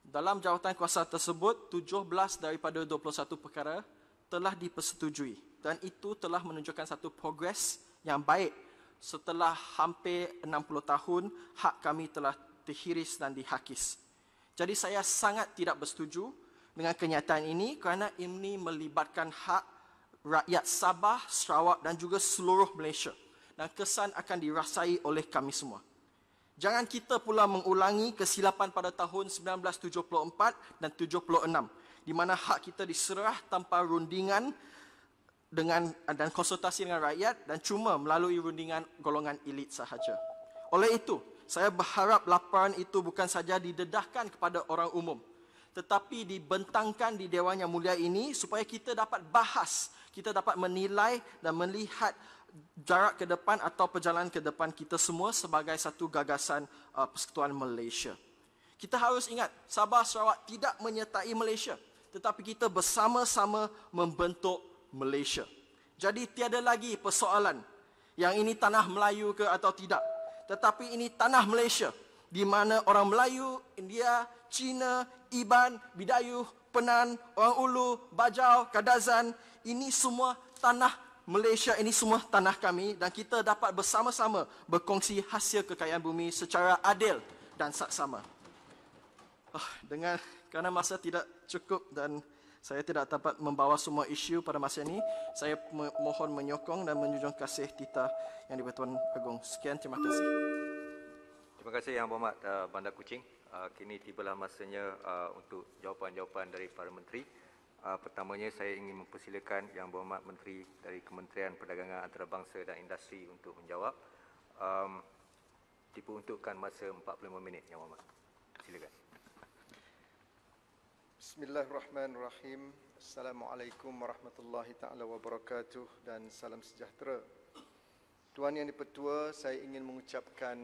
Dalam jawatan kuasa tersebut, 17 daripada 21 perkara telah dipersetujui dan itu telah menunjukkan satu progres yang baik setelah hampir 60 tahun hak kami telah terhiris dan dihakis. Jadi saya sangat tidak bersetuju dengan kenyataan ini kerana ini melibatkan hak rakyat Sabah, Sarawak dan juga seluruh Malaysia dan kesan akan dirasai oleh kami semua. Jangan kita pula mengulangi kesilapan pada tahun 1974 dan 76 di mana hak kita diserah tanpa rundingan dengan dan konsultasi dengan rakyat dan cuma melalui rundingan golongan elit sahaja. Oleh itu, saya berharap laporan itu bukan saja didedahkan kepada orang umum tetapi dibentangkan di Dewan Yang Mulia ini supaya kita dapat bahas, kita dapat menilai dan melihat jarak ke depan atau perjalanan ke depan kita semua sebagai satu gagasan uh, Persekutuan Malaysia. Kita harus ingat Sabah Sarawak tidak menyertai Malaysia tetapi kita bersama-sama membentuk Malaysia. Jadi tiada lagi persoalan yang ini tanah Melayu ke atau tidak. Tetapi ini tanah Malaysia di mana orang Melayu, India, Cina, Iban, Bidayuh, Penan, Orang Ulu, Bajau, Kadazan ini semua tanah Malaysia ini semua tanah kami dan kita dapat bersama-sama berkongsi hasil kekayaan bumi secara adil dan saksama. Oh, dengan kerana masa tidak cukup dan saya tidak dapat membawa semua isu pada masa ini, saya mohon menyokong dan menjunjung kasih Tita yang dipertuan Agong. Sekian, terima kasih. Terima kasih Yang Berhormat uh, Bandar Kuching. Uh, kini tibalah masanya uh, untuk jawapan-jawapan dari para menteri. Uh, pertamanya saya ingin mempersilakan Yang Berhormat Menteri dari Kementerian Perdagangan Antarabangsa dan Industri untuk menjawab. Um, diperuntukkan masa 45 minit Yang Berhormat. Silakan. Bismillahirrahmanirrahim. Assalamualaikum warahmatullahi taala wabarakatuh dan salam sejahtera. Tuan Yang Dipertua, saya ingin mengucapkan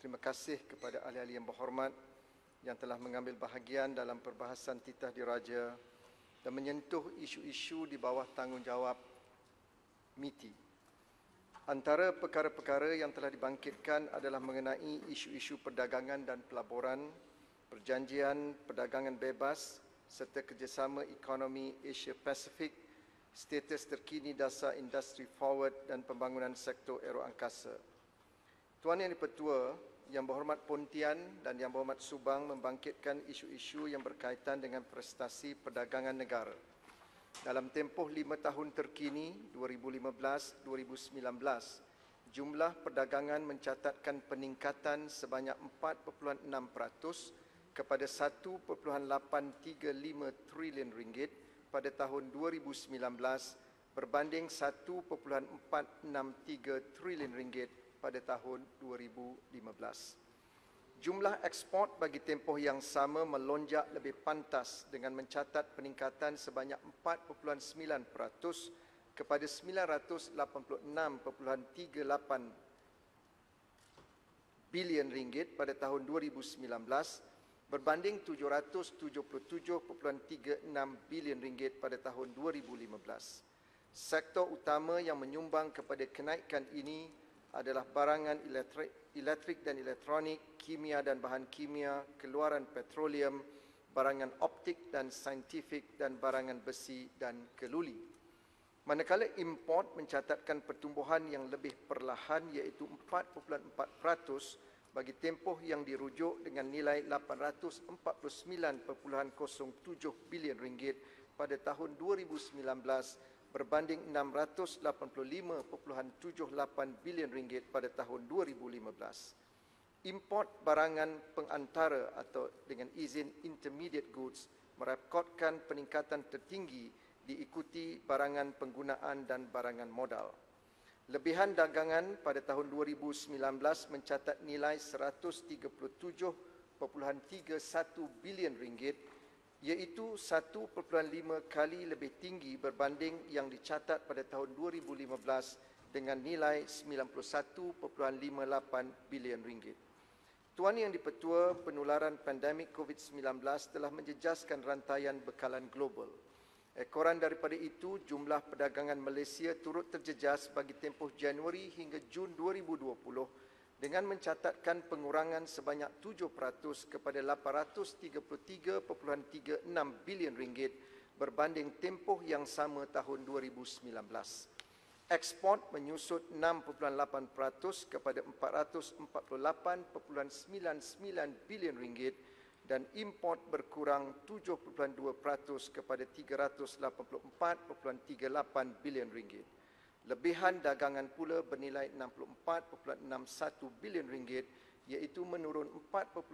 terima kasih kepada ahli-ahli yang berhormat yang telah mengambil bahagian dalam perbahasan titah diraja dan menyentuh isu-isu di bawah tanggungjawab MITI. Antara perkara-perkara yang telah dibangkitkan adalah mengenai isu-isu perdagangan dan pelaburan, perjanjian perdagangan bebas serta kerjasama ekonomi Asia Pasifik, status terkini dasar industri forward dan pembangunan sektor aero angkasa. Tuan Yang di yang Berhormat Pontian dan Yang Berhormat Subang membangkitkan isu-isu yang berkaitan dengan prestasi perdagangan negara. Dalam tempoh lima tahun terkini, 2015-2019, jumlah perdagangan mencatatkan peningkatan sebanyak 4.6% kepada 1.835 trilion ringgit pada tahun 2019 berbanding 1.463 trilion ringgit pada tahun 2015. Jumlah ekspor bagi tempoh yang sama melonjak lebih pantas dengan mencatat peningkatan sebanyak 4.9% kepada 986.38 bilion ringgit pada tahun 2019 berbanding 777.36 bilion ringgit pada tahun 2015. Sektor utama yang menyumbang kepada kenaikan ini adalah barangan elektrik, elektrik dan elektronik, kimia dan bahan kimia, keluaran petroleum, barangan optik dan saintifik dan barangan besi dan keluli. Manakala import mencatatkan pertumbuhan yang lebih perlahan iaitu 4.4% bagi tempoh yang dirujuk dengan nilai 849.07 bilion ringgit pada tahun 2019 berbanding 685.78 bilion ringgit pada tahun 2015. Import barangan pengantara atau dengan izin intermediate goods merekodkan peningkatan tertinggi diikuti barangan penggunaan dan barangan modal. Lebihan dagangan pada tahun 2019 mencatat nilai 137.31 bilion ringgit iaitu 1.5 kali lebih tinggi berbanding yang dicatat pada tahun 2015 dengan nilai 91.58 bilion ringgit. Tuan Yang Dipertua, penularan pandemik COVID-19 telah menjejaskan rantaian bekalan global. Ekoran daripada itu, jumlah perdagangan Malaysia turut terjejas bagi tempoh Januari hingga Jun 2020 dengan mencatatkan pengurangan sebanyak 7% kepada 833.36 bilion ringgit berbanding tempoh yang sama tahun 2019. Ekspor menyusut 6.8% kepada 448.99 bilion ringgit dan import berkurang 7.2% kepada 384.38 bilion ringgit. Lebihan dagangan pula bernilai 64.61 bilion ringgit iaitu menurun 4.1%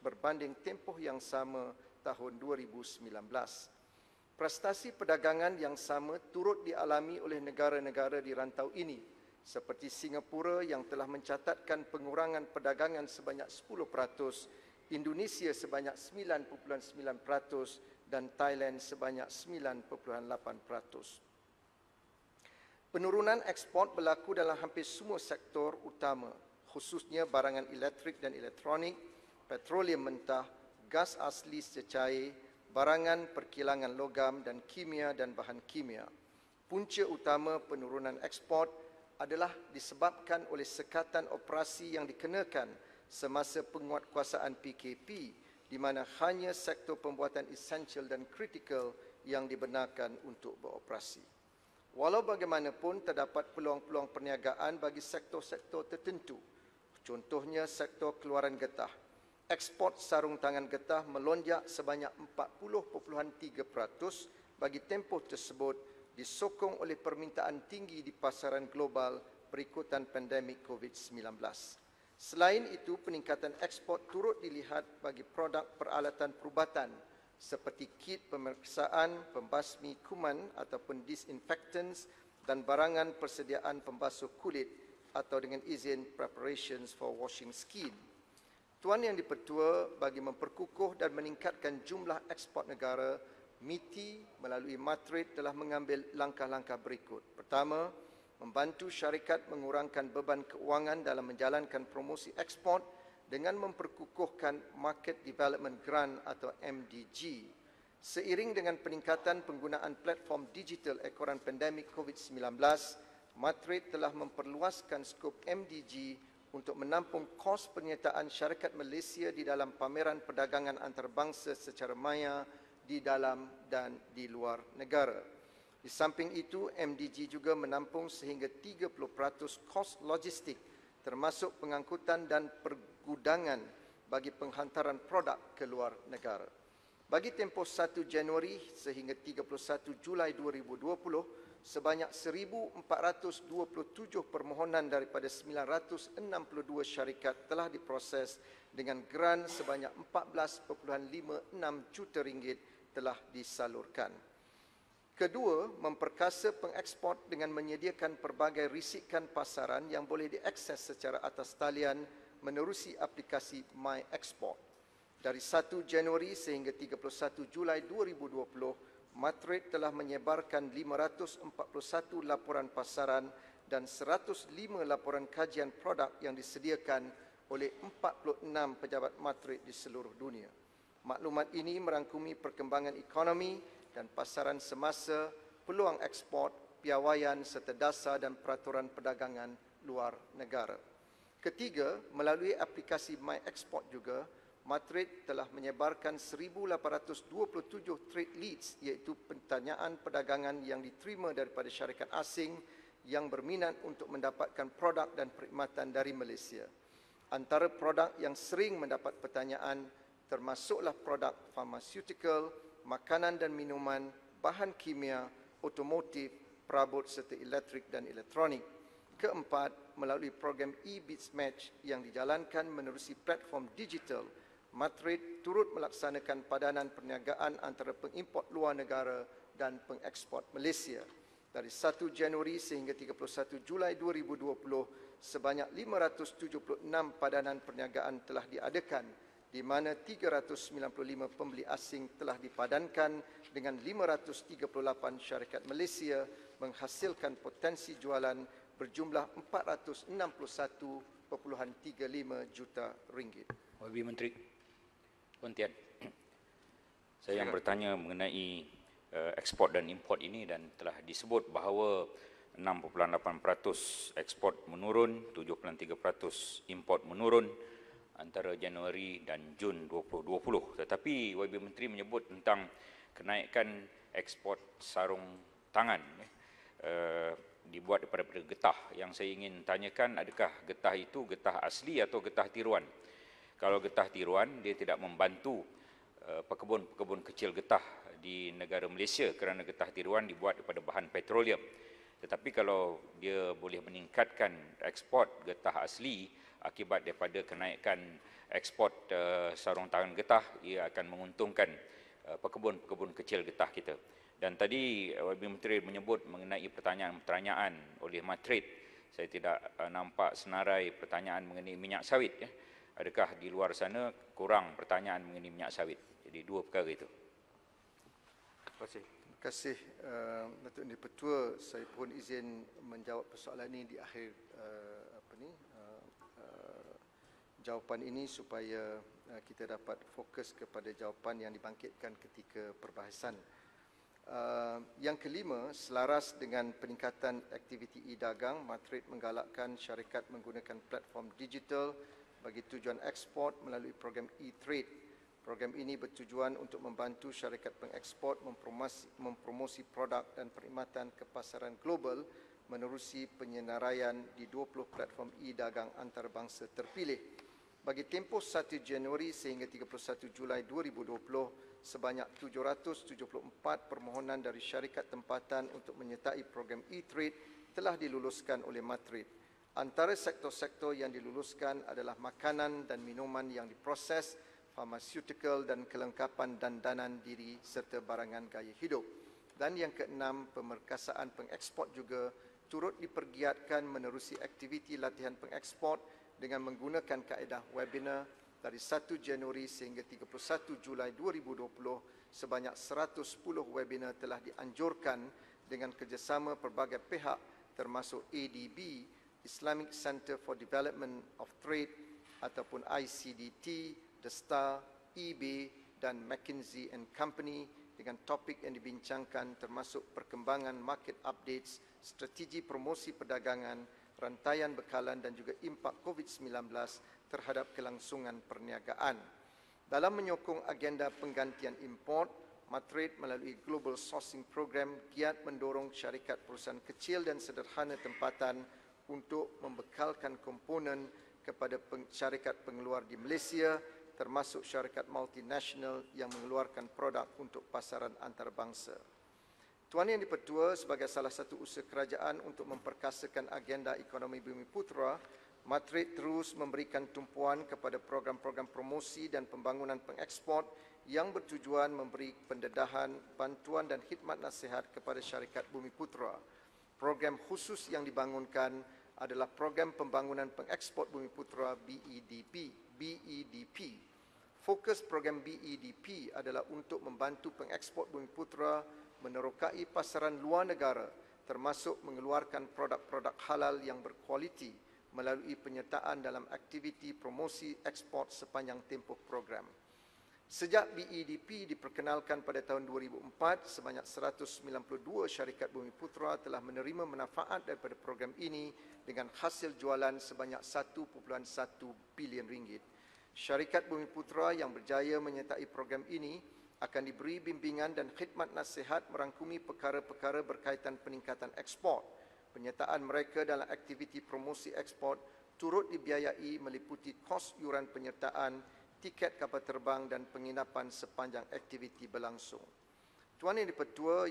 berbanding tempoh yang sama tahun 2019. Prestasi perdagangan yang sama turut dialami oleh negara-negara di rantau ini seperti Singapura yang telah mencatatkan pengurangan perdagangan sebanyak 10%, Indonesia sebanyak 9.9% dan Thailand sebanyak 9.8%. Penurunan ekspor berlaku dalam hampir semua sektor utama, khususnya barangan elektrik dan elektronik, petroleum mentah, gas asli secair, barangan perkilangan logam dan kimia dan bahan kimia. Punca utama penurunan ekspor adalah disebabkan oleh sekatan operasi yang dikenakan semasa penguatkuasaan PKP di mana hanya sektor pembuatan esensial dan kritikal yang dibenarkan untuk beroperasi. Walau bagaimanapun terdapat peluang-peluang perniagaan bagi sektor-sektor tertentu. Contohnya sektor keluaran getah. Ekspor sarung tangan getah melonjak sebanyak 40.3% bagi tempoh tersebut disokong oleh permintaan tinggi di pasaran global berikutan pandemik COVID-19. Selain itu, peningkatan ekspor turut dilihat bagi produk peralatan perubatan seperti kit pemeriksaan pembasmi kuman ataupun disinfectants dan barangan persediaan pembasuh kulit atau dengan izin preparations for washing skin. Tuan Yang Dipertua bagi memperkukuh dan meningkatkan jumlah ekspor negara, MITI melalui Matrid telah mengambil langkah-langkah berikut. Pertama, membantu syarikat mengurangkan beban keuangan dalam menjalankan promosi ekspor dengan memperkukuhkan Market Development Grant atau MDG seiring dengan peningkatan penggunaan platform digital ekoran pandemik COVID-19 Matrade telah memperluaskan skop MDG untuk menampung kos penyertaan syarikat Malaysia di dalam pameran perdagangan antarabangsa secara maya di dalam dan di luar negara. Di samping itu, MDG juga menampung sehingga 30% kos logistik termasuk pengangkutan dan pergudangan bagi penghantaran produk ke luar negara. Bagi tempoh 1 Januari sehingga 31 Julai 2020, sebanyak 1,427 permohonan daripada 962 syarikat telah diproses dengan grant sebanyak 14.56 juta ringgit telah disalurkan. Kedua, memperkasa pengekspor dengan menyediakan pelbagai risikan pasaran yang boleh diakses secara atas talian menerusi aplikasi My Export. Dari 1 Januari sehingga 31 Julai 2020, Matrade telah menyebarkan 541 laporan pasaran dan 105 laporan kajian produk yang disediakan oleh 46 pejabat Matrade di seluruh dunia. Maklumat ini merangkumi perkembangan ekonomi dan pasaran semasa, peluang ekspor, piawaian serta dasar dan peraturan perdagangan luar negara. Ketiga, melalui aplikasi My Export juga, Matrid telah menyebarkan 1,827 trade leads iaitu pertanyaan perdagangan yang diterima daripada syarikat asing yang berminat untuk mendapatkan produk dan perkhidmatan dari Malaysia. Antara produk yang sering mendapat pertanyaan termasuklah produk pharmaceutical, makanan dan minuman, bahan kimia, otomotif, perabot serta elektrik dan elektronik. Keempat, melalui program e-bits match yang dijalankan menerusi platform digital, Madrid turut melaksanakan padanan perniagaan antara pengimport luar negara dan pengeksport Malaysia. Dari 1 Januari sehingga 31 Julai 2020, sebanyak 576 padanan perniagaan telah diadakan di mana 395 pembeli asing telah dipadankan dengan 538 syarikat Malaysia menghasilkan potensi jualan berjumlah 461.35 juta ringgit. Wabi Menteri. Puan Saya yang bertanya mengenai uh, eh, ekspor dan import ini dan telah disebut bahawa 6.8% ekspor menurun, 7.3% import menurun antara Januari dan Jun 2020. Tetapi YB Menteri menyebut tentang kenaikan ekspor sarung tangan eh, eh dibuat daripada getah. Yang saya ingin tanyakan adakah getah itu getah asli atau getah tiruan? Kalau getah tiruan, dia tidak membantu uh, eh, pekebun-pekebun kecil getah di negara Malaysia kerana getah tiruan dibuat daripada bahan petroleum. Tetapi kalau dia boleh meningkatkan ekspor getah asli, akibat daripada kenaikan ekspor uh, eh, sarung tangan getah ia akan menguntungkan uh, eh, pekebun-pekebun kecil getah kita. Dan tadi eh, Wabi Menteri menyebut mengenai pertanyaan-pertanyaan oleh Matrid. Saya tidak uh, nampak senarai pertanyaan mengenai minyak sawit. Ya. Adakah di luar sana kurang pertanyaan mengenai minyak sawit? Jadi dua perkara itu. Terima kasih kasih uh, Datuk Negeri Petua saya pun izin menjawab persoalan ini di akhir uh, apa ni uh, uh, jawapan ini supaya uh, kita dapat fokus kepada jawapan yang dibangkitkan ketika perbahasan uh, yang kelima selaras dengan peningkatan aktiviti e-dagang matrit menggalakkan syarikat menggunakan platform digital bagi tujuan ekspor melalui program e-trade Program ini bertujuan untuk membantu syarikat pengeksport mempromosi, produk dan perkhidmatan ke pasaran global menerusi penyenaraian di 20 platform e-dagang antarabangsa terpilih. Bagi tempoh 1 Januari sehingga 31 Julai 2020, sebanyak 774 permohonan dari syarikat tempatan untuk menyertai program e-trade telah diluluskan oleh Matrid. Antara sektor-sektor yang diluluskan adalah makanan dan minuman yang diproses pharmaceutical dan kelengkapan dandanan diri serta barangan gaya hidup. Dan yang keenam, pemerkasaan pengeksport juga turut dipergiatkan menerusi aktiviti latihan pengeksport dengan menggunakan kaedah webinar dari 1 Januari sehingga 31 Julai 2020 sebanyak 110 webinar telah dianjurkan dengan kerjasama pelbagai pihak termasuk ADB, Islamic Center for Development of Trade ataupun ICDT, The Star, eBay dan McKinsey and Company dengan topik yang dibincangkan termasuk perkembangan market updates, strategi promosi perdagangan, rantaian bekalan dan juga impak COVID-19 terhadap kelangsungan perniagaan. Dalam menyokong agenda penggantian import, Matrade melalui Global Sourcing Program giat mendorong syarikat perusahaan kecil dan sederhana tempatan untuk membekalkan komponen kepada syarikat pengeluar di Malaysia termasuk syarikat multinasional yang mengeluarkan produk untuk pasaran antarabangsa. Tuan Yang Dipertua sebagai salah satu usaha kerajaan untuk memperkasakan agenda ekonomi Bumi Putera, Matrik terus memberikan tumpuan kepada program-program promosi dan pembangunan pengeksport yang bertujuan memberi pendedahan, bantuan dan khidmat nasihat kepada syarikat Bumi Putera. Program khusus yang dibangunkan adalah program pembangunan pengeksport Bumi Putera BEDP BEDP. Fokus program BEDP adalah untuk membantu pengeksport bumi putera menerokai pasaran luar negara termasuk mengeluarkan produk-produk halal yang berkualiti melalui penyertaan dalam aktiviti promosi ekspor sepanjang tempoh program. Sejak BEDP diperkenalkan pada tahun 2004, sebanyak 192 syarikat Bumi Putra telah menerima manfaat daripada program ini dengan hasil jualan sebanyak 1.1 bilion ringgit. Syarikat Bumi Putra yang berjaya menyertai program ini akan diberi bimbingan dan khidmat nasihat merangkumi perkara-perkara berkaitan peningkatan ekspor. Penyertaan mereka dalam aktiviti promosi ekspor turut dibiayai meliputi kos yuran penyertaan, tiket kapal terbang dan penginapan sepanjang aktiviti berlangsung. Tuan Yang di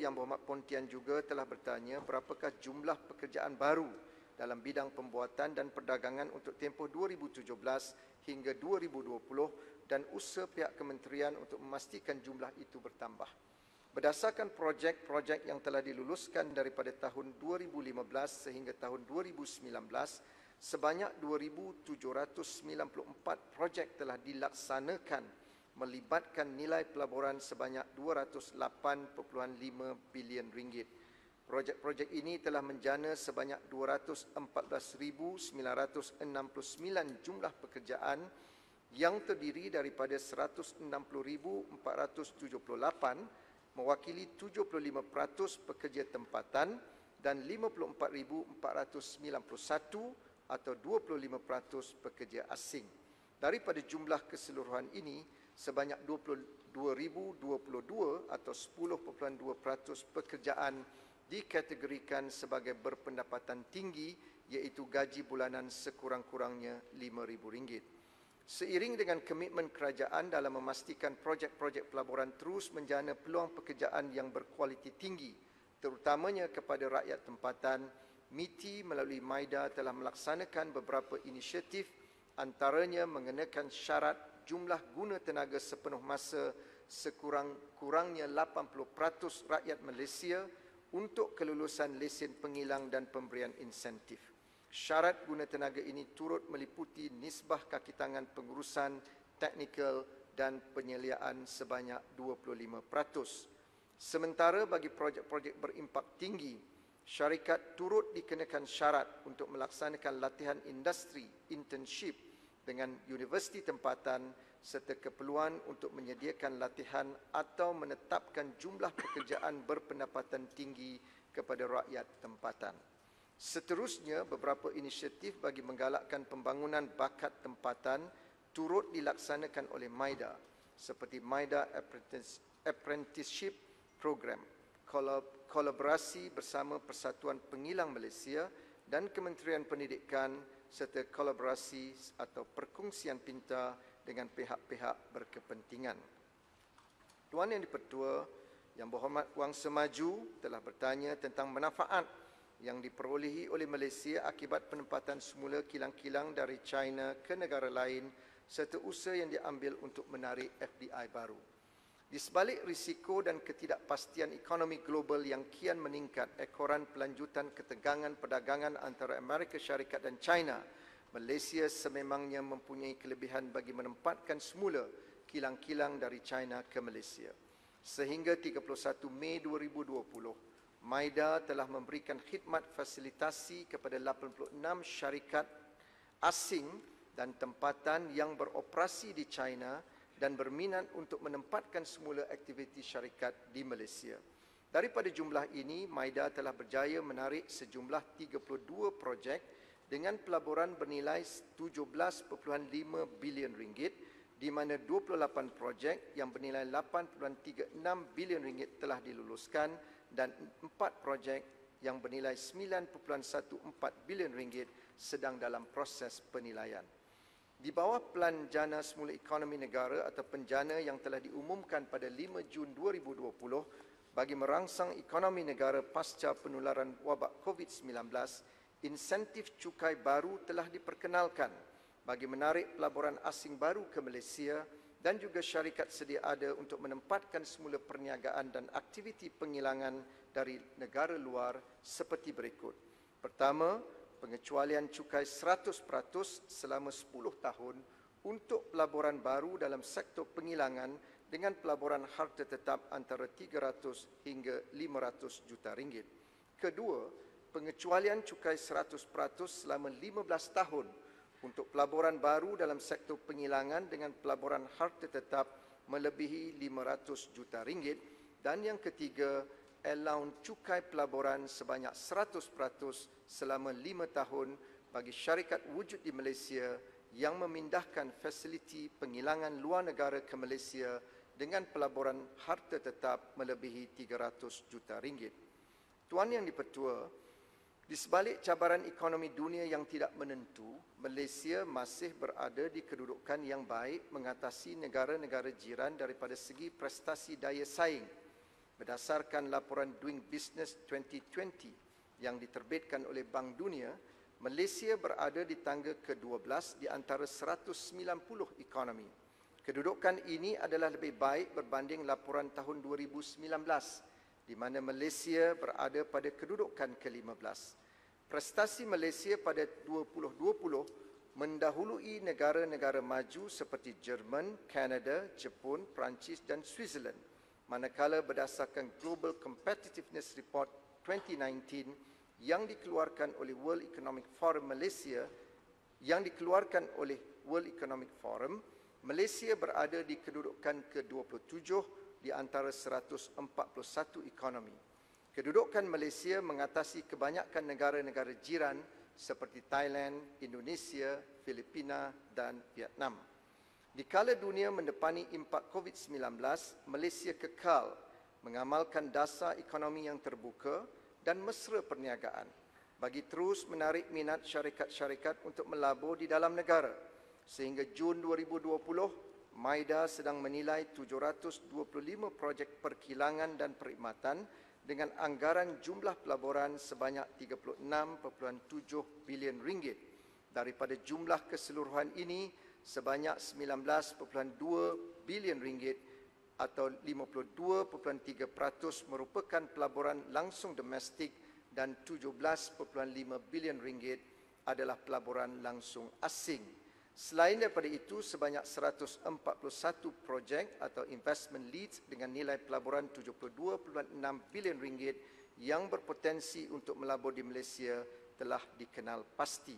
Yang Berhormat Pontian juga telah bertanya berapakah jumlah pekerjaan baru dalam bidang pembuatan dan perdagangan untuk tempoh 2017 hingga 2020 dan usaha pihak kementerian untuk memastikan jumlah itu bertambah. Berdasarkan projek-projek yang telah diluluskan daripada tahun 2015 sehingga tahun 2019, sebanyak 2794 projek telah dilaksanakan melibatkan nilai pelaburan sebanyak 208.5 bilion ringgit. Projek-projek ini telah menjana sebanyak 214,969 jumlah pekerjaan yang terdiri daripada 160,478 mewakili 75% pekerja tempatan dan 54,491 atau 25% pekerja asing. Daripada jumlah keseluruhan ini, sebanyak 22,022 atau 10.2% pekerjaan pekerjaan dikategorikan sebagai berpendapatan tinggi iaitu gaji bulanan sekurang-kurangnya RM5,000. Seiring dengan komitmen kerajaan dalam memastikan projek-projek pelaburan terus menjana peluang pekerjaan yang berkualiti tinggi terutamanya kepada rakyat tempatan, MITI melalui MAIDA telah melaksanakan beberapa inisiatif antaranya mengenakan syarat jumlah guna tenaga sepenuh masa sekurang-kurangnya 80% rakyat Malaysia untuk kelulusan lesen pengilang dan pemberian insentif. Syarat guna tenaga ini turut meliputi nisbah kaki tangan pengurusan teknikal dan penyeliaan sebanyak 25%. Sementara bagi projek-projek berimpak tinggi, syarikat turut dikenakan syarat untuk melaksanakan latihan industri internship dengan universiti tempatan serta keperluan untuk menyediakan latihan atau menetapkan jumlah pekerjaan berpendapatan tinggi kepada rakyat tempatan. Seterusnya, beberapa inisiatif bagi menggalakkan pembangunan bakat tempatan turut dilaksanakan oleh MAIDA seperti MAIDA Apprenticeship Program, kolaborasi bersama Persatuan Pengilang Malaysia dan Kementerian Pendidikan serta kolaborasi atau perkongsian pintar dengan pihak-pihak berkepentingan. Tuan Yang Dipertua Yang Berhormat Wang Semaju telah bertanya tentang manfaat yang diperolehi oleh Malaysia akibat penempatan semula kilang-kilang dari China ke negara lain serta usaha yang diambil untuk menarik FDI baru. Di sebalik risiko dan ketidakpastian ekonomi global yang kian meningkat, ekoran pelanjutan ketegangan perdagangan antara Amerika Syarikat dan China Malaysia sememangnya mempunyai kelebihan bagi menempatkan semula kilang-kilang dari China ke Malaysia. Sehingga 31 Mei 2020, Maida telah memberikan khidmat fasilitasi kepada 86 syarikat asing dan tempatan yang beroperasi di China dan berminat untuk menempatkan semula aktiviti syarikat di Malaysia. Daripada jumlah ini, Maida telah berjaya menarik sejumlah 32 projek dengan pelaburan bernilai 17.5 bilion ringgit di mana 28 projek yang bernilai 8.36 bilion ringgit telah diluluskan dan 4 projek yang bernilai 9.14 bilion ringgit sedang dalam proses penilaian. Di bawah pelan Jana Semula Ekonomi Negara atau penjana yang telah diumumkan pada 5 Jun 2020 bagi merangsang ekonomi negara pasca penularan wabak COVID-19 insentif cukai baru telah diperkenalkan bagi menarik pelaburan asing baru ke Malaysia dan juga syarikat sedia ada untuk menempatkan semula perniagaan dan aktiviti pengilangan dari negara luar seperti berikut. Pertama, pengecualian cukai 100% selama 10 tahun untuk pelaburan baru dalam sektor pengilangan dengan pelaburan harta tetap antara 300 hingga 500 juta ringgit. Kedua, pengecualian cukai 100% selama 15 tahun untuk pelaburan baru dalam sektor pengilangan dengan pelaburan harta tetap melebihi 500 juta ringgit dan yang ketiga allowan cukai pelaburan sebanyak 100% selama 5 tahun bagi syarikat wujud di Malaysia yang memindahkan fasiliti pengilangan luar negara ke Malaysia dengan pelaburan harta tetap melebihi 300 juta ringgit. Tuan yang dipertua, di sebalik cabaran ekonomi dunia yang tidak menentu, Malaysia masih berada di kedudukan yang baik mengatasi negara-negara jiran daripada segi prestasi daya saing berdasarkan laporan Doing Business 2020 yang diterbitkan oleh Bank Dunia, Malaysia berada di tangga ke-12 di antara 190 ekonomi. Kedudukan ini adalah lebih baik berbanding laporan tahun 2019 di mana Malaysia berada pada kedudukan ke-15 prestasi Malaysia pada 2020 mendahului negara-negara maju seperti Jerman, Kanada, Jepun, Perancis dan Switzerland. Manakala berdasarkan Global Competitiveness Report 2019 yang dikeluarkan oleh World Economic Forum Malaysia yang dikeluarkan oleh World Economic Forum, Malaysia berada di kedudukan ke-27 di antara 141 ekonomi. Kedudukan Malaysia mengatasi kebanyakan negara-negara jiran seperti Thailand, Indonesia, Filipina dan Vietnam. Di kala dunia mendepani impak COVID-19, Malaysia kekal mengamalkan dasar ekonomi yang terbuka dan mesra perniagaan bagi terus menarik minat syarikat-syarikat untuk melabur di dalam negara. Sehingga Jun 2020, Maida sedang menilai 725 projek perkilangan dan perkhidmatan dengan anggaran jumlah pelaburan sebanyak 36.7 bilion ringgit. Daripada jumlah keseluruhan ini sebanyak 19.2 bilion ringgit atau 52.3% merupakan pelaburan langsung domestik dan 17.5 bilion ringgit adalah pelaburan langsung asing. Selain daripada itu, sebanyak 141 projek atau investment leads dengan nilai pelaburan 72.6 bilion ringgit yang berpotensi untuk melabur di Malaysia telah dikenal pasti.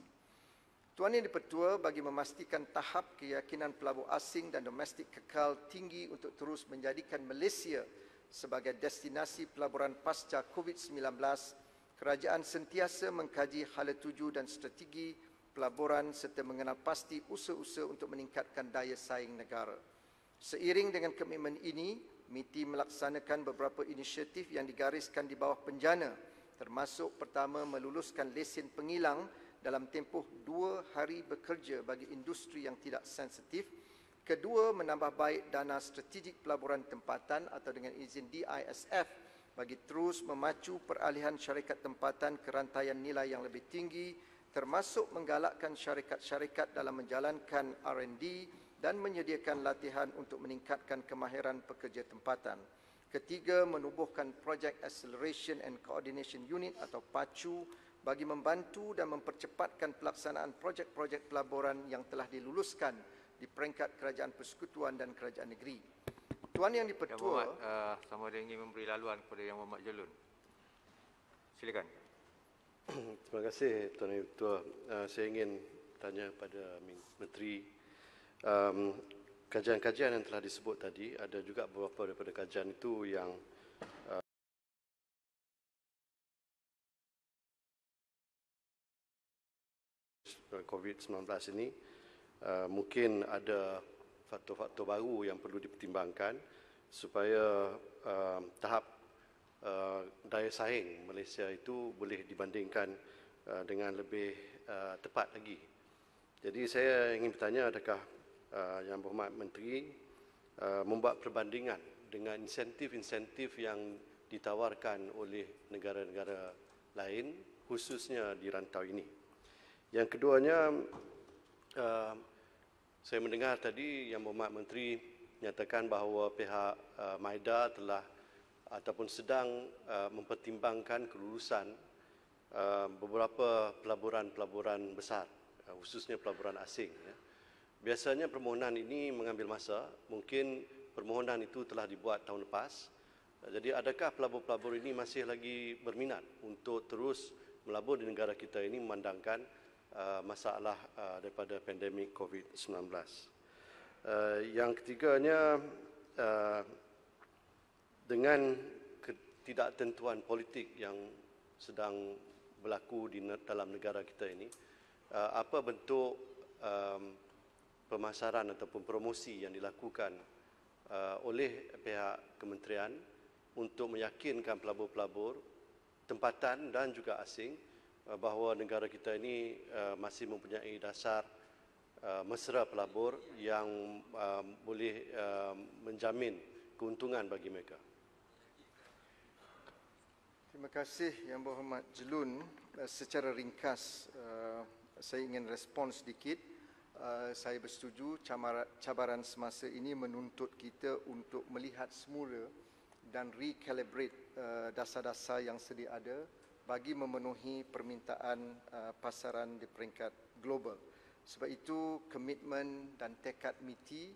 Tuan Yang Dipertua bagi memastikan tahap keyakinan pelabur asing dan domestik kekal tinggi untuk terus menjadikan Malaysia sebagai destinasi pelaburan pasca COVID-19, kerajaan sentiasa mengkaji hala tuju dan strategi pelaburan serta mengenal pasti usaha-usaha untuk meningkatkan daya saing negara. Seiring dengan komitmen ini, MITI melaksanakan beberapa inisiatif yang digariskan di bawah penjana termasuk pertama meluluskan lesen pengilang dalam tempoh dua hari bekerja bagi industri yang tidak sensitif. Kedua, menambah baik dana strategik pelaburan tempatan atau dengan izin DISF bagi terus memacu peralihan syarikat tempatan ke rantaian nilai yang lebih tinggi termasuk menggalakkan syarikat-syarikat dalam menjalankan R&D dan menyediakan latihan untuk meningkatkan kemahiran pekerja tempatan. Ketiga, menubuhkan Project Acceleration and Coordination Unit atau PACU bagi membantu dan mempercepatkan pelaksanaan projek-projek pelaburan yang telah diluluskan di peringkat kerajaan persekutuan dan kerajaan negeri. Tuan Yang ya, Dipertua... Yang Mohd, uh, sama ada ingin memberi laluan kepada Yang Mohd Jelun. Silakan. Silakan. Terima kasih Tuan Yang Ketua. Uh, saya ingin tanya kepada Menteri um, kajian-kajian yang telah disebut tadi ada juga beberapa daripada kajian itu yang uh, ah, COVID-19 ini uh, mungkin ada faktor-faktor baru yang perlu dipertimbangkan supaya uh, tahap uh, daya saing Malaysia itu boleh dibandingkan uh, dengan lebih uh, tepat lagi. Jadi saya ingin bertanya adakah uh, Yang Berhormat Menteri uh, membuat perbandingan dengan insentif-insentif yang ditawarkan oleh negara-negara lain khususnya di rantau ini. Yang keduanya uh, saya mendengar tadi Yang Berhormat Menteri nyatakan bahawa pihak uh, Maida telah ataupun sedang uh, mempertimbangkan kelulusan uh, beberapa pelaburan-pelaburan besar uh, khususnya pelaburan asing ya. Biasanya permohonan ini mengambil masa, mungkin permohonan itu telah dibuat tahun lepas. Uh, jadi adakah pelabur-pelabur ini masih lagi berminat untuk terus melabur di negara kita ini memandangkan uh, masalah uh, daripada pandemik COVID-19. Uh, yang ketiganya uh, dengan ketidaktentuan politik yang sedang berlaku di dalam negara kita ini uh, apa bentuk um, pemasaran ataupun promosi yang dilakukan uh, oleh pihak kementerian untuk meyakinkan pelabur-pelabur tempatan dan juga asing uh, bahawa negara kita ini uh, masih mempunyai dasar uh, mesra pelabur yang uh, boleh uh, menjamin keuntungan bagi mereka. Terima kasih Yang Berhormat Jelun. Eh, secara ringkas, eh, saya ingin respon sedikit. Eh, saya bersetuju cabaran semasa ini menuntut kita untuk melihat semula dan recalibrate dasar-dasar yang sedia ada bagi memenuhi permintaan pasaran di peringkat global. Sebab itu, komitmen dan tekad MITI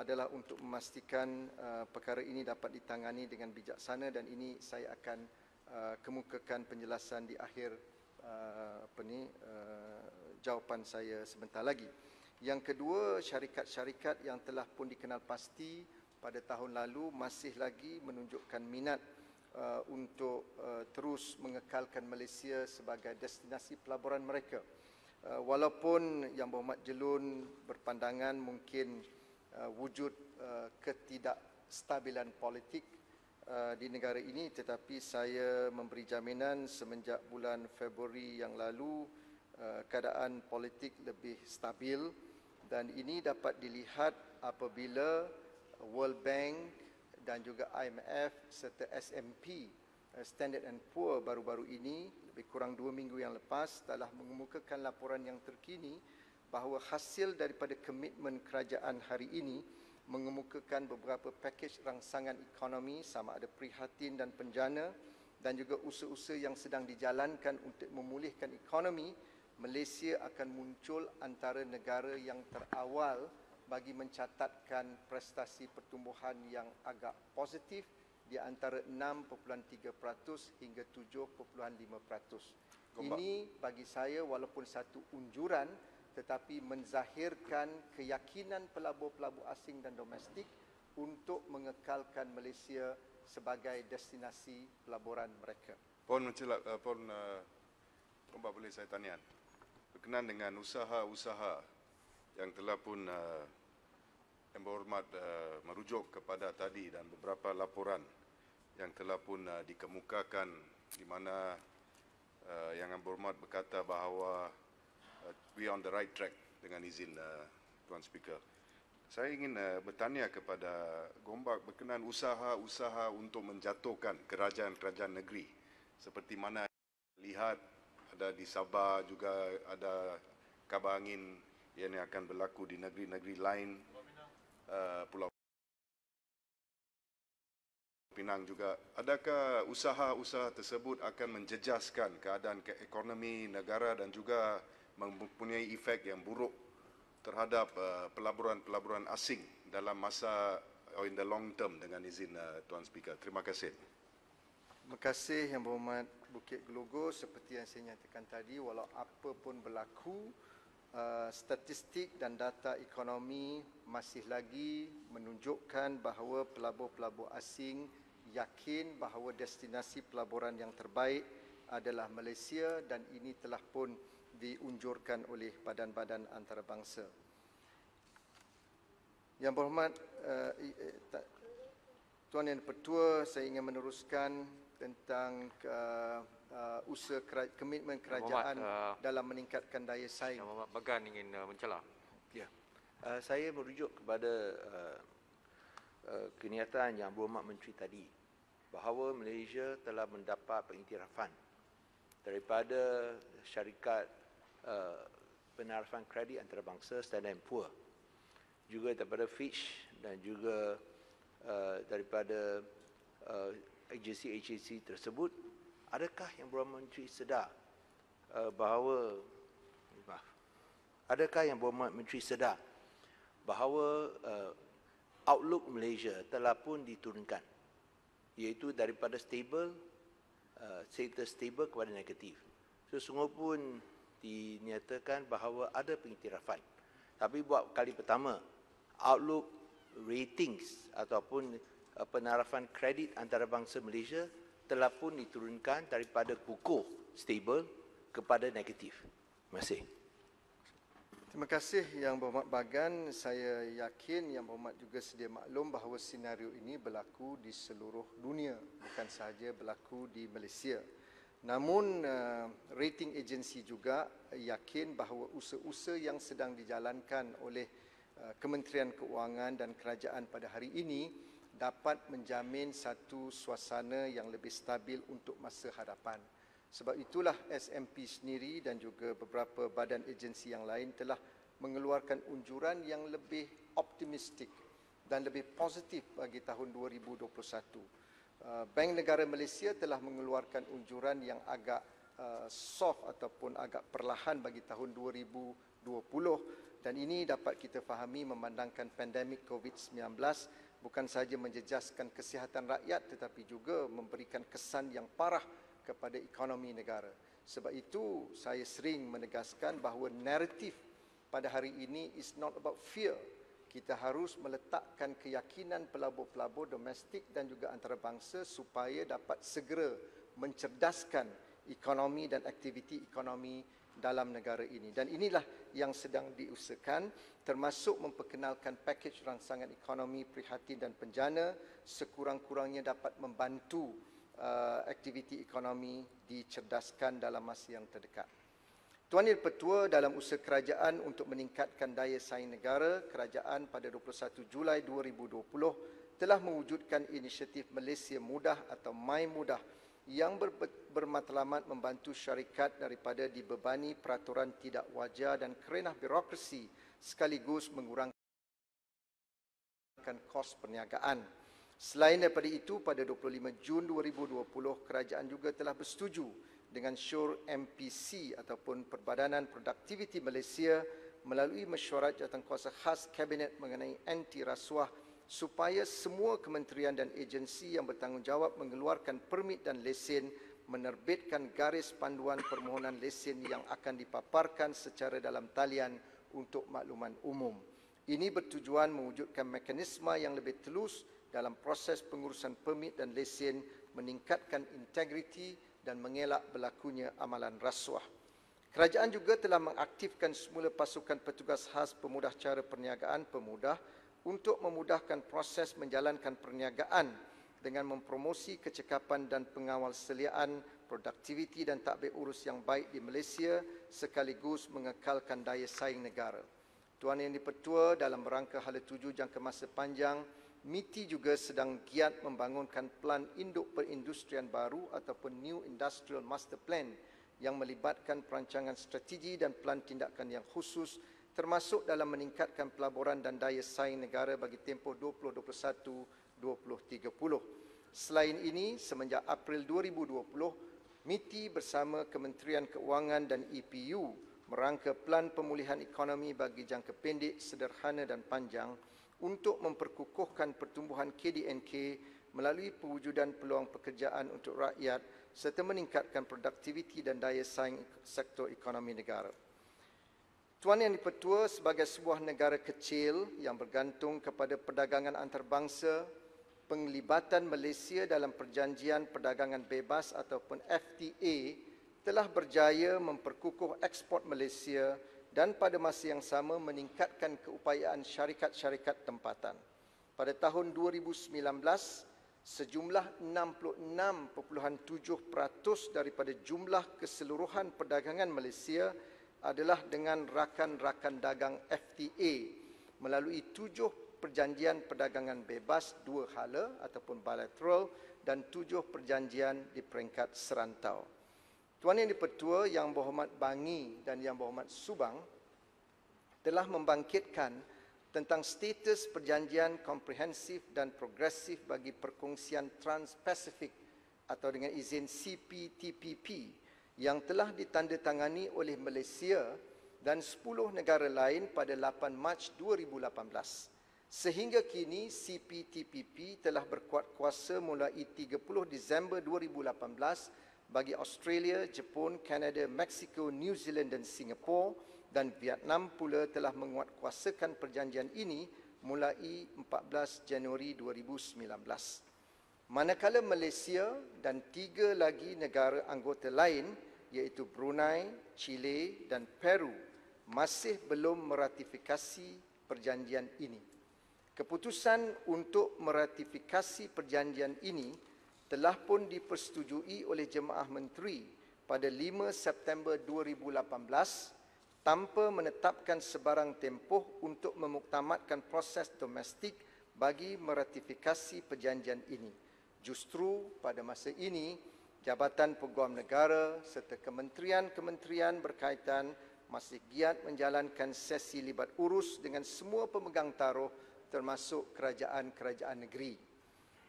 adalah untuk memastikan perkara ini dapat ditangani dengan bijaksana dan ini saya akan Uh, kemukakan penjelasan di akhir uh, apa ni uh, jawapan saya sebentar lagi. Yang kedua, syarikat-syarikat yang telah pun dikenal pasti pada tahun lalu masih lagi menunjukkan minat untuk terus mengekalkan Malaysia sebagai destinasi pelaburan mereka. Walaupun Yang Berhormat Jelun berpandangan mungkin wujud ketidakstabilan politik Uh, di negara ini tetapi saya memberi jaminan semenjak bulan Februari yang lalu uh, keadaan politik lebih stabil dan ini dapat dilihat apabila World Bank dan juga IMF serta S&P uh, Standard and Poor baru-baru ini lebih kurang dua minggu yang lepas telah mengemukakan laporan yang terkini bahawa hasil daripada komitmen kerajaan hari ini mengemukakan beberapa pakej rangsangan ekonomi sama ada prihatin dan penjana dan juga usaha-usaha yang sedang dijalankan untuk memulihkan ekonomi, Malaysia akan muncul antara negara yang terawal bagi mencatatkan prestasi pertumbuhan yang agak positif di antara 6.3% hingga 7.5%. Gombak. Ini bagi saya walaupun satu unjuran, tetapi menzahirkan keyakinan pelabur-pelabur asing dan domestik untuk mengekalkan Malaysia sebagai destinasi pelaburan mereka. Puan Mencila, uh, eh, Puan uh, boleh saya tanya berkenaan dengan usaha-usaha yang telah pun uh, yang berhormat uh, merujuk kepada tadi dan beberapa laporan yang telah pun uh, dikemukakan di mana uh, yang berhormat berkata bahawa uh, we on the right track dengan izin uh, Tuan Speaker. Saya ingin uh, bertanya kepada Gombak berkenaan usaha-usaha untuk menjatuhkan kerajaan-kerajaan negeri seperti mana lihat ada di Sabah juga ada kabar angin yang akan berlaku di negeri-negeri lain uh, Pulau Pinang juga. Adakah usaha-usaha tersebut akan menjejaskan keadaan ekonomi negara dan juga mempunyai efek yang buruk terhadap uh, pelaburan-pelaburan asing dalam masa or oh, in the long term dengan izin uh, Tuan Speaker. Terima kasih. Terima kasih Yang Berhormat Bukit Gelugur. Seperti yang saya nyatakan tadi, walau apa pun berlaku, uh, statistik dan data ekonomi masih lagi menunjukkan bahawa pelabur-pelabur asing yakin bahawa destinasi pelaburan yang terbaik adalah Malaysia dan ini telah pun diunjurkan oleh badan-badan antarabangsa. Yang berhormat eh, eh, Tuan Yang Pertua, saya ingin meneruskan tentang uh, usaha komitmen kerajaan dalam meningkatkan daya saing. Yang berhormat Bagan ingin uh, mencela. Ya. saya merujuk kepada uh, kenyataan yang berhormat menteri tadi bahawa Malaysia telah mendapat pengiktirafan daripada syarikat Uh, penarafan kredit antarabangsa standard poor juga daripada Fitch dan juga uh, daripada uh, agensi-agensi tersebut adakah yang Perdana Menteri sedar uh, bahawa maaf, adakah yang Perdana Menteri sedar bahawa uh, outlook Malaysia telah pun diturunkan iaitu daripada stable uh, status stable kepada negatif so pun dinyatakan bahawa ada pengiktirafan. Tapi buat kali pertama, outlook ratings ataupun eh, penarafan kredit antarabangsa Malaysia telah pun diturunkan daripada kukuh stable kepada negatif. Terima kasih. Terima kasih Yang Berhormat Bagan. Saya yakin Yang Berhormat juga sedia maklum bahawa senario ini berlaku di seluruh dunia, bukan sahaja berlaku di Malaysia. Namun eh, rating agensi juga yakin bahawa usaha-usaha yang sedang dijalankan oleh eh, Kementerian Keuangan dan Kerajaan pada hari ini dapat menjamin satu suasana yang lebih stabil untuk masa hadapan. Sebab itulah SMP sendiri dan juga beberapa badan agensi yang lain telah mengeluarkan unjuran yang lebih optimistik dan lebih positif bagi tahun 2021. Uh, Bank Negara Malaysia telah mengeluarkan unjuran yang agak uh, soft ataupun agak perlahan bagi tahun 2020 dan ini dapat kita fahami memandangkan pandemik COVID-19 bukan sahaja menjejaskan kesihatan rakyat tetapi juga memberikan kesan yang parah kepada ekonomi negara. Sebab itu saya sering menegaskan bahawa naratif pada hari ini is not about fear kita harus meletakkan keyakinan pelabur-pelabur domestik dan juga antarabangsa supaya dapat segera mencerdaskan ekonomi dan aktiviti ekonomi dalam negara ini. Dan inilah yang sedang diusahakan termasuk memperkenalkan pakej rangsangan ekonomi prihatin dan penjana sekurang-kurangnya dapat membantu uh, aktiviti ekonomi dicerdaskan dalam masa yang terdekat. Tuan Yang Petua dalam usaha kerajaan untuk meningkatkan daya saing negara, kerajaan pada 21 Julai 2020 telah mewujudkan inisiatif Malaysia Mudah atau Mai Mudah yang ber- bermatlamat membantu syarikat daripada dibebani peraturan tidak wajar dan kerenah birokrasi sekaligus mengurangkan kos perniagaan. Selain daripada itu, pada 25 Jun 2020, kerajaan juga telah bersetuju dengan Syur MPC ataupun Perbadanan Produktiviti Malaysia melalui mesyuarat kuasa khas Kabinet mengenai anti rasuah supaya semua kementerian dan agensi yang bertanggungjawab mengeluarkan permit dan lesen menerbitkan garis panduan permohonan lesen yang akan dipaparkan secara dalam talian untuk makluman umum. Ini bertujuan mewujudkan mekanisme yang lebih telus dalam proses pengurusan permit dan lesen meningkatkan integriti dan mengelak berlakunya amalan rasuah. Kerajaan juga telah mengaktifkan semula pasukan petugas khas pemudah cara perniagaan pemudah untuk memudahkan proses menjalankan perniagaan dengan mempromosi kecekapan dan pengawal seliaan produktiviti dan takbir urus yang baik di Malaysia sekaligus mengekalkan daya saing negara. Tuan Yang di Pertua dalam rangka hala tuju jangka masa panjang MITI juga sedang giat membangunkan pelan induk perindustrian baru ataupun New Industrial Master Plan yang melibatkan perancangan strategi dan pelan tindakan yang khusus termasuk dalam meningkatkan pelaburan dan daya saing negara bagi tempoh 2021-2030. Selain ini, semenjak April 2020, MITI bersama Kementerian Keuangan dan EPU merangka pelan pemulihan ekonomi bagi jangka pendek, sederhana dan panjang untuk memperkukuhkan pertumbuhan KDNK melalui pewujudan peluang pekerjaan untuk rakyat serta meningkatkan produktiviti dan daya saing sektor ekonomi negara. Tuan Yang Dipertua, sebagai sebuah negara kecil yang bergantung kepada perdagangan antarabangsa, penglibatan Malaysia dalam Perjanjian Perdagangan Bebas ataupun FTA telah berjaya memperkukuh ekspor Malaysia dan pada masa yang sama meningkatkan keupayaan syarikat-syarikat tempatan. Pada tahun 2019, sejumlah 66.7% daripada jumlah keseluruhan perdagangan Malaysia adalah dengan rakan-rakan dagang FTA melalui tujuh perjanjian perdagangan bebas dua hala ataupun bilateral dan tujuh perjanjian di peringkat serantau. Tuan Yang di-Pertua Yang Berhormat Bangi dan Yang Berhormat Subang telah membangkitkan tentang status perjanjian komprehensif dan progresif bagi perkongsian Trans-Pacific atau dengan izin CPTPP yang telah ditandatangani oleh Malaysia dan 10 negara lain pada 8 Mac 2018. Sehingga kini CPTPP telah berkuat kuasa mulai 30 Disember 2018 bagi Australia, Jepun, Kanada, Mexico, New Zealand dan Singapura dan Vietnam pula telah menguatkuasakan perjanjian ini mulai 14 Januari 2019. Manakala Malaysia dan tiga lagi negara anggota lain iaitu Brunei, Chile dan Peru masih belum meratifikasi perjanjian ini. Keputusan untuk meratifikasi perjanjian ini telah pun dipersetujui oleh Jemaah Menteri pada 5 September 2018 tanpa menetapkan sebarang tempoh untuk memuktamadkan proses domestik bagi meratifikasi perjanjian ini. Justru pada masa ini, Jabatan Peguam Negara serta kementerian-kementerian berkaitan masih giat menjalankan sesi libat urus dengan semua pemegang taruh termasuk kerajaan-kerajaan negeri.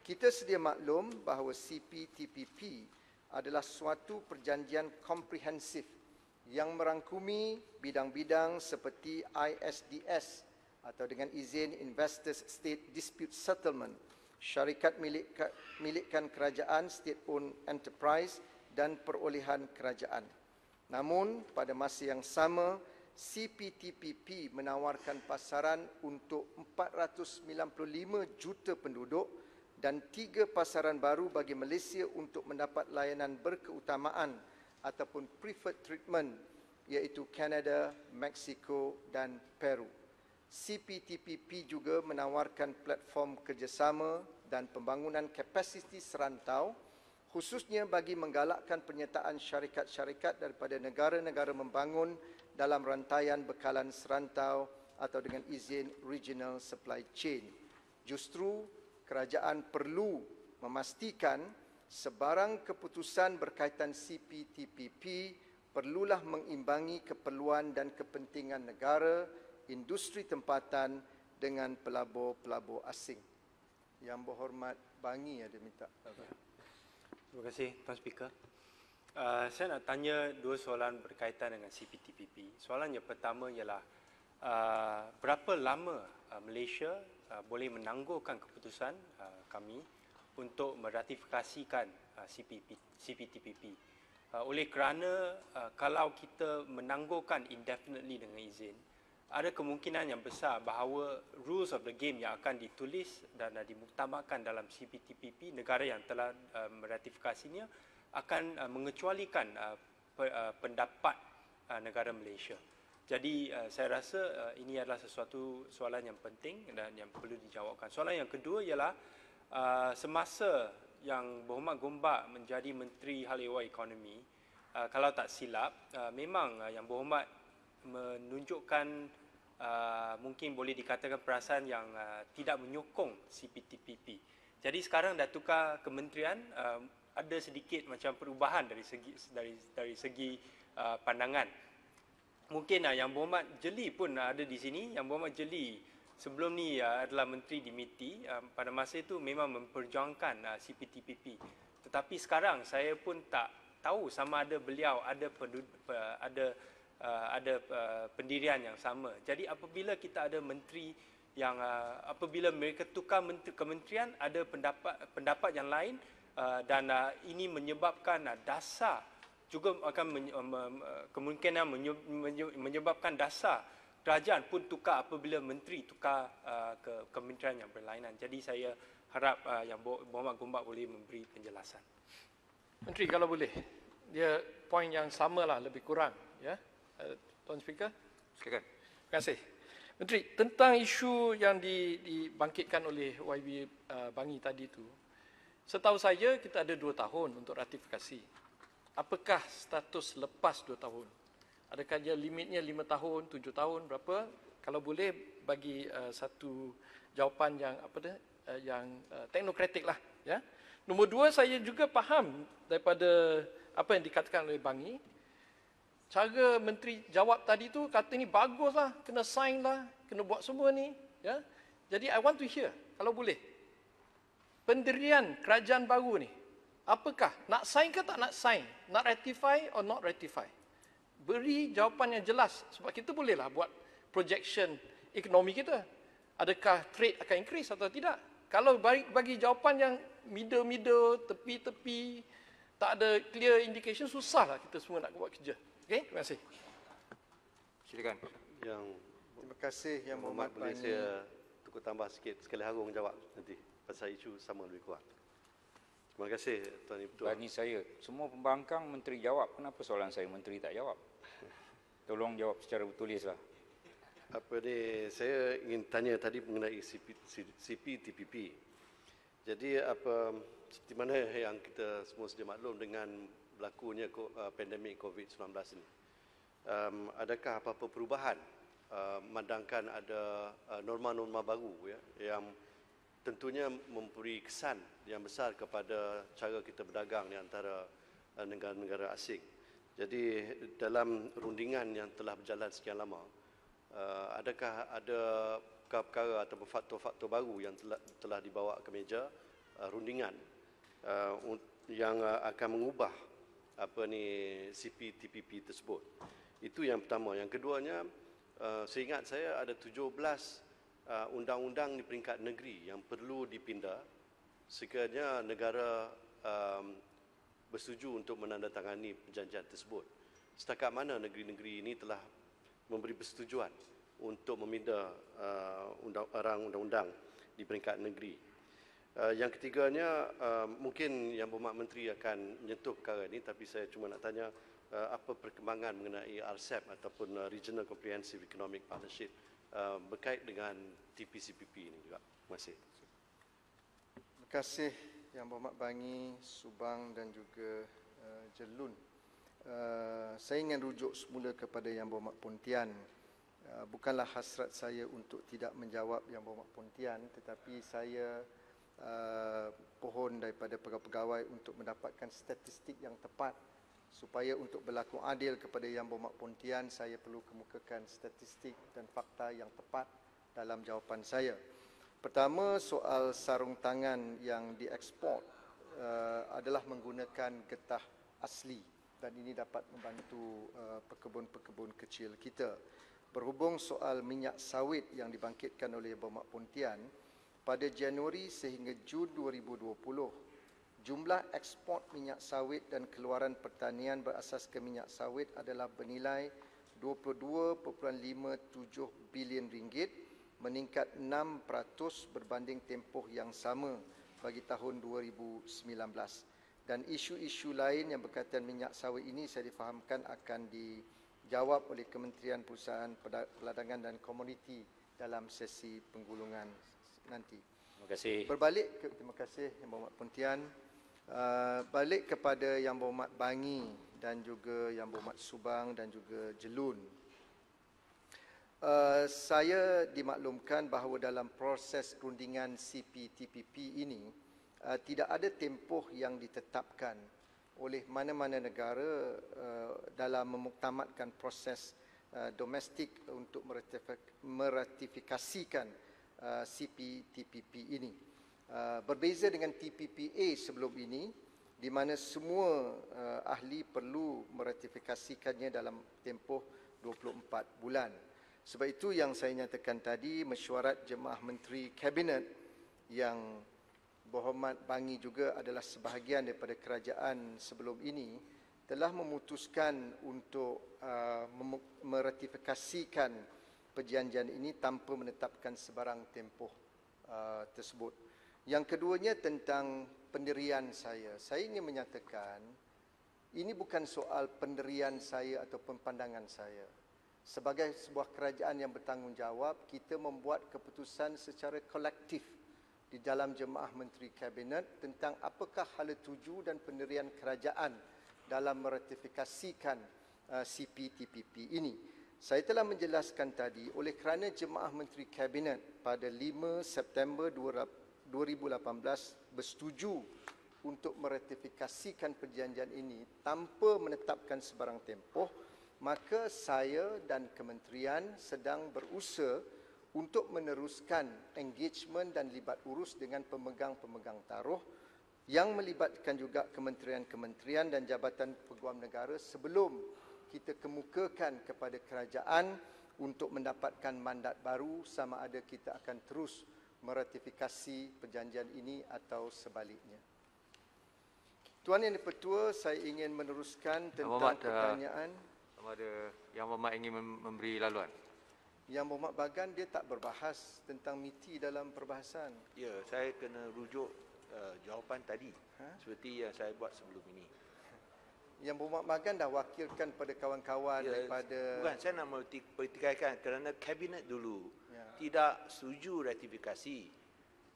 Kita sedia maklum bahawa CPTPP adalah suatu perjanjian komprehensif yang merangkumi bidang-bidang seperti ISDS atau dengan izin Investors State Dispute Settlement, syarikat milik milikkan kerajaan State Owned Enterprise dan perolehan kerajaan. Namun pada masa yang sama CPTPP menawarkan pasaran untuk 495 juta penduduk dan tiga pasaran baru bagi Malaysia untuk mendapat layanan berkeutamaan ataupun preferred treatment iaitu Canada, Mexico dan Peru. CPTPP juga menawarkan platform kerjasama dan pembangunan kapasiti serantau khususnya bagi menggalakkan penyertaan syarikat-syarikat daripada negara-negara membangun dalam rantaian bekalan serantau atau dengan izin regional supply chain. Justru kerajaan perlu memastikan sebarang keputusan berkaitan CPTPP perlulah mengimbangi keperluan dan kepentingan negara, industri tempatan dengan pelabur-pelabur asing. Yang berhormat Bangi ada minta. Terima kasih Tuan Speaker. Uh, saya nak tanya dua soalan berkaitan dengan CPTPP. Soalan yang pertama ialah uh, berapa lama uh, Malaysia Uh, boleh menangguhkan keputusan uh, kami untuk meratifikasikan uh, CPTPP. Uh, oleh kerana kalau kita menangguhkan indefinitely dengan izin, ada kemungkinan yang besar bahawa rules of the game yang akan ditulis dan uh, dalam CPTPP negara yang telah meratifikasinya akan mengecualikan pendapat negara Malaysia. Jadi uh, saya rasa uh, ini adalah sesuatu soalan yang penting dan yang perlu dijawabkan. Soalan yang kedua ialah uh, semasa yang Berhormat Gombak menjadi Menteri Hal Ehwal Ekonomi, uh, kalau tak silap, uh, memang uh, yang Berhormat menunjukkan uh, mungkin boleh dikatakan perasaan yang uh, tidak menyokong CPTPP. Jadi sekarang dah tukar kementerian, uh, ada sedikit macam perubahan dari segi dari dari segi uh, pandangan mungkin uh, yang Muhammad Jeli pun ah, ada di sini yang Muhammad Jeli sebelum ni ah, adalah menteri di MITI pada masa itu memang memperjuangkan CPTPP tetapi sekarang saya pun tak tahu sama ada beliau ada ada ada pendirian yang sama jadi apabila kita ada menteri yang apabila mereka tukar menteri, kementerian ada pendapat pendapat yang lain uh, dan ini menyebabkan dasar juga akan uh, kemungkinan menyebabkan dasar kerajaan pun tukar apabila menteri tukar uh, ke kementerian yang berlainan. Jadi saya harap uh, yang Muhammad Gombak boleh memberi penjelasan. Menteri kalau boleh. Dia poin yang samalah lebih kurang ya. Tuan Speaker. Silakan. Terima kasih. Menteri, tentang isu yang dibangkitkan oleh YB Bangi tadi itu, setahu saya kita ada dua tahun untuk ratifikasi apakah status lepas 2 tahun? Adakah dia limitnya 5 tahun, 7 tahun, berapa? Kalau boleh bagi uh, satu jawapan yang apa dia? Uh, yang uh, teknokratik lah, ya. Nombor dua, saya juga faham daripada apa yang dikatakan oleh Bangi. Cara menteri jawab tadi tu kata ni lah, kena sign lah, kena buat semua ni, ya. Jadi I want to hear kalau boleh. pendirian kerajaan baru ni, Apakah? Nak sign ke tak nak sign? Nak ratify or not ratify? Beri jawapan yang jelas. Sebab kita bolehlah buat projection ekonomi kita. Adakah trade akan increase atau tidak? Kalau bagi, bagi jawapan yang middle-middle, tepi-tepi, tak ada clear indication, susahlah kita semua nak buat kerja. Okay? Terima kasih. Silakan. Yang, terima kasih Yang Muhammad. Muhammad boleh saya tukar tambah sikit. Sekali harung jawab nanti pasal isu sama lebih kuat. Terima kasih Tuan Ibu Tuan. Bagi saya, semua pembangkang menteri jawab. Kenapa soalan saya menteri tak jawab? Tolong jawab secara tertulislah. Apa ni, saya ingin tanya tadi mengenai CP, CPTPP. Jadi apa seperti mana yang kita semua sedia maklum dengan berlakunya uh, pandemik COVID-19 ini. Um, adakah apa-apa perubahan uh, mandangkan ada uh, norma-norma baru ya, yang tentunya memberi kesan yang besar kepada cara kita berdagang di antara eh, negara-negara asing. Jadi dalam rundingan yang telah berjalan sekian lama, eh, adakah ada perkara-perkara atau faktor-faktor baru yang telah, telah dibawa ke meja eh, rundingan yang akan mengubah apa ni CPTPP tersebut? Itu yang pertama. Yang keduanya, seingat saya ada 17 Uh, undang-undang di peringkat negeri yang perlu dipindah, sekiranya negara um, bersetuju untuk menandatangani perjanjian tersebut. Setakat mana negeri-negeri ini telah memberi persetujuan untuk meminda uh, undang, arang undang-undang di peringkat negeri. Uh, yang ketiganya, uh, mungkin Yang Berhormat Menteri akan menyentuh perkara ini tapi saya cuma nak tanya uh, apa perkembangan mengenai RCEP ataupun uh, Regional Comprehensive Economic Partnership Uh, berkait dengan TPCPP ini juga. Terima kasih. Terima kasih Yang Berhormat Bangi, Subang dan juga uh, Jelun. Uh, saya ingin rujuk semula kepada Yang Berhormat Pontian. Uh, bukanlah hasrat saya untuk tidak menjawab Yang Berhormat Pontian tetapi saya uh, pohon daripada pegawai-pegawai untuk mendapatkan statistik yang tepat supaya untuk berlaku adil kepada Yang Berhormat Pontian saya perlu kemukakan statistik dan fakta yang tepat dalam jawapan saya. Pertama soal sarung tangan yang diekspor uh, adalah menggunakan getah asli dan ini dapat membantu uh, eh, pekebun-pekebun kecil kita. Berhubung soal minyak sawit yang dibangkitkan oleh Yang Pontian pada Januari sehingga Jun 2020 Jumlah ekspor minyak sawit dan keluaran pertanian berasas ke minyak sawit adalah bernilai 22.57 bilion ringgit meningkat 6% berbanding tempoh yang sama bagi tahun 2019. Dan isu-isu lain yang berkaitan minyak sawit ini saya difahamkan akan dijawab oleh Kementerian Perusahaan Peladangan dan Komoditi dalam sesi penggulungan nanti. Terima kasih. Berbalik ke terima kasih Yang Berhormat Pontian. Uh, balik kepada Yang Berhormat Bangi dan juga Yang Berhormat Subang dan juga Jelun. Uh, saya dimaklumkan bahawa dalam proses rundingan CPTPP ini uh, tidak ada tempoh yang ditetapkan oleh mana-mana negara uh, dalam memuktamadkan proses uh, domestik untuk meratifikasikan uh, CPTPP ini. Uh, berbeza dengan TPPA sebelum ini di mana semua uh, ahli perlu meratifikasikannya dalam tempoh 24 bulan. Sebab itu yang saya nyatakan tadi mesyuarat jemaah menteri kabinet yang berhormat bangi juga adalah sebahagian daripada kerajaan sebelum ini telah memutuskan untuk uh, meratifikasikan perjanjian ini tanpa menetapkan sebarang tempoh uh, tersebut. Yang keduanya tentang pendirian saya. Saya ingin menyatakan, ini bukan soal pendirian saya ataupun pandangan saya. Sebagai sebuah kerajaan yang bertanggungjawab, kita membuat keputusan secara kolektif di dalam jemaah menteri kabinet tentang apakah hala tuju dan pendirian kerajaan dalam meratifikasikan uh, CPTPP ini. Saya telah menjelaskan tadi oleh kerana jemaah menteri kabinet pada 5 September 2020, 2018 bersetuju untuk meratifikasikan perjanjian ini tanpa menetapkan sebarang tempoh maka saya dan kementerian sedang berusaha untuk meneruskan engagement dan libat urus dengan pemegang-pemegang taruh yang melibatkan juga kementerian-kementerian dan jabatan peguam negara sebelum kita kemukakan kepada kerajaan untuk mendapatkan mandat baru sama ada kita akan terus meratifikasi perjanjian ini atau sebaliknya. Tuan Yang Dipertua, saya ingin meneruskan tentang eh, Yang pertanyaan. Sama ada Yang Berhormat ingin memberi laluan. Yang Berhormat Bagan, dia tak berbahas tentang miti dalam perbahasan. Ya, saya kena rujuk uh, jawapan tadi ha? seperti yang saya buat sebelum ini. Yang Berhormat Bagan dah wakilkan pada kawan-kawan ya, daripada... Bukan, saya nak mempertikaikan kerana Kabinet dulu tidak setuju ratifikasi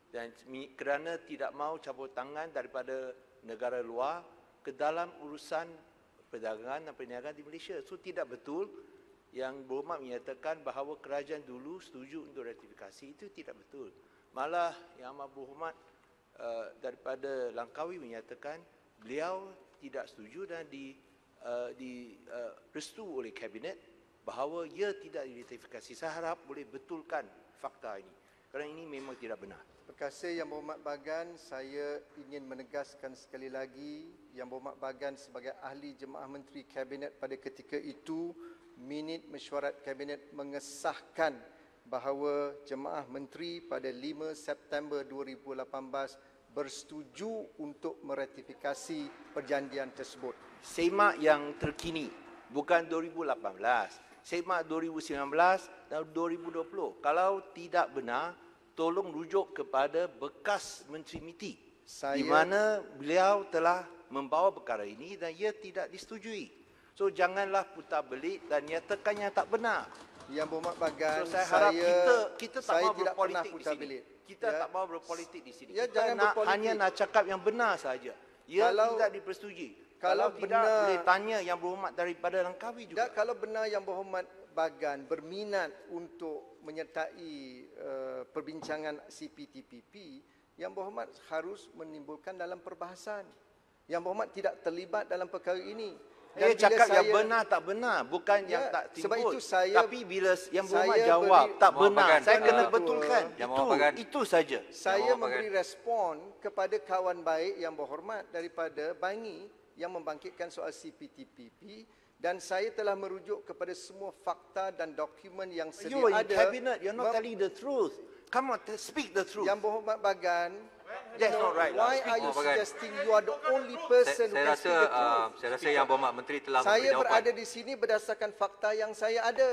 dan kerana tidak mahu campur tangan daripada negara luar ke dalam urusan perdagangan dan perniagaan di Malaysia. So tidak betul yang Burma menyatakan bahawa kerajaan dulu setuju untuk ratifikasi itu tidak betul. Malah Yang Amat Berhormat uh, daripada Langkawi menyatakan beliau tidak setuju dan di, uh, di uh, restu oleh kabinet bahawa ia tidak diidentifikasi. Saya harap boleh betulkan fakta ini. Kerana ini memang tidak benar. Terima kasih Yang Berhormat Bagan. Saya ingin menegaskan sekali lagi Yang Berhormat Bagan sebagai ahli Jemaah Menteri Kabinet pada ketika itu minit mesyuarat Kabinet mengesahkan bahawa Jemaah Menteri pada 5 September 2018 bersetuju untuk meratifikasi perjanjian tersebut. Semak yang terkini bukan 2018. Semak 2019 dan 2020. Kalau tidak benar, tolong rujuk kepada bekas Menteri MITI. Saya... Di mana beliau telah membawa perkara ini dan ia tidak disetujui. So janganlah putar belit dan nyatakan yang tak benar. Yang Bomak Bagan, so, saya, harap saya, kita, kita tak saya tidak pernah putar belit. Kita ya. tak mahu berpolitik di sini. Ya, kita nak, hanya nak cakap yang benar saja. Ia Kalau... tidak dipersetujui kalau, kalau benar, tidak boleh tanya yang berhormat daripada Langkawi juga. Dan kalau benar yang berhormat Bagan berminat untuk menyertai uh, perbincangan CPTPP, yang berhormat harus menimbulkan dalam perbahasan. Yang berhormat tidak terlibat dalam perkara ini. Dan eh, cakap saya, yang benar tak benar, bukan ya, yang tak timbul. Sebab itu saya tapi bila yang berhormat jawab beri, tak benar, bagan. saya kena betulkan. Yang itu bagan. itu saja. Saya memberi respon kepada kawan baik yang berhormat daripada Bangi yang membangkitkan soal CPTPP dan saya telah merujuk kepada semua fakta dan dokumen yang sedia you ada. You're in cabinet, you're not telling the truth. Come on, speak the truth. Yang berhormat bagan, That's not right. Why are you suggesting you are the only person who can speak the ah, truth? Uh, saya rasa yang berhormat menteri telah saya Saya berada di sini berdasarkan fakta yang saya ada.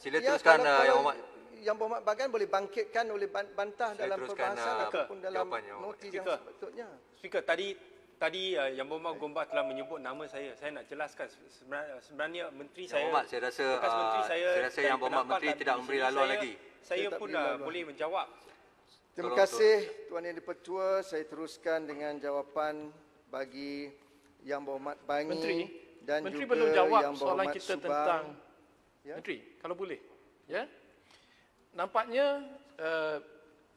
Sila ya, teruskan kalau, ah, yang berhormat yang berhormat bagan boleh bangkitkan oleh bantah dalam perbahasan uh, ataupun dalam notis yang, yang sepatutnya. Speaker, tadi tadi uh, Yang Berhormat Gombak telah menyebut nama saya. Saya nak jelaskan sebenarnya menteri ya, saya Yang Berhormat saya rasa uh, saya, saya rasa Yang Berhormat menteri tidak memberi laluan lagi. Saya, saya pun uh, boleh menjawab. Terima Tolong, kasih Tuan Yang Dipertua. Saya teruskan dengan jawapan bagi Yang Berhormat Bangi menteri, dan menteri juga belum jawab Yang Berhormat soalan kita Subang. tentang ya? Menteri, kalau boleh. Ya. Nampaknya uh,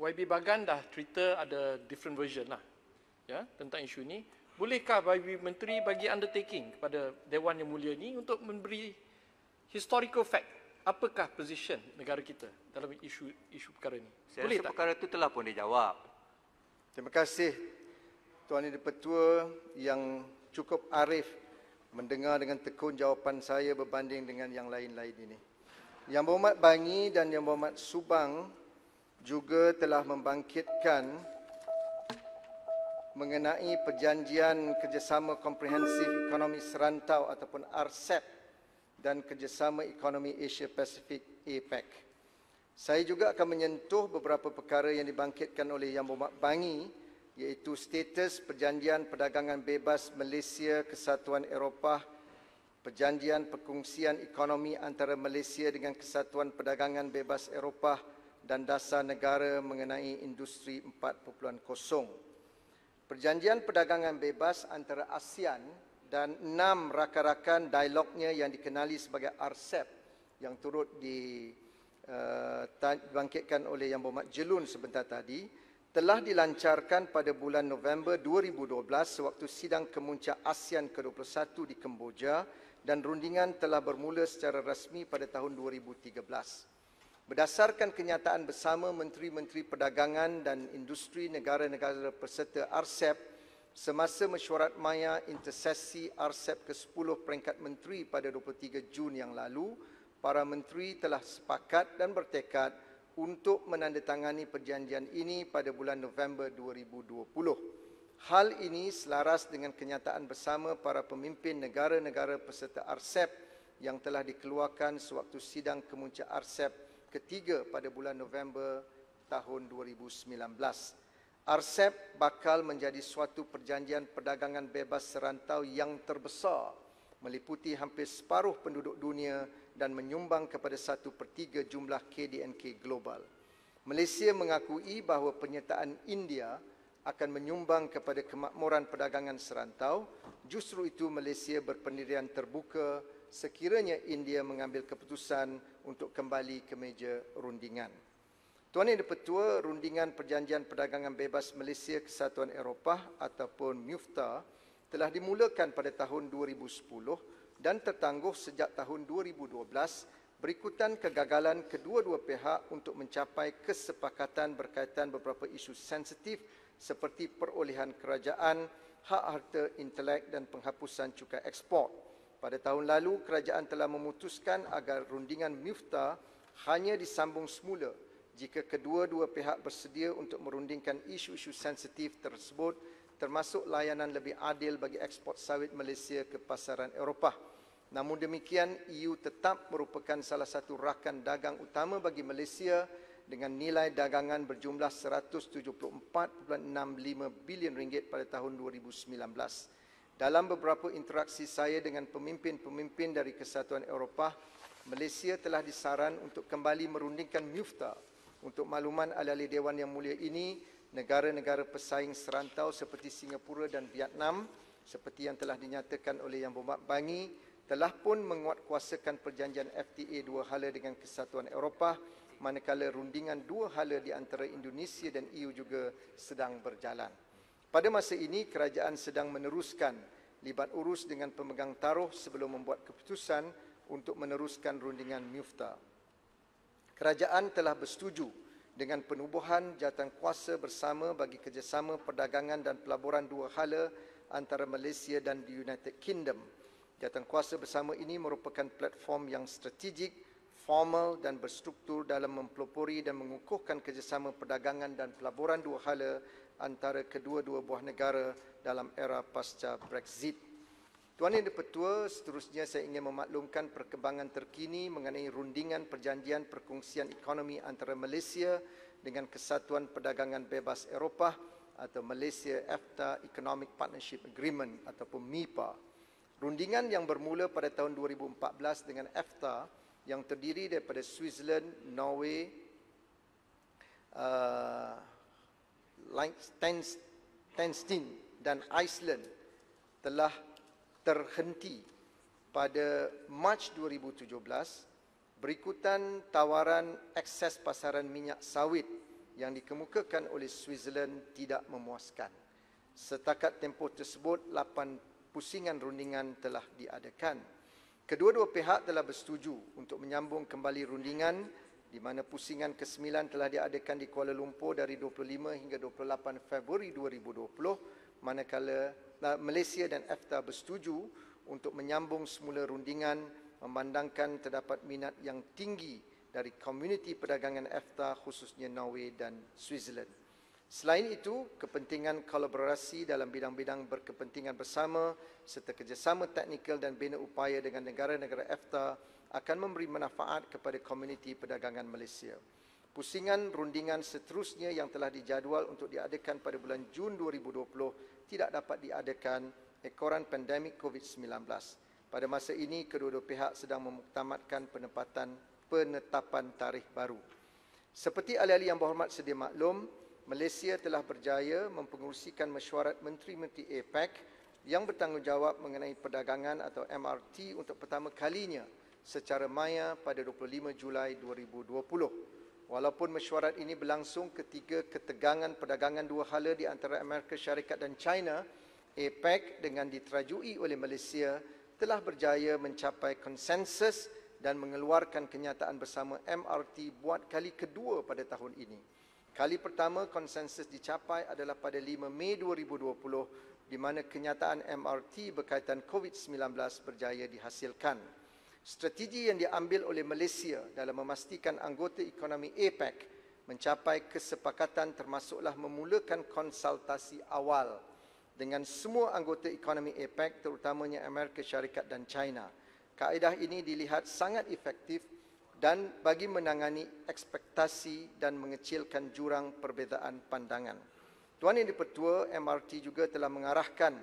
YB Bagan dah cerita ada different version lah ya tentang isu ini bolehkah bagi menteri bagi undertaking kepada dewan yang mulia ini untuk memberi historical fact apakah position negara kita dalam isu isu perkara ini Saya boleh rasa tak perkara itu telah pun dijawab terima kasih tuan yang petua yang cukup arif mendengar dengan tekun jawapan saya berbanding dengan yang lain-lain ini Yang Berhormat Bangi dan Yang Berhormat Subang juga telah membangkitkan mengenai perjanjian kerjasama komprehensif ekonomi serantau ataupun RCEP dan kerjasama ekonomi Asia Pasifik APEC. Saya juga akan menyentuh beberapa perkara yang dibangkitkan oleh Yang Berhormat Bangi iaitu status perjanjian perdagangan bebas Malaysia Kesatuan Eropah perjanjian perkongsian ekonomi antara Malaysia dengan Kesatuan Perdagangan Bebas Eropah dan dasar negara mengenai industri 4.0. Perjanjian perdagangan bebas antara ASEAN dan enam rakan-rakan dialognya yang dikenali sebagai RCEP yang turut eh, dibangkitkan oleh Yang Berhormat Jelun sebentar tadi telah dilancarkan pada bulan November 2012 sewaktu sidang kemuncak ASEAN ke-21 di Kemboja dan rundingan telah bermula secara rasmi pada tahun 2013. Berdasarkan kenyataan bersama Menteri-Menteri Perdagangan dan Industri Negara-Negara Peserta RCEP semasa mesyuarat maya intersesi RCEP ke-10 peringkat menteri pada 23 Jun yang lalu, para menteri telah sepakat dan bertekad untuk menandatangani perjanjian ini pada bulan November 2020. Hal ini selaras dengan kenyataan bersama para pemimpin negara-negara peserta RCEP yang telah dikeluarkan sewaktu sidang kemuncak RCEP ketiga pada bulan November tahun 2019. RCEP e bakal menjadi suatu perjanjian perdagangan bebas serantau yang terbesar meliputi hampir separuh penduduk dunia dan menyumbang kepada satu per tiga jumlah KDNK global. Malaysia mengakui bahawa penyertaan India akan menyumbang kepada kemakmuran perdagangan serantau. Justru itu Malaysia berpendirian terbuka sekiranya India mengambil keputusan untuk kembali ke meja rundingan. Tuan Yang Dipertua, rundingan perjanjian perdagangan bebas Malaysia Kesatuan Eropah ataupun MUFTA telah dimulakan pada tahun 2010 dan tertangguh sejak tahun 2012 berikutan kegagalan kedua-dua pihak untuk mencapai kesepakatan berkaitan beberapa isu sensitif seperti perolehan kerajaan, hak harta intelek dan penghapusan cukai ekspor. Pada tahun lalu, kerajaan telah memutuskan agar rundingan MIFTA hanya disambung semula jika kedua-dua pihak bersedia untuk merundingkan isu-isu sensitif tersebut termasuk layanan lebih adil bagi ekspor sawit Malaysia ke pasaran Eropah. Namun demikian, EU tetap merupakan salah satu rakan dagang utama bagi Malaysia dengan nilai dagangan berjumlah 174.65 bilion ringgit pada tahun 2019. Dalam beberapa interaksi saya dengan pemimpin-pemimpin dari Kesatuan Eropah, Malaysia telah disaran untuk kembali merundingkan MUFTA untuk makluman ahli-ahli Dewan yang mulia ini, negara-negara pesaing serantau seperti Singapura dan Vietnam, seperti yang telah dinyatakan oleh Yang Bumat Bangi, telah pun menguatkuasakan perjanjian FTA dua hala dengan Kesatuan Eropah, manakala rundingan dua hala di antara Indonesia dan EU juga sedang berjalan. Pada masa ini kerajaan sedang meneruskan libat urus dengan pemegang taruh sebelum membuat keputusan untuk meneruskan rundingan Mufta. Kerajaan telah bersetuju dengan penubuhan jawatan kuasa bersama bagi kerjasama perdagangan dan pelaburan dua hala antara Malaysia dan the United Kingdom. Jawatan kuasa bersama ini merupakan platform yang strategik, formal dan berstruktur dalam mempelopori dan mengukuhkan kerjasama perdagangan dan pelaburan dua hala antara kedua-dua buah negara dalam era pasca Brexit. Tuan Yang Dipertua, seterusnya saya ingin memaklumkan perkembangan terkini mengenai rundingan perjanjian perkongsian ekonomi antara Malaysia dengan Kesatuan Perdagangan Bebas Eropah atau Malaysia EFTA Economic Partnership Agreement ataupun MIPA. Rundingan yang bermula pada tahun 2014 dengan EFTA yang terdiri daripada Switzerland, Norway, uh, Liechtenstein dan Iceland telah terhenti pada Mac 2017 berikutan tawaran akses pasaran minyak sawit yang dikemukakan oleh Switzerland tidak memuaskan. Setakat tempoh tersebut, 8 pusingan rundingan telah diadakan. Kedua-dua pihak telah bersetuju untuk menyambung kembali rundingan di mana pusingan ke-9 telah diadakan di Kuala Lumpur dari 25 hingga 28 Februari 2020 manakala Malaysia dan EFTA bersetuju untuk menyambung semula rundingan memandangkan terdapat minat yang tinggi dari komuniti perdagangan EFTA khususnya Norway dan Switzerland. Selain itu, kepentingan kolaborasi dalam bidang-bidang berkepentingan bersama serta kerjasama teknikal dan bina upaya dengan negara-negara EFTA -negara akan memberi manfaat kepada komuniti perdagangan Malaysia. Pusingan rundingan seterusnya yang telah dijadual untuk diadakan pada bulan Jun 2020 tidak dapat diadakan ekoran pandemik COVID-19. Pada masa ini, kedua-dua pihak sedang memuktamadkan penempatan penetapan tarikh baru. Seperti ahli-ahli yang berhormat sedia maklum, Malaysia telah berjaya mempengerusikan mesyuarat Menteri-Menteri APEC yang bertanggungjawab mengenai perdagangan atau MRT untuk pertama kalinya secara maya pada 25 Julai 2020. Walaupun mesyuarat ini berlangsung ketika ketegangan perdagangan dua hala di antara Amerika Syarikat dan China, APEC dengan diterajui oleh Malaysia telah berjaya mencapai konsensus dan mengeluarkan kenyataan bersama MRT buat kali kedua pada tahun ini. Kali pertama konsensus dicapai adalah pada 5 Mei 2020 di mana kenyataan MRT berkaitan COVID-19 berjaya dihasilkan. Strategi yang diambil oleh Malaysia dalam memastikan anggota ekonomi APEC mencapai kesepakatan termasuklah memulakan konsultasi awal dengan semua anggota ekonomi APEC terutamanya Amerika Syarikat dan China. Kaedah ini dilihat sangat efektif dan bagi menangani ekspektasi dan mengecilkan jurang perbezaan pandangan. Tuan Yang Dipertua, MRT juga telah mengarahkan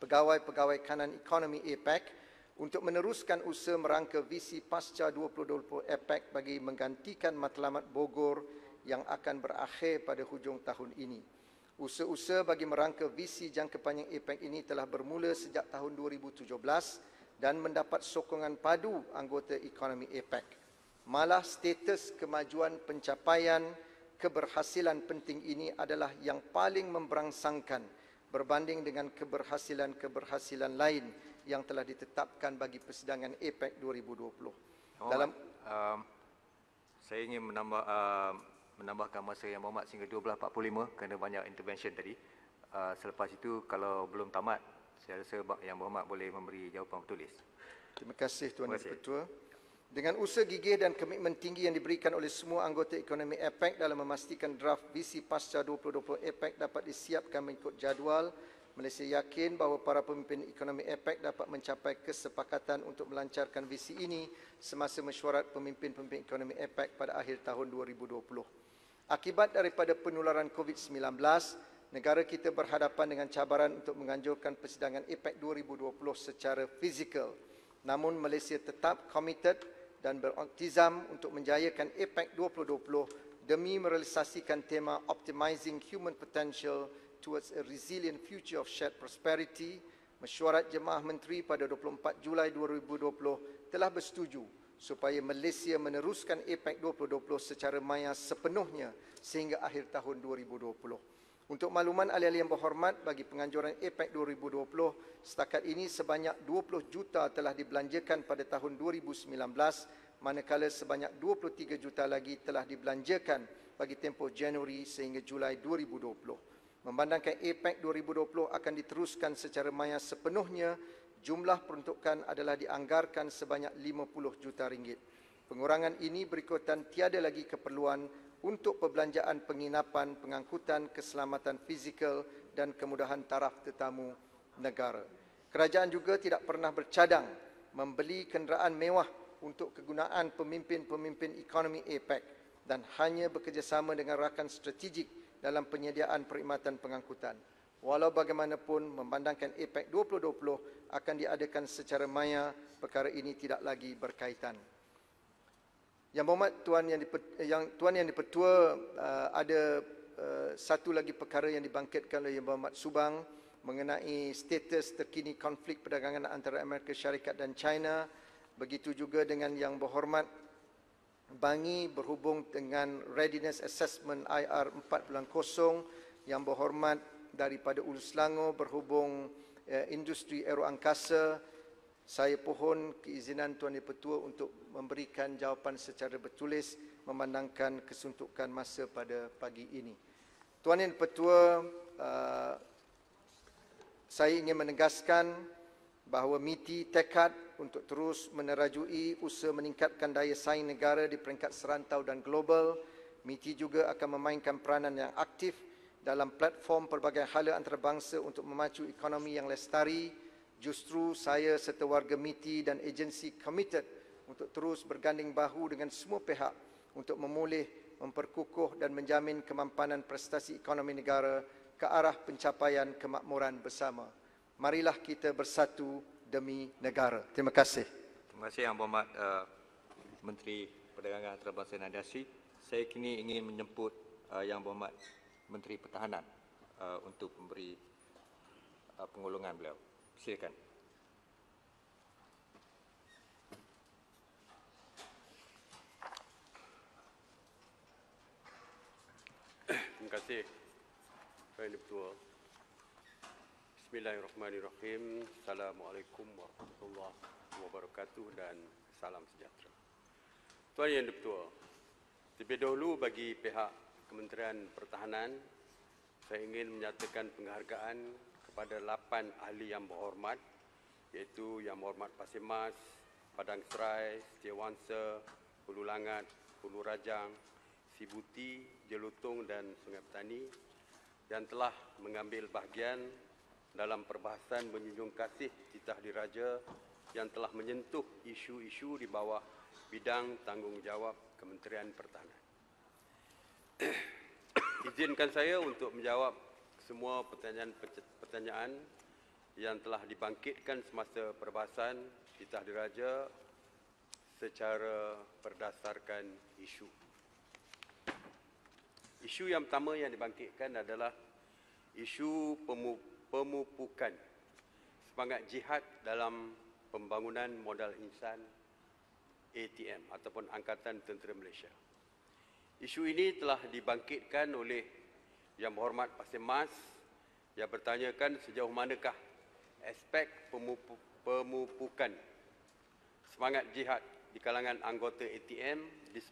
pegawai-pegawai kanan ekonomi APEC untuk meneruskan usaha merangka visi pasca 2020 APEC bagi menggantikan matlamat Bogor yang akan berakhir pada hujung tahun ini. Usaha-usaha bagi merangka visi jangka panjang APEC ini telah bermula sejak tahun 2017 dan mendapat sokongan padu anggota ekonomi APEC. Malah status kemajuan pencapaian keberhasilan penting ini adalah yang paling memberangsangkan berbanding dengan keberhasilan-keberhasilan lain yang telah ditetapkan bagi persidangan APEC 2020. Dalam um, saya ingin menambah, uh, menambahkan masa yang berhormat sehingga 12.45 kerana banyak intervention tadi. Uh, selepas itu kalau belum tamat, saya rasa yang berhormat boleh memberi jawapan tertulis. Terima kasih Tuan Terima kasih. Ketua. Dengan usaha gigih dan komitmen tinggi yang diberikan oleh semua anggota ekonomi APEC dalam memastikan draft visi pasca 2020 APEC dapat disiapkan mengikut jadual Malaysia yakin bahawa para pemimpin ekonomi APEC dapat mencapai kesepakatan untuk melancarkan visi ini semasa mesyuarat pemimpin-pemimpin ekonomi APEC pada akhir tahun 2020. Akibat daripada penularan COVID-19, negara kita berhadapan dengan cabaran untuk menganjurkan persidangan APEC 2020 secara fizikal. Namun Malaysia tetap komited dan beroptizam untuk menjayakan APEC 2020 demi merealisasikan tema Optimizing Human Potential towards a resilient future of shared prosperity, Mesyuarat Jemaah Menteri pada 24 Julai 2020 telah bersetuju supaya Malaysia meneruskan APEC 2020 secara maya sepenuhnya sehingga akhir tahun 2020. Untuk makluman ahli-ahli yang berhormat bagi penganjuran APEC 2020, setakat ini sebanyak 20 juta telah dibelanjakan pada tahun 2019, manakala sebanyak 23 juta lagi telah dibelanjakan bagi tempoh Januari sehingga Julai 2020. Memandangkan APEC 2020 akan diteruskan secara maya sepenuhnya, jumlah peruntukan adalah dianggarkan sebanyak 50 juta ringgit. Pengurangan ini berikutan tiada lagi keperluan untuk perbelanjaan penginapan, pengangkutan, keselamatan fizikal dan kemudahan taraf tetamu negara. Kerajaan juga tidak pernah bercadang membeli kenderaan mewah untuk kegunaan pemimpin-pemimpin ekonomi APEC dan hanya bekerjasama dengan rakan strategik dalam penyediaan perkhidmatan pengangkutan. Walau bagaimanapun memandangkan APEC 2020 akan diadakan secara maya, perkara ini tidak lagi berkaitan. Yang berhormat tuan yang yang tuan yang dipertua uh, ada uh, satu lagi perkara yang dibangkitkan oleh Yang Berhormat Subang mengenai status terkini konflik perdagangan antara Amerika Syarikat dan China. Begitu juga dengan Yang Berhormat Bangi berhubung dengan readiness assessment IR 4.0 yang berhormat daripada Ulu Selangor berhubung eh, industri aero angkasa saya pohon keizinan Tuan Dipertua untuk memberikan jawapan secara bertulis memandangkan kesuntukan masa pada pagi ini. Tuan Yang Pertua, uh, eh, saya ingin menegaskan bahawa MITI tekad untuk terus menerajui usaha meningkatkan daya saing negara di peringkat serantau dan global. MITI juga akan memainkan peranan yang aktif dalam platform pelbagai hala antarabangsa untuk memacu ekonomi yang lestari. Justru saya serta warga MITI dan agensi committed untuk terus berganding bahu dengan semua pihak untuk memulih, memperkukuh dan menjamin kemampanan prestasi ekonomi negara ke arah pencapaian kemakmuran bersama. Marilah kita bersatu demi negara. Terima kasih. Terima kasih Yang Berhormat uh, Menteri Perdagangan Antarabangsa dan Asi. Saya kini ingin menjemput uh, Yang Berhormat Menteri Pertahanan uh, untuk memberi uh, pengulangan beliau. Silakan. Terima kasih. Terima kasih. Bismillahirrahmanirrahim. Assalamualaikum warahmatullahi wabarakatuh dan salam sejahtera. Tuan Yang Dipertua, terlebih dahulu bagi pihak Kementerian Pertahanan, saya ingin menyatakan penghargaan kepada lapan ahli yang berhormat iaitu Yang Berhormat Pasir Mas, Padang Serai, Setiawansa, Hulu Langat, Hulu Rajang, Sibuti, Jelutung dan Sungai Petani yang telah mengambil bahagian dalam perbahasan menjunjung kasih titah diraja yang telah menyentuh isu-isu di bawah bidang tanggungjawab Kementerian Pertahanan. Izinkan saya untuk menjawab semua pertanyaan-pertanyaan yang telah dibangkitkan semasa perbahasan titah diraja secara berdasarkan isu. Isu yang pertama yang dibangkitkan adalah isu pemukul pemupukan semangat jihad dalam pembangunan modal insan ATM ataupun Angkatan Tentera Malaysia. Isu ini telah dibangkitkan oleh Yang Berhormat Pasir Mas yang bertanyakan sejauh manakah aspek pemupukan semangat jihad di kalangan anggota ATM di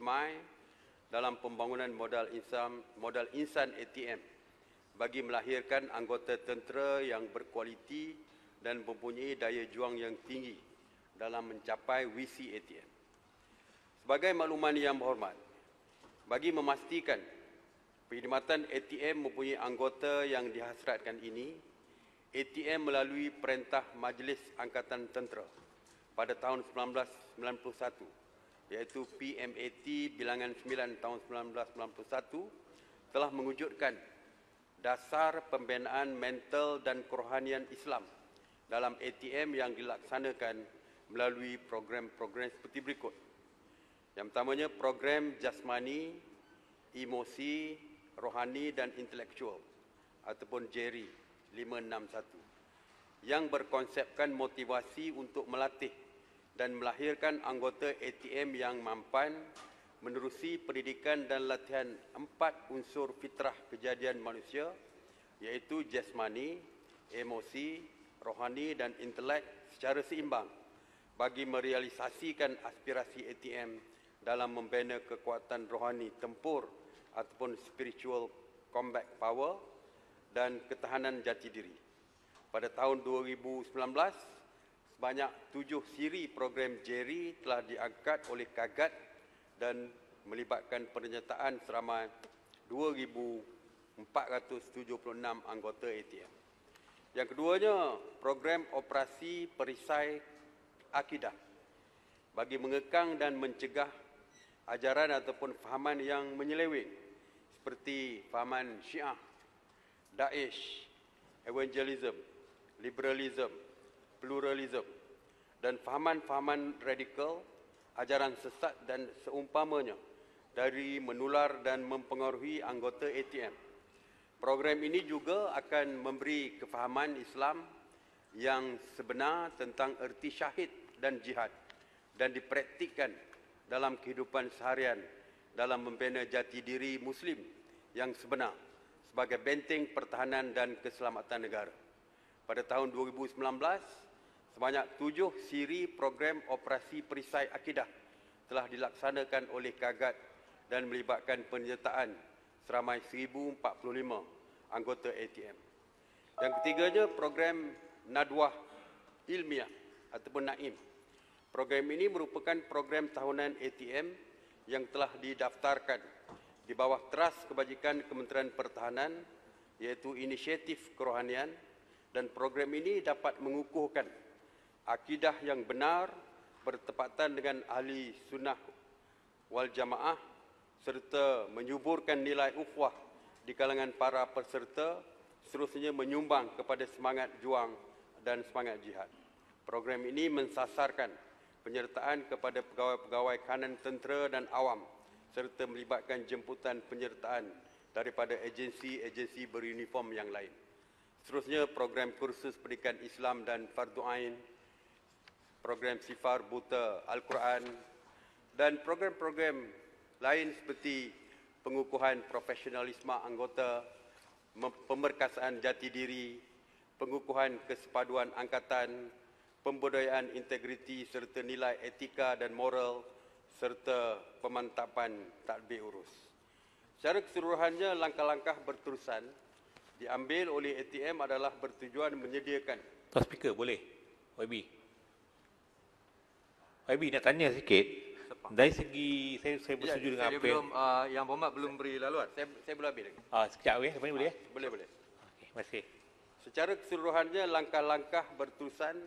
dalam pembangunan modal insan, modal insan ATM bagi melahirkan anggota tentera yang berkualiti dan mempunyai daya juang yang tinggi dalam mencapai visi ATM. Sebagai makluman yang berhormat, bagi memastikan perkhidmatan ATM mempunyai anggota yang dihasratkan ini, ATM melalui Perintah Majlis Angkatan Tentera pada tahun 1991 iaitu PMAT bilangan 9 tahun 1991 telah mengujudkan dasar pembinaan mental dan kerohanian Islam dalam ATM yang dilaksanakan melalui program-program seperti berikut. Yang pertamanya program jasmani, emosi, rohani dan intelektual ataupun Jerry 561 yang berkonsepkan motivasi untuk melatih dan melahirkan anggota ATM yang mampan, menerusi pendidikan dan latihan empat unsur fitrah kejadian manusia iaitu jasmani, emosi, rohani dan intelek secara seimbang bagi merealisasikan aspirasi ATM dalam membina kekuatan rohani tempur ataupun spiritual combat power dan ketahanan jati diri. Pada tahun 2019, sebanyak tujuh siri program JERI telah diangkat oleh Kagat dan melibatkan penyertaan seramai 2,476 anggota ATM. Yang keduanya, program operasi perisai akidah bagi mengekang dan mencegah ajaran ataupun fahaman yang menyeleweng seperti fahaman syiah, Daesh, evangelism, liberalism, pluralism dan fahaman-fahaman radikal ajaran sesat dan seumpamanya dari menular dan mempengaruhi anggota ATM. Program ini juga akan memberi kefahaman Islam yang sebenar tentang erti syahid dan jihad dan dipraktikkan dalam kehidupan seharian dalam membina jati diri Muslim yang sebenar sebagai benteng pertahanan dan keselamatan negara. Pada tahun 2019, sebanyak tujuh siri program operasi perisai akidah telah dilaksanakan oleh Kagat dan melibatkan penyertaan seramai 1,045 anggota ATM. Yang ketiganya program Nadwah Ilmiah ataupun Naim. Program ini merupakan program tahunan ATM yang telah didaftarkan di bawah teras kebajikan Kementerian Pertahanan iaitu inisiatif kerohanian dan program ini dapat mengukuhkan akidah yang benar bertepatan dengan ahli sunnah wal jamaah serta menyuburkan nilai ukhwah di kalangan para peserta seterusnya menyumbang kepada semangat juang dan semangat jihad. Program ini mensasarkan penyertaan kepada pegawai-pegawai kanan tentera dan awam serta melibatkan jemputan penyertaan daripada agensi-agensi beruniform yang lain. Seterusnya program kursus pendidikan Islam dan Fardu Ain program Sifar Buta Al-Quran dan program-program lain seperti pengukuhan profesionalisme anggota, pemerkasaan jati diri, pengukuhan kesepaduan angkatan, pembudayaan integriti serta nilai etika dan moral serta pemantapan tadbir urus. Secara keseluruhannya, langkah-langkah berterusan diambil oleh ATM adalah bertujuan menyediakan... Tuan Speaker, boleh? YB, Maybe nak tanya sikit dari segi saya saya ya, bersetuju ya, dengan saya apa belum, uh, yang Bomat belum beri laluan. Saya saya belum habis lagi. Ah, sekejap okay. Eh. lagi. Eh? Ah, boleh ya? Boleh, boleh. Okey, masih. Secara keseluruhannya langkah-langkah berterusan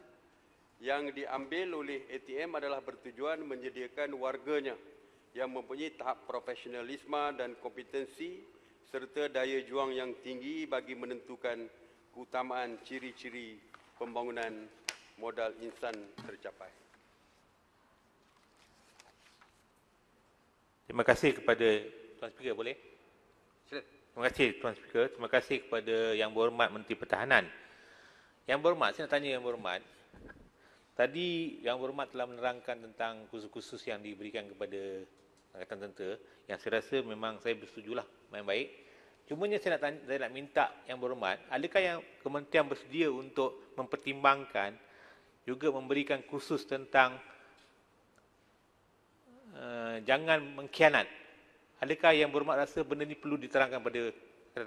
yang diambil oleh ATM adalah bertujuan menyediakan warganya yang mempunyai tahap profesionalisme dan kompetensi serta daya juang yang tinggi bagi menentukan keutamaan ciri-ciri pembangunan modal insan tercapai. Terima kasih kepada Tuan Speaker, boleh? Terima kasih Tuan Speaker. Terima kasih kepada Yang Berhormat Menteri Pertahanan. Yang Berhormat, saya nak tanya Yang Berhormat. Tadi Yang Berhormat telah menerangkan tentang khusus-khusus yang diberikan kepada Angkatan Tentera yang saya rasa memang saya bersetujulah main baik. Cumanya saya nak tanya, saya nak minta Yang Berhormat, adakah yang kementerian bersedia untuk mempertimbangkan juga memberikan khusus tentang Eh, jangan mengkhianat. Adakah yang berhormat rasa benda ni perlu diterangkan pada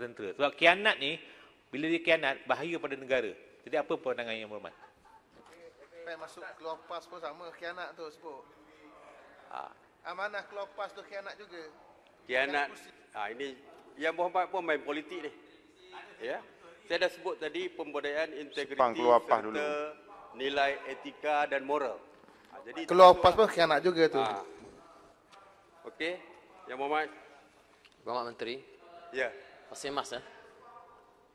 tentera? Sebab khianat ni, bila dia khianat, bahaya pada negara. Jadi apa pandangan yang berhormat? Okay, okay. Masuk keluar pas pun sama khianat tu sebut. Ha. Amanah keluar pas tu khianat juga. Khianat. Ha, ini yang berhormat pun main politik ni. Ya. Saya dah sebut tadi pemberdayaan integriti Sepang, keluar serta dulu. nilai etika dan moral. Ha, jadi keluar pas pun khianat juga tu. Ha. Okey. Yang Muhammad. Muhammad Menteri. Ya. Pasir Mas eh.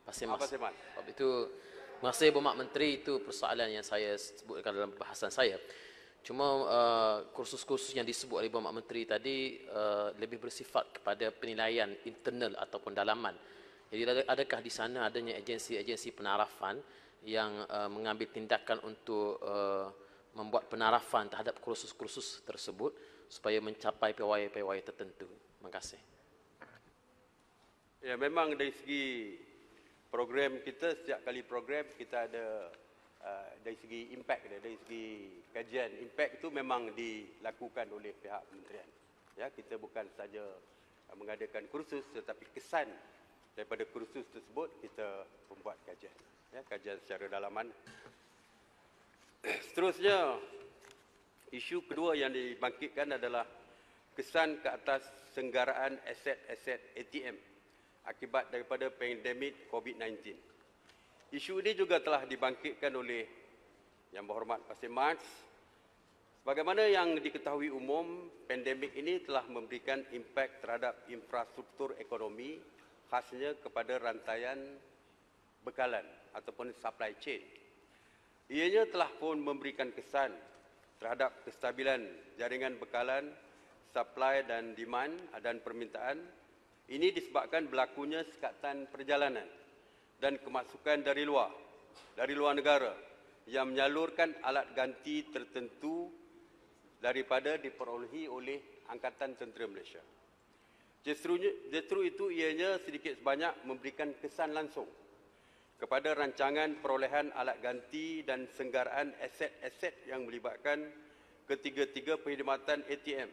Pasir ah, Mas. Pasir Mas. Sebab itu masih bapak Menteri itu persoalan yang saya sebutkan dalam bahasan saya. Cuma uh, kursus-kursus yang disebut oleh bapak Menteri tadi uh, lebih bersifat kepada penilaian internal ataupun dalaman. Jadi adakah di sana adanya agensi-agensi penarafan yang uh, mengambil tindakan untuk uh, membuat penarafan terhadap kursus-kursus tersebut? supaya mencapai piawai-piawai tertentu. Terima kasih. Ya, memang dari segi program kita, setiap kali program kita ada uh, dari segi impact, dari segi kajian impact itu memang dilakukan oleh pihak kementerian. Ya, kita bukan saja uh, mengadakan kursus tetapi kesan daripada kursus tersebut kita membuat kajian. Ya, kajian secara dalaman. Seterusnya, Isu kedua yang dibangkitkan adalah kesan ke atas senggaraan aset-aset ATM akibat daripada pandemik COVID-19. Isu ini juga telah dibangkitkan oleh Yang Berhormat Pasir Mas. Bagaimana yang diketahui umum, pandemik ini telah memberikan impak terhadap infrastruktur ekonomi khasnya kepada rantaian bekalan ataupun supply chain. Ianya telah pun memberikan kesan terhadap kestabilan jaringan bekalan, supply dan demand dan permintaan. Ini disebabkan berlakunya sekatan perjalanan dan kemasukan dari luar, dari luar negara yang menyalurkan alat ganti tertentu daripada diperolehi oleh Angkatan Tentera Malaysia. Justru, itu ianya sedikit sebanyak memberikan kesan langsung kepada rancangan perolehan alat ganti dan senggaraan aset-aset yang melibatkan ketiga-tiga perkhidmatan ATM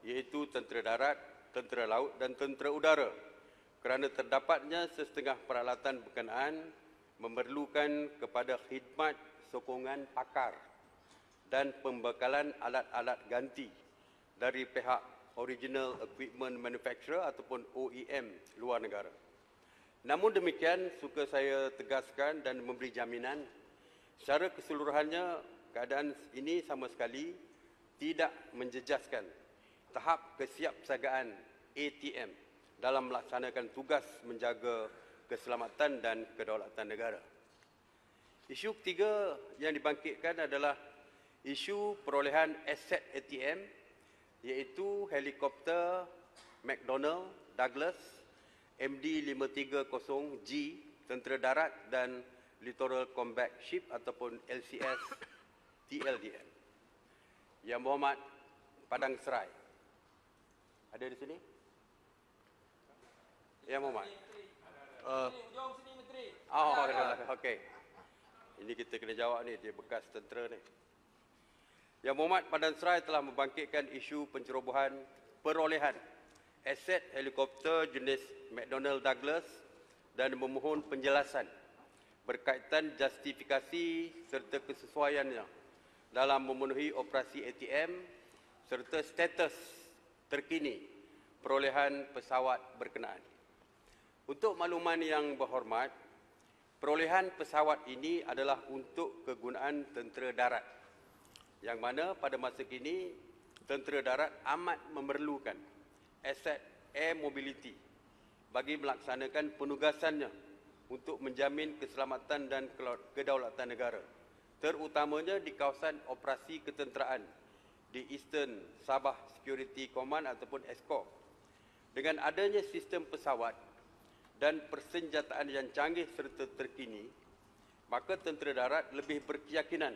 iaitu tentera darat, tentera laut dan tentera udara kerana terdapatnya sesetengah peralatan berkenaan memerlukan kepada khidmat sokongan pakar dan pembekalan alat-alat ganti dari pihak Original Equipment Manufacturer ataupun OEM luar negara. Namun demikian, suka saya tegaskan dan memberi jaminan secara keseluruhannya keadaan ini sama sekali tidak menjejaskan tahap kesiapsagaan ATM dalam melaksanakan tugas menjaga keselamatan dan kedaulatan negara. Isu ketiga yang dibangkitkan adalah isu perolehan aset ATM iaitu helikopter McDonnell Douglas MD530G Tentera Darat dan Littoral Combat Ship ataupun LCS TLDN. Yang Muhammad Padang Serai. Ada di sini? Yang Muhammad. Ah, uh, oh, okey. Ini kita kena jawab ni, dia bekas tentera ni. Yang Muhammad Padang Serai telah membangkitkan isu pencerobohan perolehan aset helikopter jenis McDonnell Douglas dan memohon penjelasan berkaitan justifikasi serta kesesuaiannya dalam memenuhi operasi ATM serta status terkini perolehan pesawat berkenaan. Untuk makluman yang berhormat, perolehan pesawat ini adalah untuk kegunaan tentera darat yang mana pada masa kini tentera darat amat memerlukan aset air mobility bagi melaksanakan penugasannya untuk menjamin keselamatan dan kedaulatan negara terutamanya di kawasan operasi ketenteraan di Eastern Sabah Security Command ataupun ESCO. Dengan adanya sistem pesawat dan persenjataan yang canggih serta terkini, maka tentera darat lebih berkeyakinan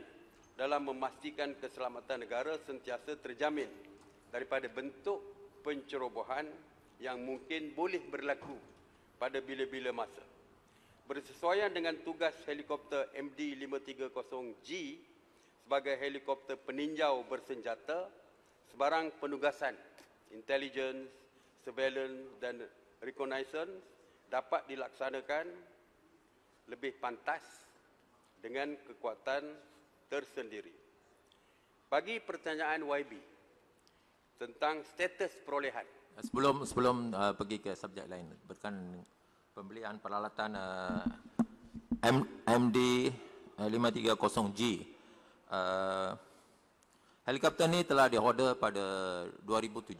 dalam memastikan keselamatan negara sentiasa terjamin daripada bentuk pencerobohan yang mungkin boleh berlaku pada bila-bila masa. Bersesuaian dengan tugas helikopter MD-530G sebagai helikopter peninjau bersenjata, sebarang penugasan, intelligence, surveillance dan reconnaissance dapat dilaksanakan lebih pantas dengan kekuatan tersendiri. Bagi pertanyaan YB, tentang status perolehan. Eh, sebelum sebelum uh, pergi ke subjek lain berkenaan pembelian peralatan uh, M- MD 530G. Uh, helikopter ini telah diorder pada 2017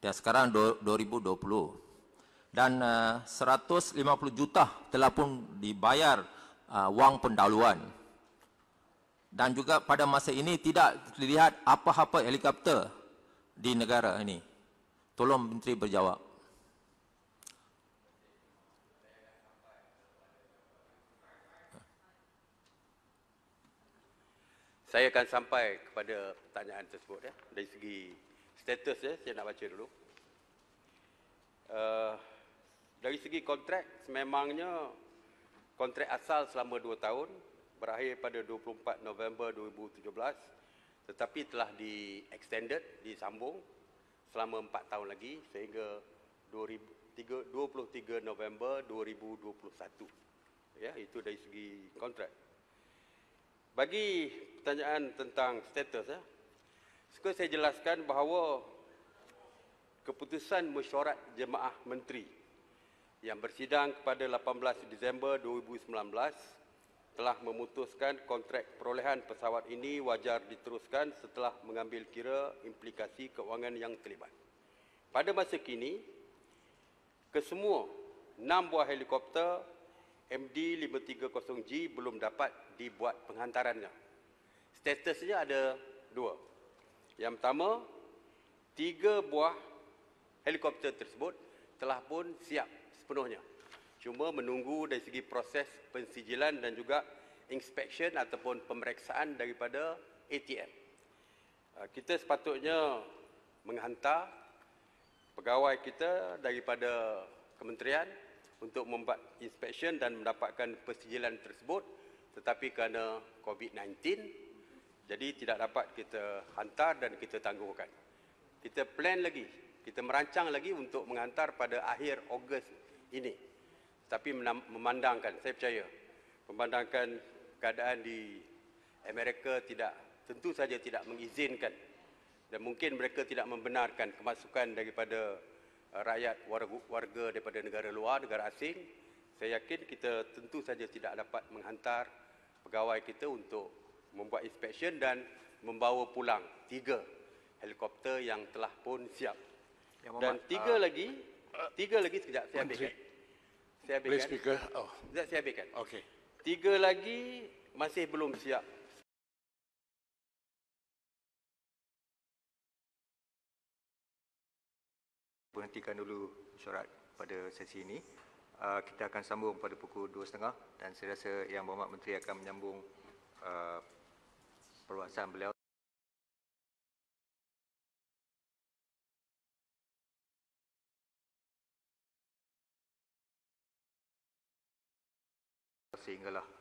dan sekarang 2020. Dan uh, 150 juta telah pun dibayar uh, wang pendahuluan dan juga pada masa ini tidak terlihat apa-apa helikopter di negara ini. Tolong menteri berjawab. Saya akan sampai kepada pertanyaan tersebut ya. Dari segi status ya, saya nak baca dulu. Uh, dari segi kontrak, memangnya kontrak asal selama dua tahun berakhir pada 24 November 2017 tetapi telah di extended disambung selama 4 tahun lagi sehingga 23 November 2021 ya itu dari segi kontrak bagi pertanyaan tentang status ya suka saya jelaskan bahawa keputusan mesyuarat jemaah menteri yang bersidang kepada 18 Disember 2019 telah memutuskan kontrak perolehan pesawat ini wajar diteruskan setelah mengambil kira implikasi kewangan yang terlibat. Pada masa kini, kesemua 6 buah helikopter MD-530G belum dapat dibuat penghantarannya. Statusnya ada dua. Yang pertama, tiga buah helikopter tersebut telah pun siap sepenuhnya cuma menunggu dari segi proses pensijilan dan juga inspection ataupun pemeriksaan daripada ATM. Ah, kita sepatutnya menghantar pegawai kita daripada kementerian untuk membuat inspection dan mendapatkan persijilan tersebut tetapi kerana COVID-19 jadi tidak dapat kita hantar dan kita tangguhkan. Kita plan lagi, kita merancang lagi untuk menghantar pada akhir Ogos ini tapi memandangkan saya percaya memandangkan keadaan di Amerika tidak tentu saja tidak mengizinkan dan mungkin mereka tidak membenarkan kemasukan daripada eh, rakyat warga, warga daripada negara luar negara asing saya yakin kita tentu saja tidak dapat menghantar pegawai kita untuk membuat inspection dan membawa pulang tiga helikopter yang telah pun siap dan tiga ah. lagi tiga lagi sejak saya ambil saya habiskan. Please speaker. Oh. Zat saya habiskan. Okey. Tiga lagi masih belum siap. Berhentikan dulu syarat pada sesi ini. Ah, kita akan sambung pada pukul 2.30 dan saya rasa Yang Berhormat Menteri akan menyambung ah, perluasan beliau. single